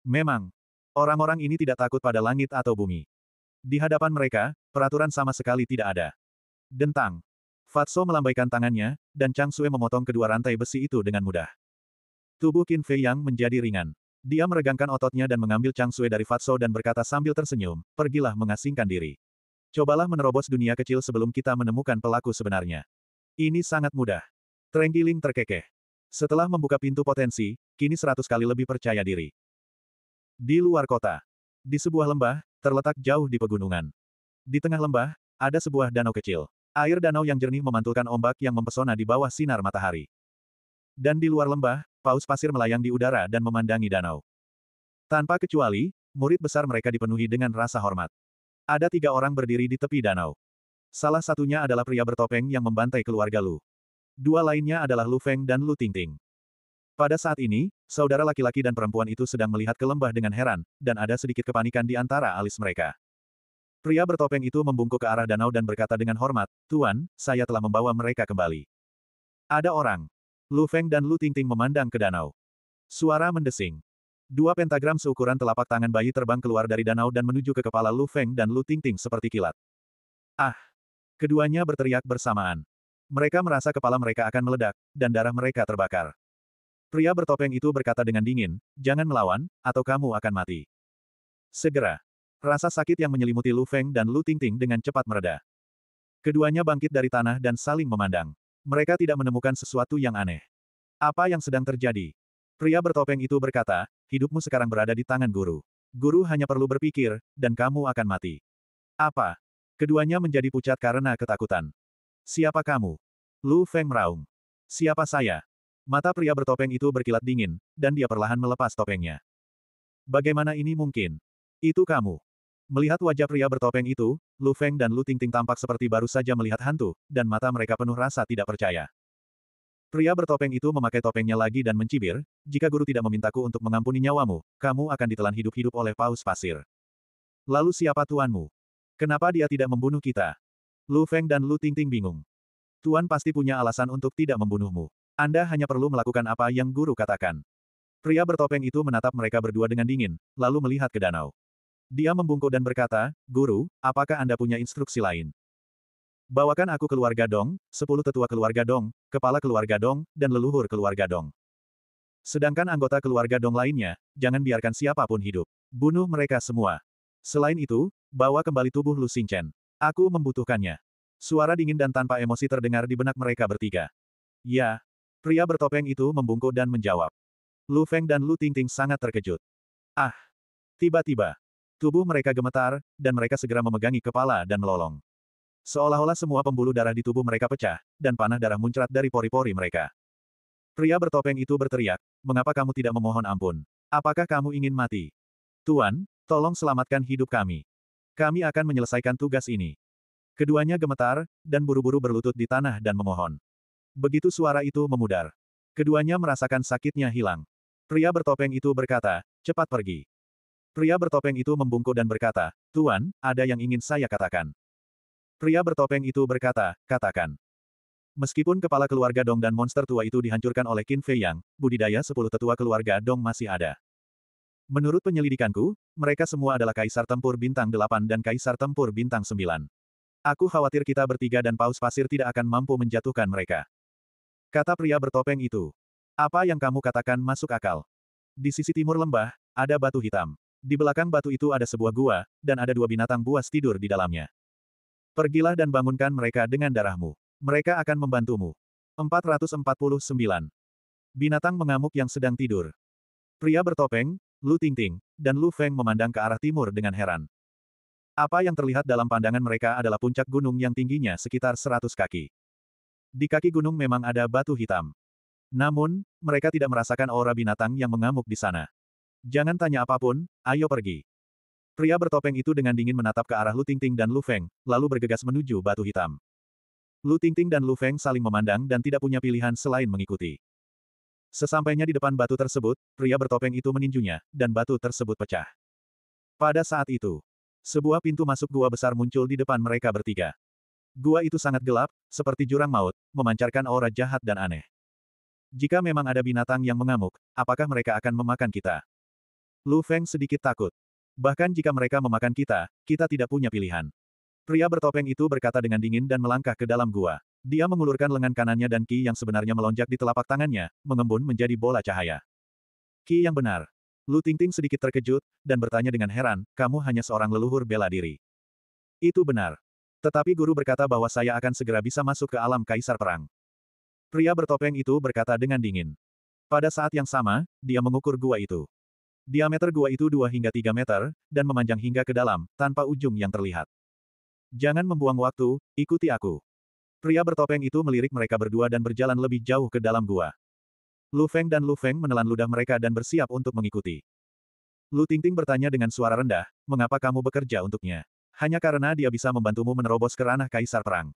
Memang, orang-orang ini tidak takut pada langit atau bumi. Di hadapan mereka, peraturan sama sekali tidak ada. Dentang. Fatso melambaikan tangannya, dan Chang Sue memotong kedua rantai besi itu dengan mudah. Tubuh Qin Fei Yang menjadi ringan. Dia meregangkan ototnya dan mengambil Chang Sue dari Fatso dan berkata sambil tersenyum, pergilah mengasingkan diri. Cobalah menerobos dunia kecil sebelum kita menemukan pelaku sebenarnya. Ini sangat mudah. Trenggiling terkekeh. Setelah membuka pintu potensi, kini seratus kali lebih percaya diri. Di luar kota. Di sebuah lembah, terletak jauh di pegunungan. Di tengah lembah, ada sebuah danau kecil. Air danau yang jernih memantulkan ombak yang mempesona di bawah sinar matahari. Dan di luar lembah, paus pasir melayang di udara dan memandangi danau. Tanpa kecuali, murid besar mereka dipenuhi dengan rasa hormat. Ada tiga orang berdiri di tepi danau. Salah satunya adalah pria bertopeng yang membantai keluarga Lu. Dua lainnya adalah Lu Feng dan Lu Ting Ting. Pada saat ini, saudara laki-laki dan perempuan itu sedang melihat ke lembah dengan heran, dan ada sedikit kepanikan di antara alis mereka. Pria bertopeng itu membungkuk ke arah danau dan berkata dengan hormat, Tuan, saya telah membawa mereka kembali. Ada orang. Lu Feng dan Lu Ting Ting memandang ke danau. Suara mendesing. Dua pentagram seukuran telapak tangan bayi terbang keluar dari danau dan menuju ke kepala Lu Feng dan Lu Ting Ting seperti kilat. Ah! Keduanya berteriak bersamaan. Mereka merasa kepala mereka akan meledak, dan darah mereka terbakar. Pria bertopeng itu berkata dengan dingin, jangan melawan, atau kamu akan mati. Segera. Rasa sakit yang menyelimuti Lu Feng dan Lu Ting Ting dengan cepat mereda. Keduanya bangkit dari tanah dan saling memandang. Mereka tidak menemukan sesuatu yang aneh. Apa yang sedang terjadi? Pria bertopeng itu berkata, hidupmu sekarang berada di tangan guru. Guru hanya perlu berpikir, dan kamu akan mati. Apa? Keduanya menjadi pucat karena ketakutan. Siapa kamu? Lu Feng Raung? Siapa saya? Mata pria bertopeng itu berkilat dingin, dan dia perlahan melepas topengnya. Bagaimana ini mungkin? Itu kamu. Melihat wajah pria bertopeng itu, Lu Feng dan Lu Ting Ting tampak seperti baru saja melihat hantu, dan mata mereka penuh rasa tidak percaya. Pria bertopeng itu memakai topengnya lagi dan mencibir, jika guru tidak memintaku untuk mengampuni nyawamu, kamu akan ditelan hidup-hidup oleh paus pasir. Lalu siapa tuanmu? Kenapa dia tidak membunuh kita? Lu Feng dan Lu Tingting bingung. Tuan pasti punya alasan untuk tidak membunuhmu. Anda hanya perlu melakukan apa yang guru katakan. Pria bertopeng itu menatap mereka berdua dengan dingin, lalu melihat ke danau. Dia membungkuk dan berkata, Guru, apakah Anda punya instruksi lain? Bawakan aku keluarga Dong, sepuluh tetua keluarga Dong, kepala keluarga Dong, dan leluhur keluarga Dong. Sedangkan anggota keluarga Dong lainnya, jangan biarkan siapapun hidup. Bunuh mereka semua. Selain itu, bawa kembali tubuh Lu Xingchen. Aku membutuhkannya. Suara dingin dan tanpa emosi terdengar di benak mereka bertiga. Ya. Pria bertopeng itu membungkuk dan menjawab. Lu Feng dan Lu Tingting sangat terkejut. Ah. Tiba-tiba. Tubuh mereka gemetar, dan mereka segera memegangi kepala dan melolong. Seolah-olah semua pembuluh darah di tubuh mereka pecah, dan panah darah muncrat dari pori-pori mereka. Pria bertopeng itu berteriak, mengapa kamu tidak memohon ampun? Apakah kamu ingin mati? Tuan, tolong selamatkan hidup kami. Kami akan menyelesaikan tugas ini. Keduanya gemetar, dan buru-buru berlutut di tanah dan memohon. Begitu suara itu memudar. Keduanya merasakan sakitnya hilang. Pria bertopeng itu berkata, cepat pergi. Pria bertopeng itu membungkuk dan berkata, Tuan, ada yang ingin saya katakan. Pria bertopeng itu berkata, katakan. Meskipun kepala keluarga Dong dan monster tua itu dihancurkan oleh Qin Fei Yang, budidaya sepuluh tetua keluarga Dong masih ada. Menurut penyelidikanku, mereka semua adalah Kaisar Tempur Bintang 8 dan Kaisar Tempur Bintang 9. Aku khawatir kita bertiga dan paus pasir tidak akan mampu menjatuhkan mereka. Kata pria bertopeng itu. Apa yang kamu katakan masuk akal. Di sisi timur lembah, ada batu hitam. Di belakang batu itu ada sebuah gua, dan ada dua binatang buas tidur di dalamnya. Pergilah dan bangunkan mereka dengan darahmu. Mereka akan membantumu. 449. Binatang mengamuk yang sedang tidur. Pria bertopeng, Lu Tingting, dan Lu Feng memandang ke arah timur dengan heran. Apa yang terlihat dalam pandangan mereka adalah puncak gunung yang tingginya sekitar 100 kaki. Di kaki gunung memang ada batu hitam. Namun, mereka tidak merasakan aura binatang yang mengamuk di sana. Jangan tanya apapun, ayo pergi. Pria bertopeng itu dengan dingin menatap ke arah Lu Tingting dan Lu Feng, lalu bergegas menuju batu hitam. Lu Tingting dan Lu Feng saling memandang dan tidak punya pilihan selain mengikuti. Sesampainya di depan batu tersebut, pria bertopeng itu meninjunya, dan batu tersebut pecah. Pada saat itu, sebuah pintu masuk gua besar muncul di depan mereka bertiga. Gua itu sangat gelap, seperti jurang maut, memancarkan aura jahat dan aneh. Jika memang ada binatang yang mengamuk, apakah mereka akan memakan kita? Lu Feng sedikit takut. Bahkan jika mereka memakan kita, kita tidak punya pilihan. Pria bertopeng itu berkata dengan dingin dan melangkah ke dalam gua. Dia mengulurkan lengan kanannya dan ki yang sebenarnya melonjak di telapak tangannya, mengembun menjadi bola cahaya. Ki yang benar. Lu Tingting -ting sedikit terkejut, dan bertanya dengan heran, kamu hanya seorang leluhur bela diri. Itu benar. Tetapi guru berkata bahwa saya akan segera bisa masuk ke alam kaisar perang. Pria bertopeng itu berkata dengan dingin. Pada saat yang sama, dia mengukur gua itu. Diameter gua itu 2 hingga 3 meter, dan memanjang hingga ke dalam, tanpa ujung yang terlihat. Jangan membuang waktu, ikuti aku. Pria bertopeng itu melirik mereka berdua dan berjalan lebih jauh ke dalam gua. Lu Feng dan Lu Feng menelan ludah mereka dan bersiap untuk mengikuti. Lu Tingting bertanya dengan suara rendah, mengapa kamu bekerja untuknya? Hanya karena dia bisa membantumu menerobos ke ranah kaisar perang.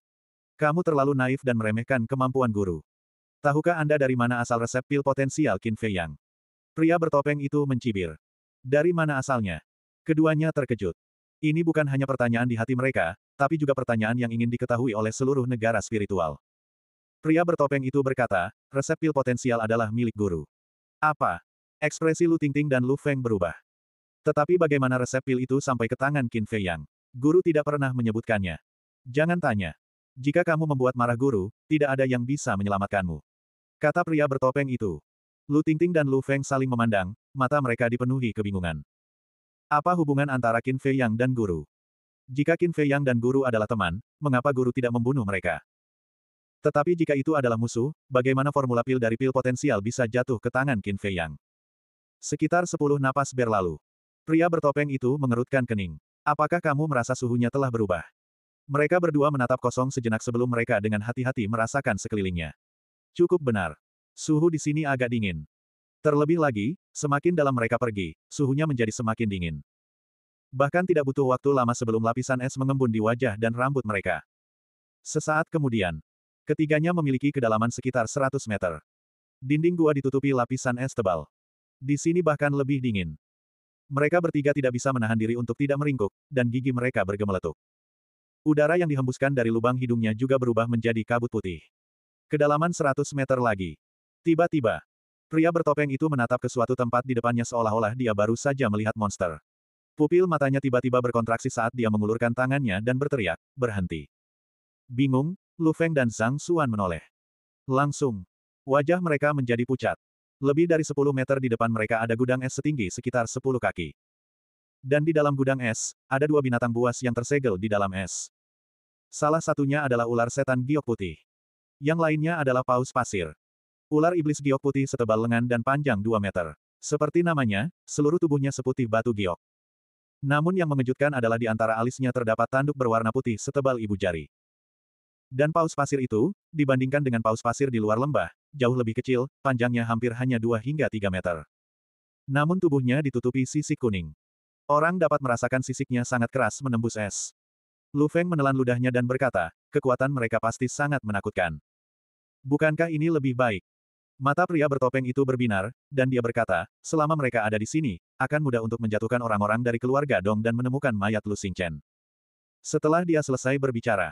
Kamu terlalu naif dan meremehkan kemampuan guru. Tahukah Anda dari mana asal resep pil potensial Qin Fei Yang? Pria bertopeng itu mencibir. Dari mana asalnya? Keduanya terkejut. Ini bukan hanya pertanyaan di hati mereka, tapi juga pertanyaan yang ingin diketahui oleh seluruh negara spiritual. Pria bertopeng itu berkata, resep pil potensial adalah milik guru. Apa? Ekspresi Lu Tingting dan Lu Feng berubah. Tetapi bagaimana resep pil itu sampai ke tangan Qin Fei Yang? Guru tidak pernah menyebutkannya. Jangan tanya. Jika kamu membuat marah guru, tidak ada yang bisa menyelamatkanmu. Kata pria bertopeng itu. Lu Tingting dan Lu Feng saling memandang, mata mereka dipenuhi kebingungan. Apa hubungan antara Qin Fei Yang dan guru? Jika Qin Fei Yang dan guru adalah teman, mengapa guru tidak membunuh mereka? Tetapi jika itu adalah musuh, bagaimana formula pil dari pil potensial bisa jatuh ke tangan Qin Fei Yang? Sekitar sepuluh napas berlalu. Pria bertopeng itu mengerutkan kening. Apakah kamu merasa suhunya telah berubah? Mereka berdua menatap kosong sejenak sebelum mereka dengan hati-hati merasakan sekelilingnya. Cukup benar. Suhu di sini agak dingin. Terlebih lagi, semakin dalam mereka pergi, suhunya menjadi semakin dingin. Bahkan tidak butuh waktu lama sebelum lapisan es mengembun di wajah dan rambut mereka. Sesaat kemudian, ketiganya memiliki kedalaman sekitar 100 meter. Dinding gua ditutupi lapisan es tebal. Di sini bahkan lebih dingin. Mereka bertiga tidak bisa menahan diri untuk tidak meringkuk, dan gigi mereka bergemeletuk. Udara yang dihembuskan dari lubang hidungnya juga berubah menjadi kabut putih. Kedalaman 100 meter lagi. Tiba-tiba, pria bertopeng itu menatap ke suatu tempat di depannya seolah-olah dia baru saja melihat monster. Pupil matanya tiba-tiba berkontraksi saat dia mengulurkan tangannya dan berteriak, berhenti. Bingung, Lu Feng dan Zhang Xuan menoleh. Langsung, wajah mereka menjadi pucat. Lebih dari 10 meter di depan mereka ada gudang es setinggi sekitar 10 kaki. Dan di dalam gudang es, ada dua binatang buas yang tersegel di dalam es. Salah satunya adalah ular setan giok putih. Yang lainnya adalah paus pasir. Ular iblis giok putih setebal lengan dan panjang 2 meter. Seperti namanya, seluruh tubuhnya seputih batu giok. Namun yang mengejutkan adalah di antara alisnya terdapat tanduk berwarna putih setebal ibu jari. Dan paus pasir itu, dibandingkan dengan paus pasir di luar lembah, jauh lebih kecil, panjangnya hampir hanya 2 hingga 3 meter. Namun tubuhnya ditutupi sisik kuning. Orang dapat merasakan sisiknya sangat keras menembus es. Lu Feng menelan ludahnya dan berkata, kekuatan mereka pasti sangat menakutkan. Bukankah ini lebih baik? Mata pria bertopeng itu berbinar, dan dia berkata, selama mereka ada di sini, akan mudah untuk menjatuhkan orang-orang dari keluarga Dong dan menemukan mayat Lu Xingchen. Setelah dia selesai berbicara,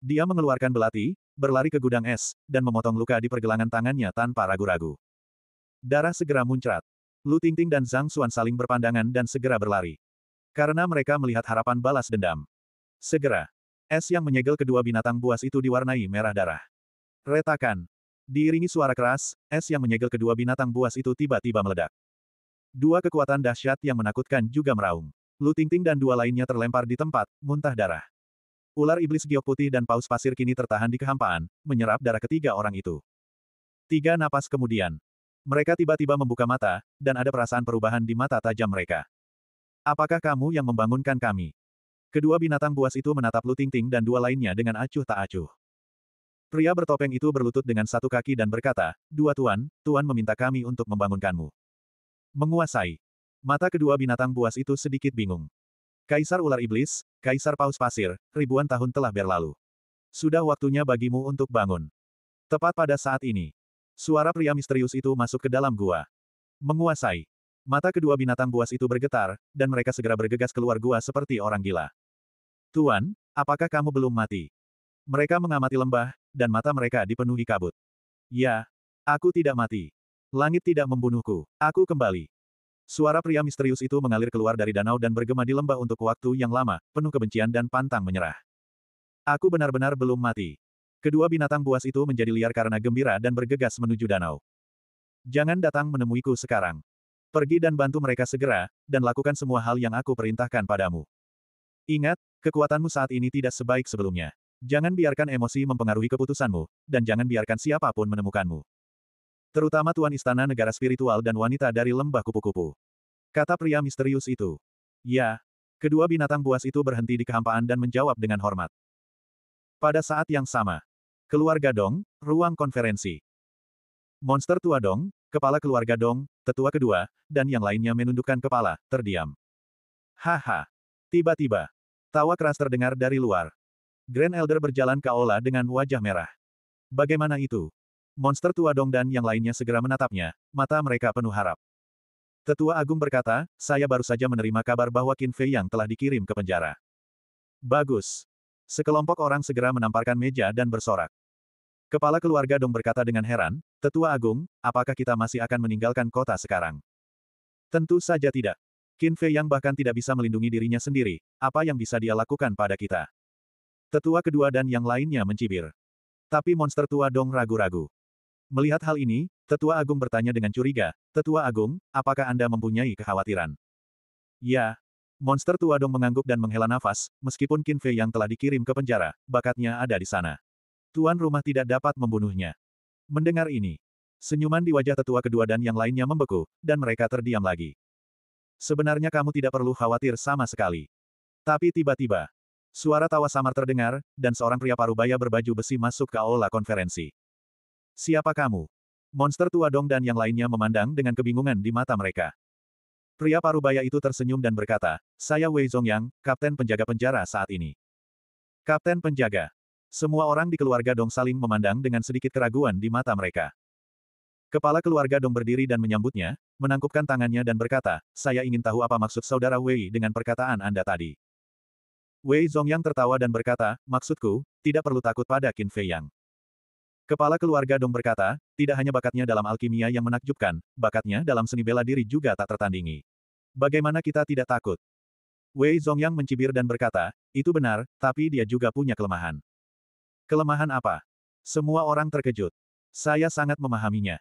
dia mengeluarkan belati, berlari ke gudang es, dan memotong luka di pergelangan tangannya tanpa ragu-ragu. Darah segera muncrat. Lu Tingting dan Zhang Xuan saling berpandangan dan segera berlari. Karena mereka melihat harapan balas dendam. Segera, es yang menyegel kedua binatang buas itu diwarnai merah darah. Retakan. Diiringi suara keras, es yang menyegel kedua binatang buas itu tiba-tiba meledak. Dua kekuatan dahsyat yang menakutkan juga meraung. Lu Tingting dan dua lainnya terlempar di tempat, muntah darah. Ular iblis giok putih dan paus pasir kini tertahan di kehampaan, menyerap darah ketiga orang itu. Tiga napas kemudian. Mereka tiba-tiba membuka mata, dan ada perasaan perubahan di mata tajam mereka. Apakah kamu yang membangunkan kami? Kedua binatang buas itu menatap Lu Tingting dan dua lainnya dengan acuh tak acuh. Pria bertopeng itu berlutut dengan satu kaki dan berkata, Dua tuan, tuan meminta kami untuk membangunkanmu. Menguasai. Mata kedua binatang buas itu sedikit bingung. Kaisar ular iblis, kaisar paus pasir, ribuan tahun telah berlalu. Sudah waktunya bagimu untuk bangun. Tepat pada saat ini. Suara pria misterius itu masuk ke dalam gua. Menguasai. Mata kedua binatang buas itu bergetar, dan mereka segera bergegas keluar gua seperti orang gila. Tuan, apakah kamu belum mati? Mereka mengamati lembah, dan mata mereka dipenuhi kabut. Ya, aku tidak mati. Langit tidak membunuhku. Aku kembali. Suara pria misterius itu mengalir keluar dari danau dan bergema di lembah untuk waktu yang lama, penuh kebencian dan pantang menyerah. Aku benar-benar belum mati. Kedua binatang buas itu menjadi liar karena gembira dan bergegas menuju danau. Jangan datang menemuiku sekarang. Pergi dan bantu mereka segera, dan lakukan semua hal yang aku perintahkan padamu. Ingat, kekuatanmu saat ini tidak sebaik sebelumnya. Jangan biarkan emosi mempengaruhi keputusanmu, dan jangan biarkan siapapun menemukanmu. Terutama tuan istana negara spiritual dan wanita dari lembah kupu-kupu. Kata pria misterius itu. Ya. Kedua binatang buas itu berhenti di kehampaan dan menjawab dengan hormat. Pada saat yang sama. Keluarga Dong, ruang konferensi. Monster tua Dong, kepala keluarga Dong, tetua kedua, dan yang lainnya menundukkan kepala, terdiam. Haha. Tiba-tiba. Tawa keras terdengar dari luar. Grand Elder berjalan ke Ola dengan wajah merah. Bagaimana itu? Monster tua Dong dan yang lainnya segera menatapnya, mata mereka penuh harap. Tetua Agung berkata, saya baru saja menerima kabar bahwa Qin Fei yang telah dikirim ke penjara. Bagus. Sekelompok orang segera menamparkan meja dan bersorak. Kepala keluarga Dong berkata dengan heran, Tetua Agung, apakah kita masih akan meninggalkan kota sekarang? Tentu saja tidak. Qin Fei yang bahkan tidak bisa melindungi dirinya sendiri, apa yang bisa dia lakukan pada kita? Tetua kedua dan yang lainnya mencibir. Tapi monster tua Dong ragu-ragu. Melihat hal ini, Tetua Agung bertanya dengan curiga, Tetua Agung, apakah Anda mempunyai kekhawatiran? Ya. Monster tua dong mengangguk dan menghela nafas, meskipun Qin Fei yang telah dikirim ke penjara, bakatnya ada di sana. Tuan rumah tidak dapat membunuhnya. Mendengar ini, senyuman di wajah tetua kedua dan yang lainnya membeku, dan mereka terdiam lagi. Sebenarnya kamu tidak perlu khawatir sama sekali. Tapi tiba-tiba, suara tawa samar terdengar, dan seorang pria parubaya berbaju besi masuk ke aula konferensi. Siapa kamu? Monster tua dong dan yang lainnya memandang dengan kebingungan di mata mereka. Pria parubaya itu tersenyum dan berkata, saya Wei Zongyang, kapten penjaga penjara saat ini. Kapten penjaga. Semua orang di keluarga Dong saling memandang dengan sedikit keraguan di mata mereka. Kepala keluarga Dong berdiri dan menyambutnya, menangkupkan tangannya dan berkata, saya ingin tahu apa maksud saudara Wei dengan perkataan Anda tadi. Wei Zongyang tertawa dan berkata, maksudku, tidak perlu takut pada Qin Fei Yang. Kepala keluarga Dong berkata, tidak hanya bakatnya dalam alkimia yang menakjubkan, bakatnya dalam seni bela diri juga tak tertandingi. Bagaimana kita tidak takut? Wei Zongyang mencibir dan berkata, itu benar, tapi dia juga punya kelemahan. Kelemahan apa? Semua orang terkejut. Saya sangat memahaminya.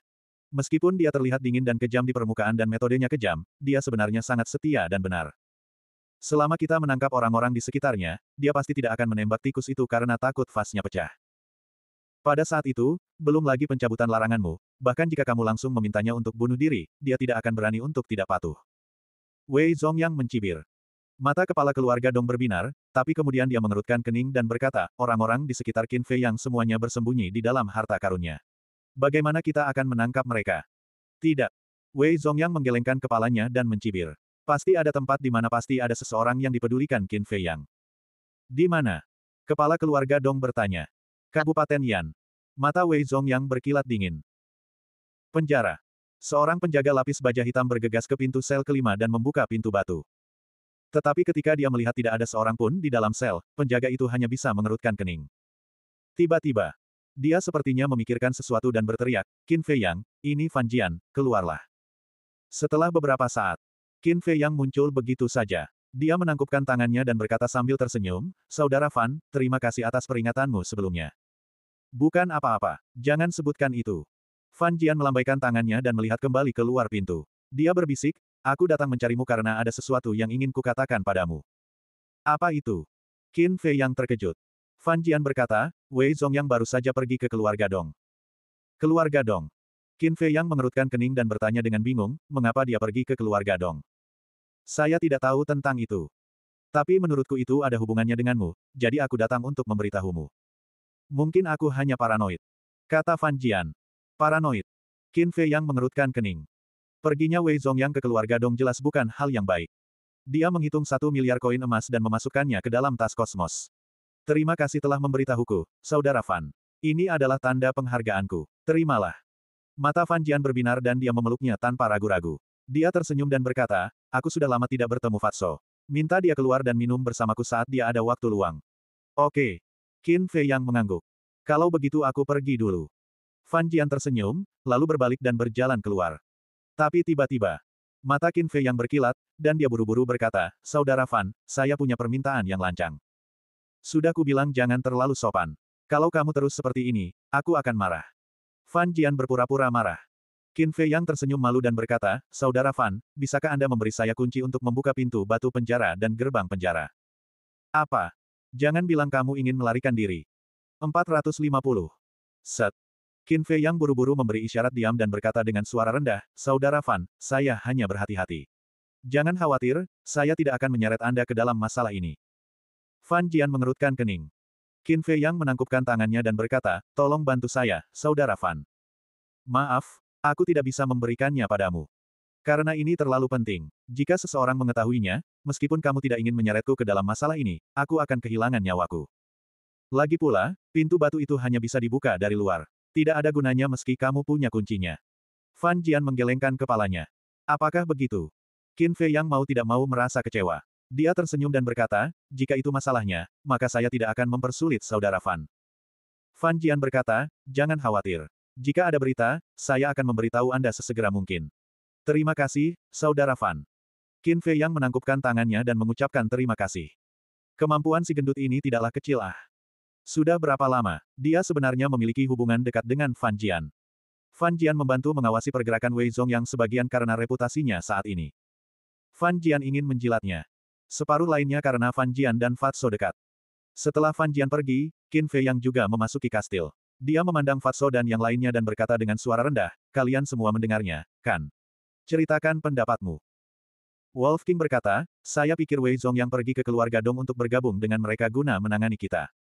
Meskipun dia terlihat dingin dan kejam di permukaan dan metodenya kejam, dia sebenarnya sangat setia dan benar. Selama kita menangkap orang-orang di sekitarnya, dia pasti tidak akan menembak tikus itu karena takut vasnya pecah. Pada saat itu, belum lagi pencabutan laranganmu, bahkan jika kamu langsung memintanya untuk bunuh diri, dia tidak akan berani untuk tidak patuh. Wei Zongyang mencibir. Mata kepala keluarga Dong berbinar, tapi kemudian dia mengerutkan kening dan berkata, orang-orang di sekitar Qin Fei yang semuanya bersembunyi di dalam harta karunnya. Bagaimana kita akan menangkap mereka? Tidak. Wei Zongyang menggelengkan kepalanya dan mencibir. Pasti ada tempat di mana pasti ada seseorang yang dipedulikan Qin Fei Yang. Di mana? Kepala keluarga Dong bertanya. Kabupaten Yan. Mata Wei Zong yang berkilat dingin. Penjara. Seorang penjaga lapis baja hitam bergegas ke pintu sel kelima dan membuka pintu batu. Tetapi ketika dia melihat tidak ada seorang pun di dalam sel, penjaga itu hanya bisa mengerutkan kening. Tiba-tiba, dia sepertinya memikirkan sesuatu dan berteriak, Qin Fei Yang, ini Fan Jian, keluarlah. Setelah beberapa saat, Qin Fei Yang muncul begitu saja. Dia menangkupkan tangannya dan berkata sambil tersenyum, Saudara Fan, terima kasih atas peringatanmu sebelumnya. Bukan apa-apa, jangan sebutkan itu. Fan Jian melambaikan tangannya dan melihat kembali keluar pintu. Dia berbisik, aku datang mencarimu karena ada sesuatu yang ingin kukatakan padamu. Apa itu? Qin Fei yang terkejut. Fan Jian berkata, Wei Zong yang baru saja pergi ke keluarga Dong. Keluarga Dong. Qin Fei yang mengerutkan kening dan bertanya dengan bingung, mengapa dia pergi ke keluarga Dong. Saya tidak tahu tentang itu. Tapi menurutku itu ada hubungannya denganmu, jadi aku datang untuk memberitahumu. Mungkin aku hanya paranoid. Kata Fan Jian. Paranoid. Qin Fei yang mengerutkan kening. Perginya Wei Zongyang ke keluarga Dong jelas bukan hal yang baik. Dia menghitung satu miliar koin emas dan memasukkannya ke dalam tas kosmos. Terima kasih telah memberitahuku, Saudara Fan. Ini adalah tanda penghargaanku. Terimalah. Mata Fan Jian berbinar dan dia memeluknya tanpa ragu-ragu. Dia tersenyum dan berkata, aku sudah lama tidak bertemu Fatso. Minta dia keluar dan minum bersamaku saat dia ada waktu luang. Oke, Qin Fei yang mengangguk. Kalau begitu aku pergi dulu. Fan Jian tersenyum, lalu berbalik dan berjalan keluar. Tapi tiba-tiba, mata Qin Fei yang berkilat, dan dia buru-buru berkata, Saudara Fan, saya punya permintaan yang lancang. Sudah kubilang jangan terlalu sopan. Kalau kamu terus seperti ini, aku akan marah. Fan Jian berpura-pura marah. Qin Fei yang tersenyum malu dan berkata, Saudara Fan, bisakah Anda memberi saya kunci untuk membuka pintu batu penjara dan gerbang penjara? Apa? Jangan bilang kamu ingin melarikan diri. 450. Set. Qin Fei yang buru-buru memberi isyarat diam dan berkata dengan suara rendah, Saudara Fan, saya hanya berhati-hati. Jangan khawatir, saya tidak akan menyeret Anda ke dalam masalah ini. Fan Jian mengerutkan kening. Qin Fei yang menangkupkan tangannya dan berkata, Tolong bantu saya, Saudara Fan. Maaf, aku tidak bisa memberikannya padamu. Karena ini terlalu penting. Jika seseorang mengetahuinya, meskipun kamu tidak ingin menyeretku ke dalam masalah ini, aku akan kehilangan nyawaku. Lagi pula, pintu batu itu hanya bisa dibuka dari luar. Tidak ada gunanya meski kamu punya kuncinya. Fan Jian menggelengkan kepalanya. Apakah begitu? Qin Fei yang mau tidak mau merasa kecewa. Dia tersenyum dan berkata, jika itu masalahnya, maka saya tidak akan mempersulit saudara Fan. Fan Jian berkata, jangan khawatir. Jika ada berita, saya akan memberitahu Anda sesegera mungkin. Terima kasih, Saudara Fan. Qin Fei Yang menangkupkan tangannya dan mengucapkan terima kasih. Kemampuan si gendut ini tidaklah kecil ah. Sudah berapa lama, dia sebenarnya memiliki hubungan dekat dengan Fan Jian. Fan Jian membantu mengawasi pergerakan Wei Zong yang sebagian karena reputasinya saat ini. Fan Jian ingin menjilatnya. Separuh lainnya karena Fan Jian dan Fatso dekat. Setelah Fan Jian pergi, Qin Fei Yang juga memasuki kastil. Dia memandang Fatso dan yang lainnya dan berkata dengan suara rendah, kalian semua mendengarnya, kan? Ceritakan pendapatmu. Wolf King berkata, saya pikir Wei Zong yang pergi ke keluarga Dong untuk bergabung dengan mereka guna menangani kita.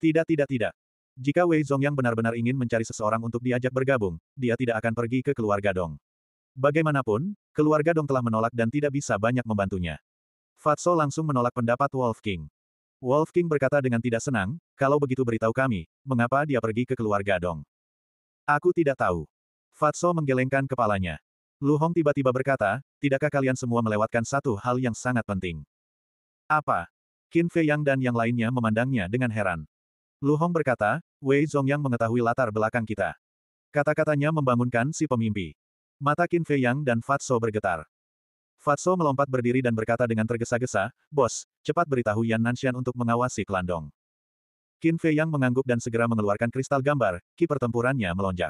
Tidak tidak tidak. Jika Wei Zong yang benar-benar ingin mencari seseorang untuk diajak bergabung, dia tidak akan pergi ke keluarga Dong. Bagaimanapun, keluarga Dong telah menolak dan tidak bisa banyak membantunya. Fatso langsung menolak pendapat Wolf King. Wolf King berkata dengan tidak senang, kalau begitu beritahu kami, mengapa dia pergi ke keluarga Dong. Aku tidak tahu. Fatso menggelengkan kepalanya. Lu Hong tiba-tiba berkata, tidakkah kalian semua melewatkan satu hal yang sangat penting? Apa? Qin Fei Yang dan yang lainnya memandangnya dengan heran. Lu Hong berkata, Wei Zhongyang mengetahui latar belakang kita. Kata-katanya membangunkan si pemimpi. Mata Qin Fei Yang dan Fatso bergetar. Fatso melompat berdiri dan berkata dengan tergesa-gesa, Bos, cepat beritahu Yan Nanshan untuk mengawasi Klandong. Qin Fei Yang mengangguk dan segera mengeluarkan kristal gambar, ki pertempurannya melonjak.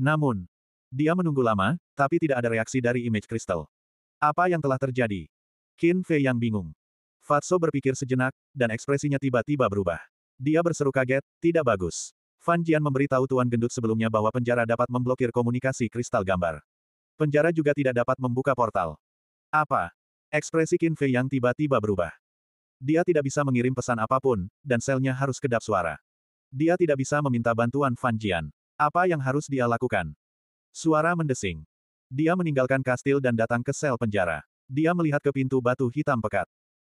Namun, dia menunggu lama, tapi tidak ada reaksi dari image kristal. Apa yang telah terjadi? Qin Fei yang bingung. Fatso berpikir sejenak, dan ekspresinya tiba-tiba berubah. Dia berseru kaget, tidak bagus. Fan Jian memberitahu Tuan Gendut sebelumnya bahwa penjara dapat memblokir komunikasi kristal gambar. Penjara juga tidak dapat membuka portal. Apa? Ekspresi Qin Fei yang tiba-tiba berubah. Dia tidak bisa mengirim pesan apapun, dan selnya harus kedap suara. Dia tidak bisa meminta bantuan Fan Jian. Apa yang harus dia lakukan? Suara mendesing. Dia meninggalkan kastil dan datang ke sel penjara. Dia melihat ke pintu batu hitam pekat.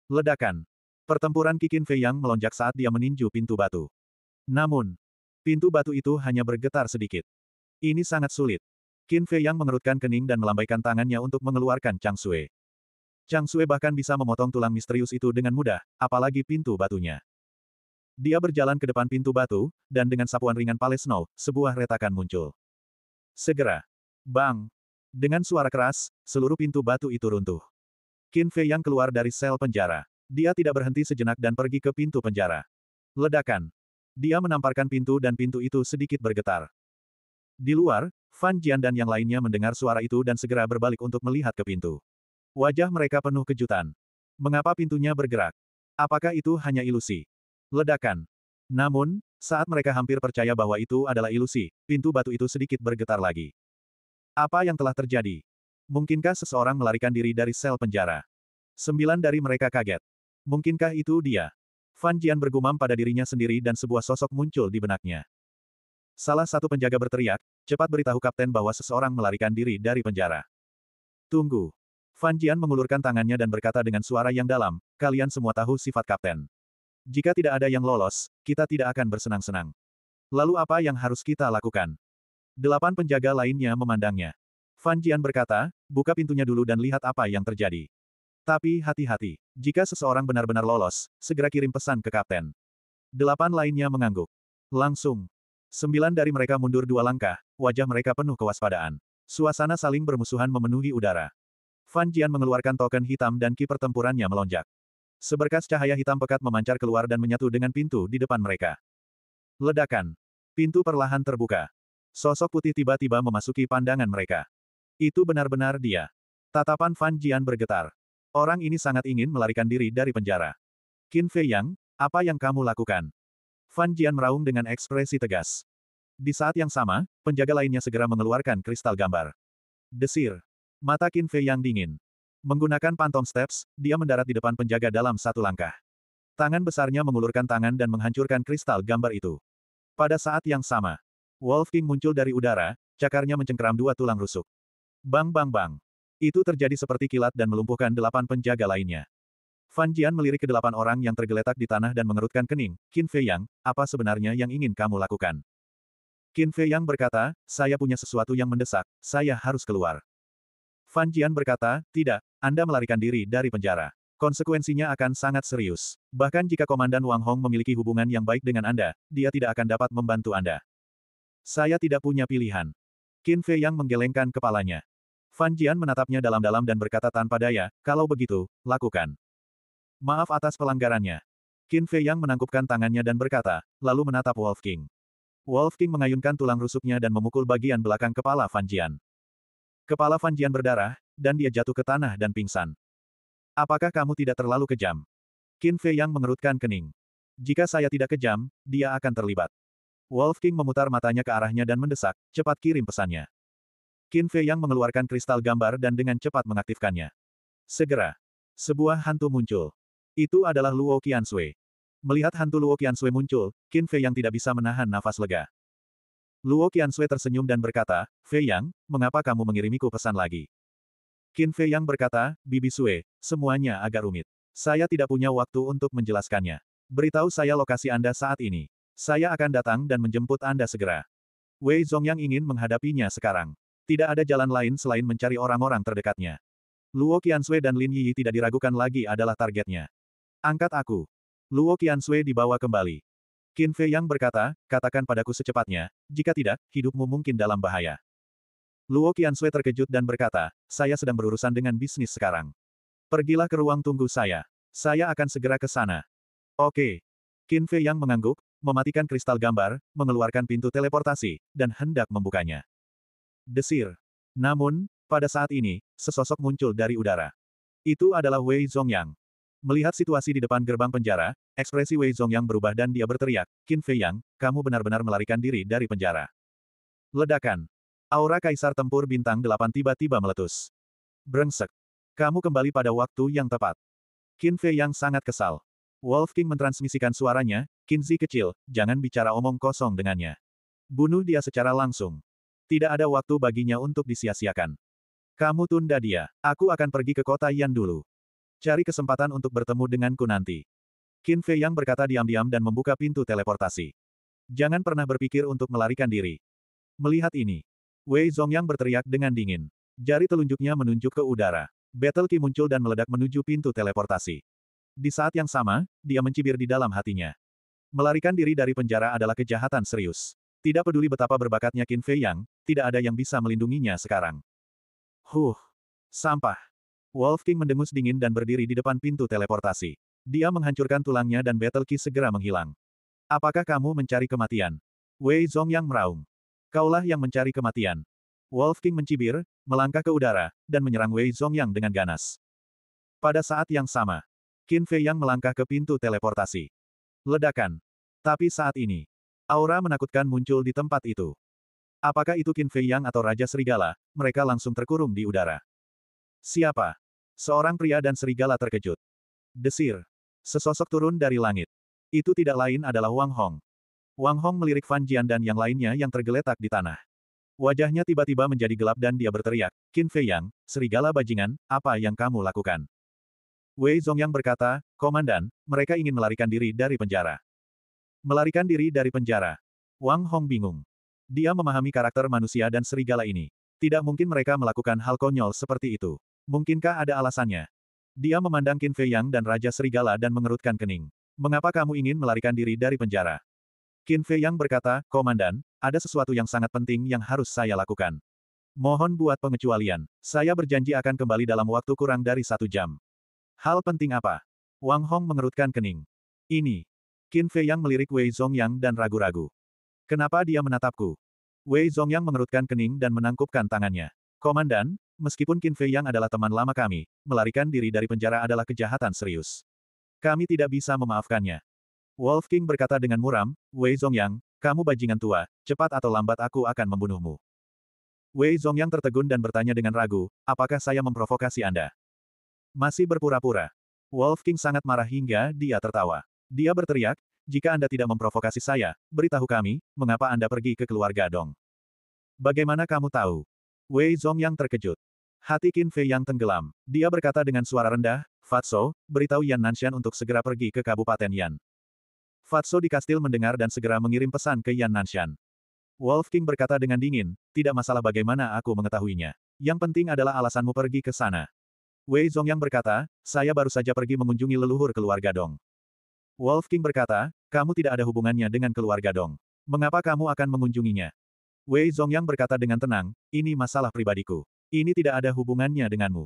Ledakan. Pertempuran Kikin Fei Yang melonjak saat dia meninju pintu batu. Namun, pintu batu itu hanya bergetar sedikit. Ini sangat sulit. Qin Fei Yang mengerutkan kening dan melambaikan tangannya untuk mengeluarkan Chang Sui. Chang Sui bahkan bisa memotong tulang misterius itu dengan mudah, apalagi pintu batunya. Dia berjalan ke depan pintu batu, dan dengan sapuan ringan Pale Snow, sebuah retakan muncul. Segera. Bang! Dengan suara keras, seluruh pintu batu itu runtuh. Qin Fei yang keluar dari sel penjara. Dia tidak berhenti sejenak dan pergi ke pintu penjara. Ledakan. Dia menamparkan pintu dan pintu itu sedikit bergetar. Di luar, Fan Jian dan yang lainnya mendengar suara itu dan segera berbalik untuk melihat ke pintu. Wajah mereka penuh kejutan. Mengapa pintunya bergerak? Apakah itu hanya ilusi? Ledakan. Namun, saat mereka hampir percaya bahwa itu adalah ilusi, pintu batu itu sedikit bergetar lagi. Apa yang telah terjadi? Mungkinkah seseorang melarikan diri dari sel penjara? Sembilan dari mereka kaget. Mungkinkah itu dia? Fan Jian bergumam pada dirinya sendiri dan sebuah sosok muncul di benaknya. Salah satu penjaga berteriak, cepat beritahu kapten bahwa seseorang melarikan diri dari penjara. Tunggu. Fan Jian mengulurkan tangannya dan berkata dengan suara yang dalam, kalian semua tahu sifat kapten. Jika tidak ada yang lolos, kita tidak akan bersenang-senang. Lalu apa yang harus kita lakukan? Delapan penjaga lainnya memandangnya. Fan Jian berkata, buka pintunya dulu dan lihat apa yang terjadi. Tapi hati-hati, jika seseorang benar-benar lolos, segera kirim pesan ke kapten. Delapan lainnya mengangguk. Langsung. Sembilan dari mereka mundur dua langkah, wajah mereka penuh kewaspadaan. Suasana saling bermusuhan memenuhi udara. Fan Jian mengeluarkan token hitam dan ki pertempurannya melonjak. Seberkas cahaya hitam pekat memancar keluar dan menyatu dengan pintu di depan mereka. Ledakan. Pintu perlahan terbuka. Sosok putih tiba-tiba memasuki pandangan mereka. Itu benar-benar dia. Tatapan Fan Jian bergetar. Orang ini sangat ingin melarikan diri dari penjara. Qin Fei Yang, apa yang kamu lakukan? Fan Jian meraung dengan ekspresi tegas. Di saat yang sama, penjaga lainnya segera mengeluarkan kristal gambar. Desir. Mata Qin Fei Yang dingin. Menggunakan pantom steps, dia mendarat di depan penjaga dalam satu langkah. Tangan besarnya mengulurkan tangan dan menghancurkan kristal gambar itu. Pada saat yang sama, Wolf King muncul dari udara, cakarnya mencengkeram dua tulang rusuk. Bang bang bang. Itu terjadi seperti kilat dan melumpuhkan delapan penjaga lainnya. Fan Jian melirik ke delapan orang yang tergeletak di tanah dan mengerutkan kening, Qin Fei Yang, apa sebenarnya yang ingin kamu lakukan? Qin Fei Yang berkata, saya punya sesuatu yang mendesak, saya harus keluar. Fan Jian berkata, tidak, anda melarikan diri dari penjara. Konsekuensinya akan sangat serius. Bahkan jika Komandan Wang Hong memiliki hubungan yang baik dengan Anda, dia tidak akan dapat membantu Anda. Saya tidak punya pilihan. Qin Fei yang menggelengkan kepalanya. Fan Jian menatapnya dalam-dalam dan berkata tanpa daya, kalau begitu, lakukan. Maaf atas pelanggarannya. Qin Fei yang menangkupkan tangannya dan berkata, lalu menatap Wolf King. Wolf King mengayunkan tulang rusuknya dan memukul bagian belakang kepala Fan Jian. Kepala Fan Jian berdarah, dan dia jatuh ke tanah dan pingsan. Apakah kamu tidak terlalu kejam? Qin Fei Yang mengerutkan kening. Jika saya tidak kejam, dia akan terlibat. Wolf King memutar matanya ke arahnya dan mendesak, cepat kirim pesannya. Qin Fei Yang mengeluarkan kristal gambar dan dengan cepat mengaktifkannya. Segera. Sebuah hantu muncul. Itu adalah Luo Qiansui. Melihat hantu Luo Qiansui muncul, Qin Fei Yang tidak bisa menahan nafas lega. Luo Qiansui tersenyum dan berkata, Fei Yang, mengapa kamu mengirimiku pesan lagi? Qin Fei Yang berkata, Bibi Sue, semuanya agak rumit. Saya tidak punya waktu untuk menjelaskannya. Beritahu saya lokasi Anda saat ini. Saya akan datang dan menjemput Anda segera. Wei Zhongyang ingin menghadapinya sekarang. Tidak ada jalan lain selain mencari orang-orang terdekatnya. Luo Qiansui dan Lin Yi tidak diragukan lagi adalah targetnya. Angkat aku. Luo Qiansui dibawa kembali. Qin Fei Yang berkata, katakan padaku secepatnya, jika tidak, hidupmu mungkin dalam bahaya. Luo Sui terkejut dan berkata, saya sedang berurusan dengan bisnis sekarang. Pergilah ke ruang tunggu saya. Saya akan segera ke sana. Oke. Qin Fei Yang mengangguk, mematikan kristal gambar, mengeluarkan pintu teleportasi, dan hendak membukanya. Desir. Namun, pada saat ini, sesosok muncul dari udara. Itu adalah Wei Zongyang. Melihat situasi di depan gerbang penjara, ekspresi Wei Zongyang berubah dan dia berteriak, Qin Fei Yang, kamu benar-benar melarikan diri dari penjara. Ledakan. Aura Kaisar Tempur Bintang 8 tiba-tiba meletus. Brengsek. Kamu kembali pada waktu yang tepat. Qin Fei Yang sangat kesal. Wolf King mentransmisikan suaranya, Qin Zi kecil, jangan bicara omong kosong dengannya. Bunuh dia secara langsung. Tidak ada waktu baginya untuk disia-siakan. Kamu tunda dia, aku akan pergi ke kota Yan dulu. Cari kesempatan untuk bertemu denganku nanti. Qin Fei Yang berkata diam-diam dan membuka pintu teleportasi. Jangan pernah berpikir untuk melarikan diri. Melihat ini, Wei Zong Yang berteriak dengan dingin. Jari telunjuknya menunjuk ke udara. Battle Qi muncul dan meledak menuju pintu teleportasi. Di saat yang sama, dia mencibir di dalam hatinya. Melarikan diri dari penjara adalah kejahatan serius. Tidak peduli betapa berbakatnya Qin Fei Yang, tidak ada yang bisa melindunginya sekarang. Huh, sampah. Wolf King mendengus dingin dan berdiri di depan pintu teleportasi. Dia menghancurkan tulangnya dan Battle Key segera menghilang. Apakah kamu mencari kematian? Wei Zong yang meraung. Kaulah yang mencari kematian. Wolf King mencibir, melangkah ke udara, dan menyerang Wei Zong yang dengan ganas. Pada saat yang sama, Qin Fei yang melangkah ke pintu teleportasi. Ledakan. Tapi saat ini, aura menakutkan muncul di tempat itu. Apakah itu Qin Fei yang atau Raja Serigala, mereka langsung terkurung di udara. Siapa? Seorang pria dan serigala terkejut. Desir. Sesosok turun dari langit. Itu tidak lain adalah Wang Hong. Wang Hong melirik Fan Jian dan yang lainnya yang tergeletak di tanah. Wajahnya tiba-tiba menjadi gelap dan dia berteriak, Qin Fei Yang, serigala bajingan, apa yang kamu lakukan? Wei Zongyang berkata, Komandan, mereka ingin melarikan diri dari penjara. Melarikan diri dari penjara. Wang Hong bingung. Dia memahami karakter manusia dan serigala ini. Tidak mungkin mereka melakukan hal konyol seperti itu. Mungkinkah ada alasannya? Dia memandang Qin Fei Yang dan Raja Serigala dan mengerutkan kening. Mengapa kamu ingin melarikan diri dari penjara? Qin Fei Yang berkata, Komandan, ada sesuatu yang sangat penting yang harus saya lakukan. Mohon buat pengecualian. Saya berjanji akan kembali dalam waktu kurang dari satu jam. Hal penting apa? Wang Hong mengerutkan kening. Ini. Qin Fei Yang melirik Wei Zongyang dan ragu-ragu. Kenapa dia menatapku? Wei Zongyang mengerutkan kening dan menangkupkan tangannya. Komandan, meskipun Qin Fei Yang adalah teman lama kami, melarikan diri dari penjara adalah kejahatan serius. Kami tidak bisa memaafkannya. Wolf King berkata dengan muram, Wei Zongyang, kamu bajingan tua, cepat atau lambat aku akan membunuhmu. Wei Zongyang tertegun dan bertanya dengan ragu, apakah saya memprovokasi Anda? Masih berpura-pura. Wolf King sangat marah hingga dia tertawa. Dia berteriak, jika Anda tidak memprovokasi saya, beritahu kami, mengapa Anda pergi ke keluarga Dong. Bagaimana kamu tahu? Wei Zongyang terkejut. Hati Qin Fei yang tenggelam. Dia berkata dengan suara rendah, Fatso, beritahu Yan Nanshan untuk segera pergi ke Kabupaten Yan. Fatso di kastil mendengar dan segera mengirim pesan ke Yan Nanshan. Wolf King berkata dengan dingin, tidak masalah bagaimana aku mengetahuinya. Yang penting adalah alasanmu pergi ke sana. Wei Zongyang berkata, saya baru saja pergi mengunjungi leluhur keluarga Dong. Wolf King berkata, kamu tidak ada hubungannya dengan keluarga Dong. Mengapa kamu akan mengunjunginya? Wei Zongyang berkata dengan tenang, ini masalah pribadiku. Ini tidak ada hubungannya denganmu.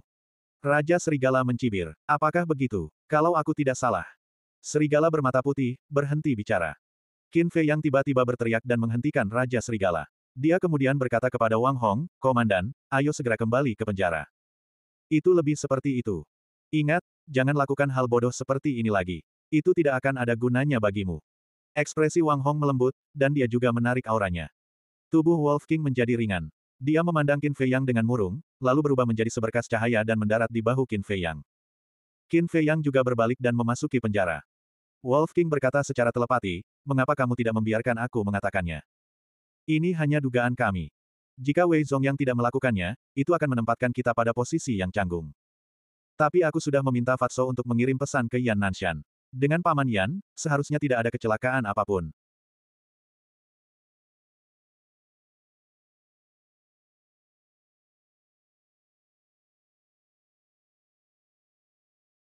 Raja Serigala mencibir. Apakah begitu? Kalau aku tidak salah. Serigala bermata putih, berhenti bicara. Qin Fei yang tiba-tiba berteriak dan menghentikan Raja Serigala. Dia kemudian berkata kepada Wang Hong, Komandan, ayo segera kembali ke penjara. Itu lebih seperti itu. Ingat, jangan lakukan hal bodoh seperti ini lagi. Itu tidak akan ada gunanya bagimu. Ekspresi Wang Hong melembut, dan dia juga menarik auranya. Tubuh Wolf King menjadi ringan. Dia memandang Qin Fei Yang dengan murung, lalu berubah menjadi seberkas cahaya dan mendarat di bahu Qin Fei Yang. Qin Fei Yang juga berbalik dan memasuki penjara. Wolf King berkata secara telepati, mengapa kamu tidak membiarkan aku mengatakannya? Ini hanya dugaan kami. Jika Wei Zong yang tidak melakukannya, itu akan menempatkan kita pada posisi yang canggung. Tapi aku sudah meminta Fatso untuk mengirim pesan ke Yan Nanshan. Dengan Paman Yan, seharusnya tidak ada kecelakaan apapun.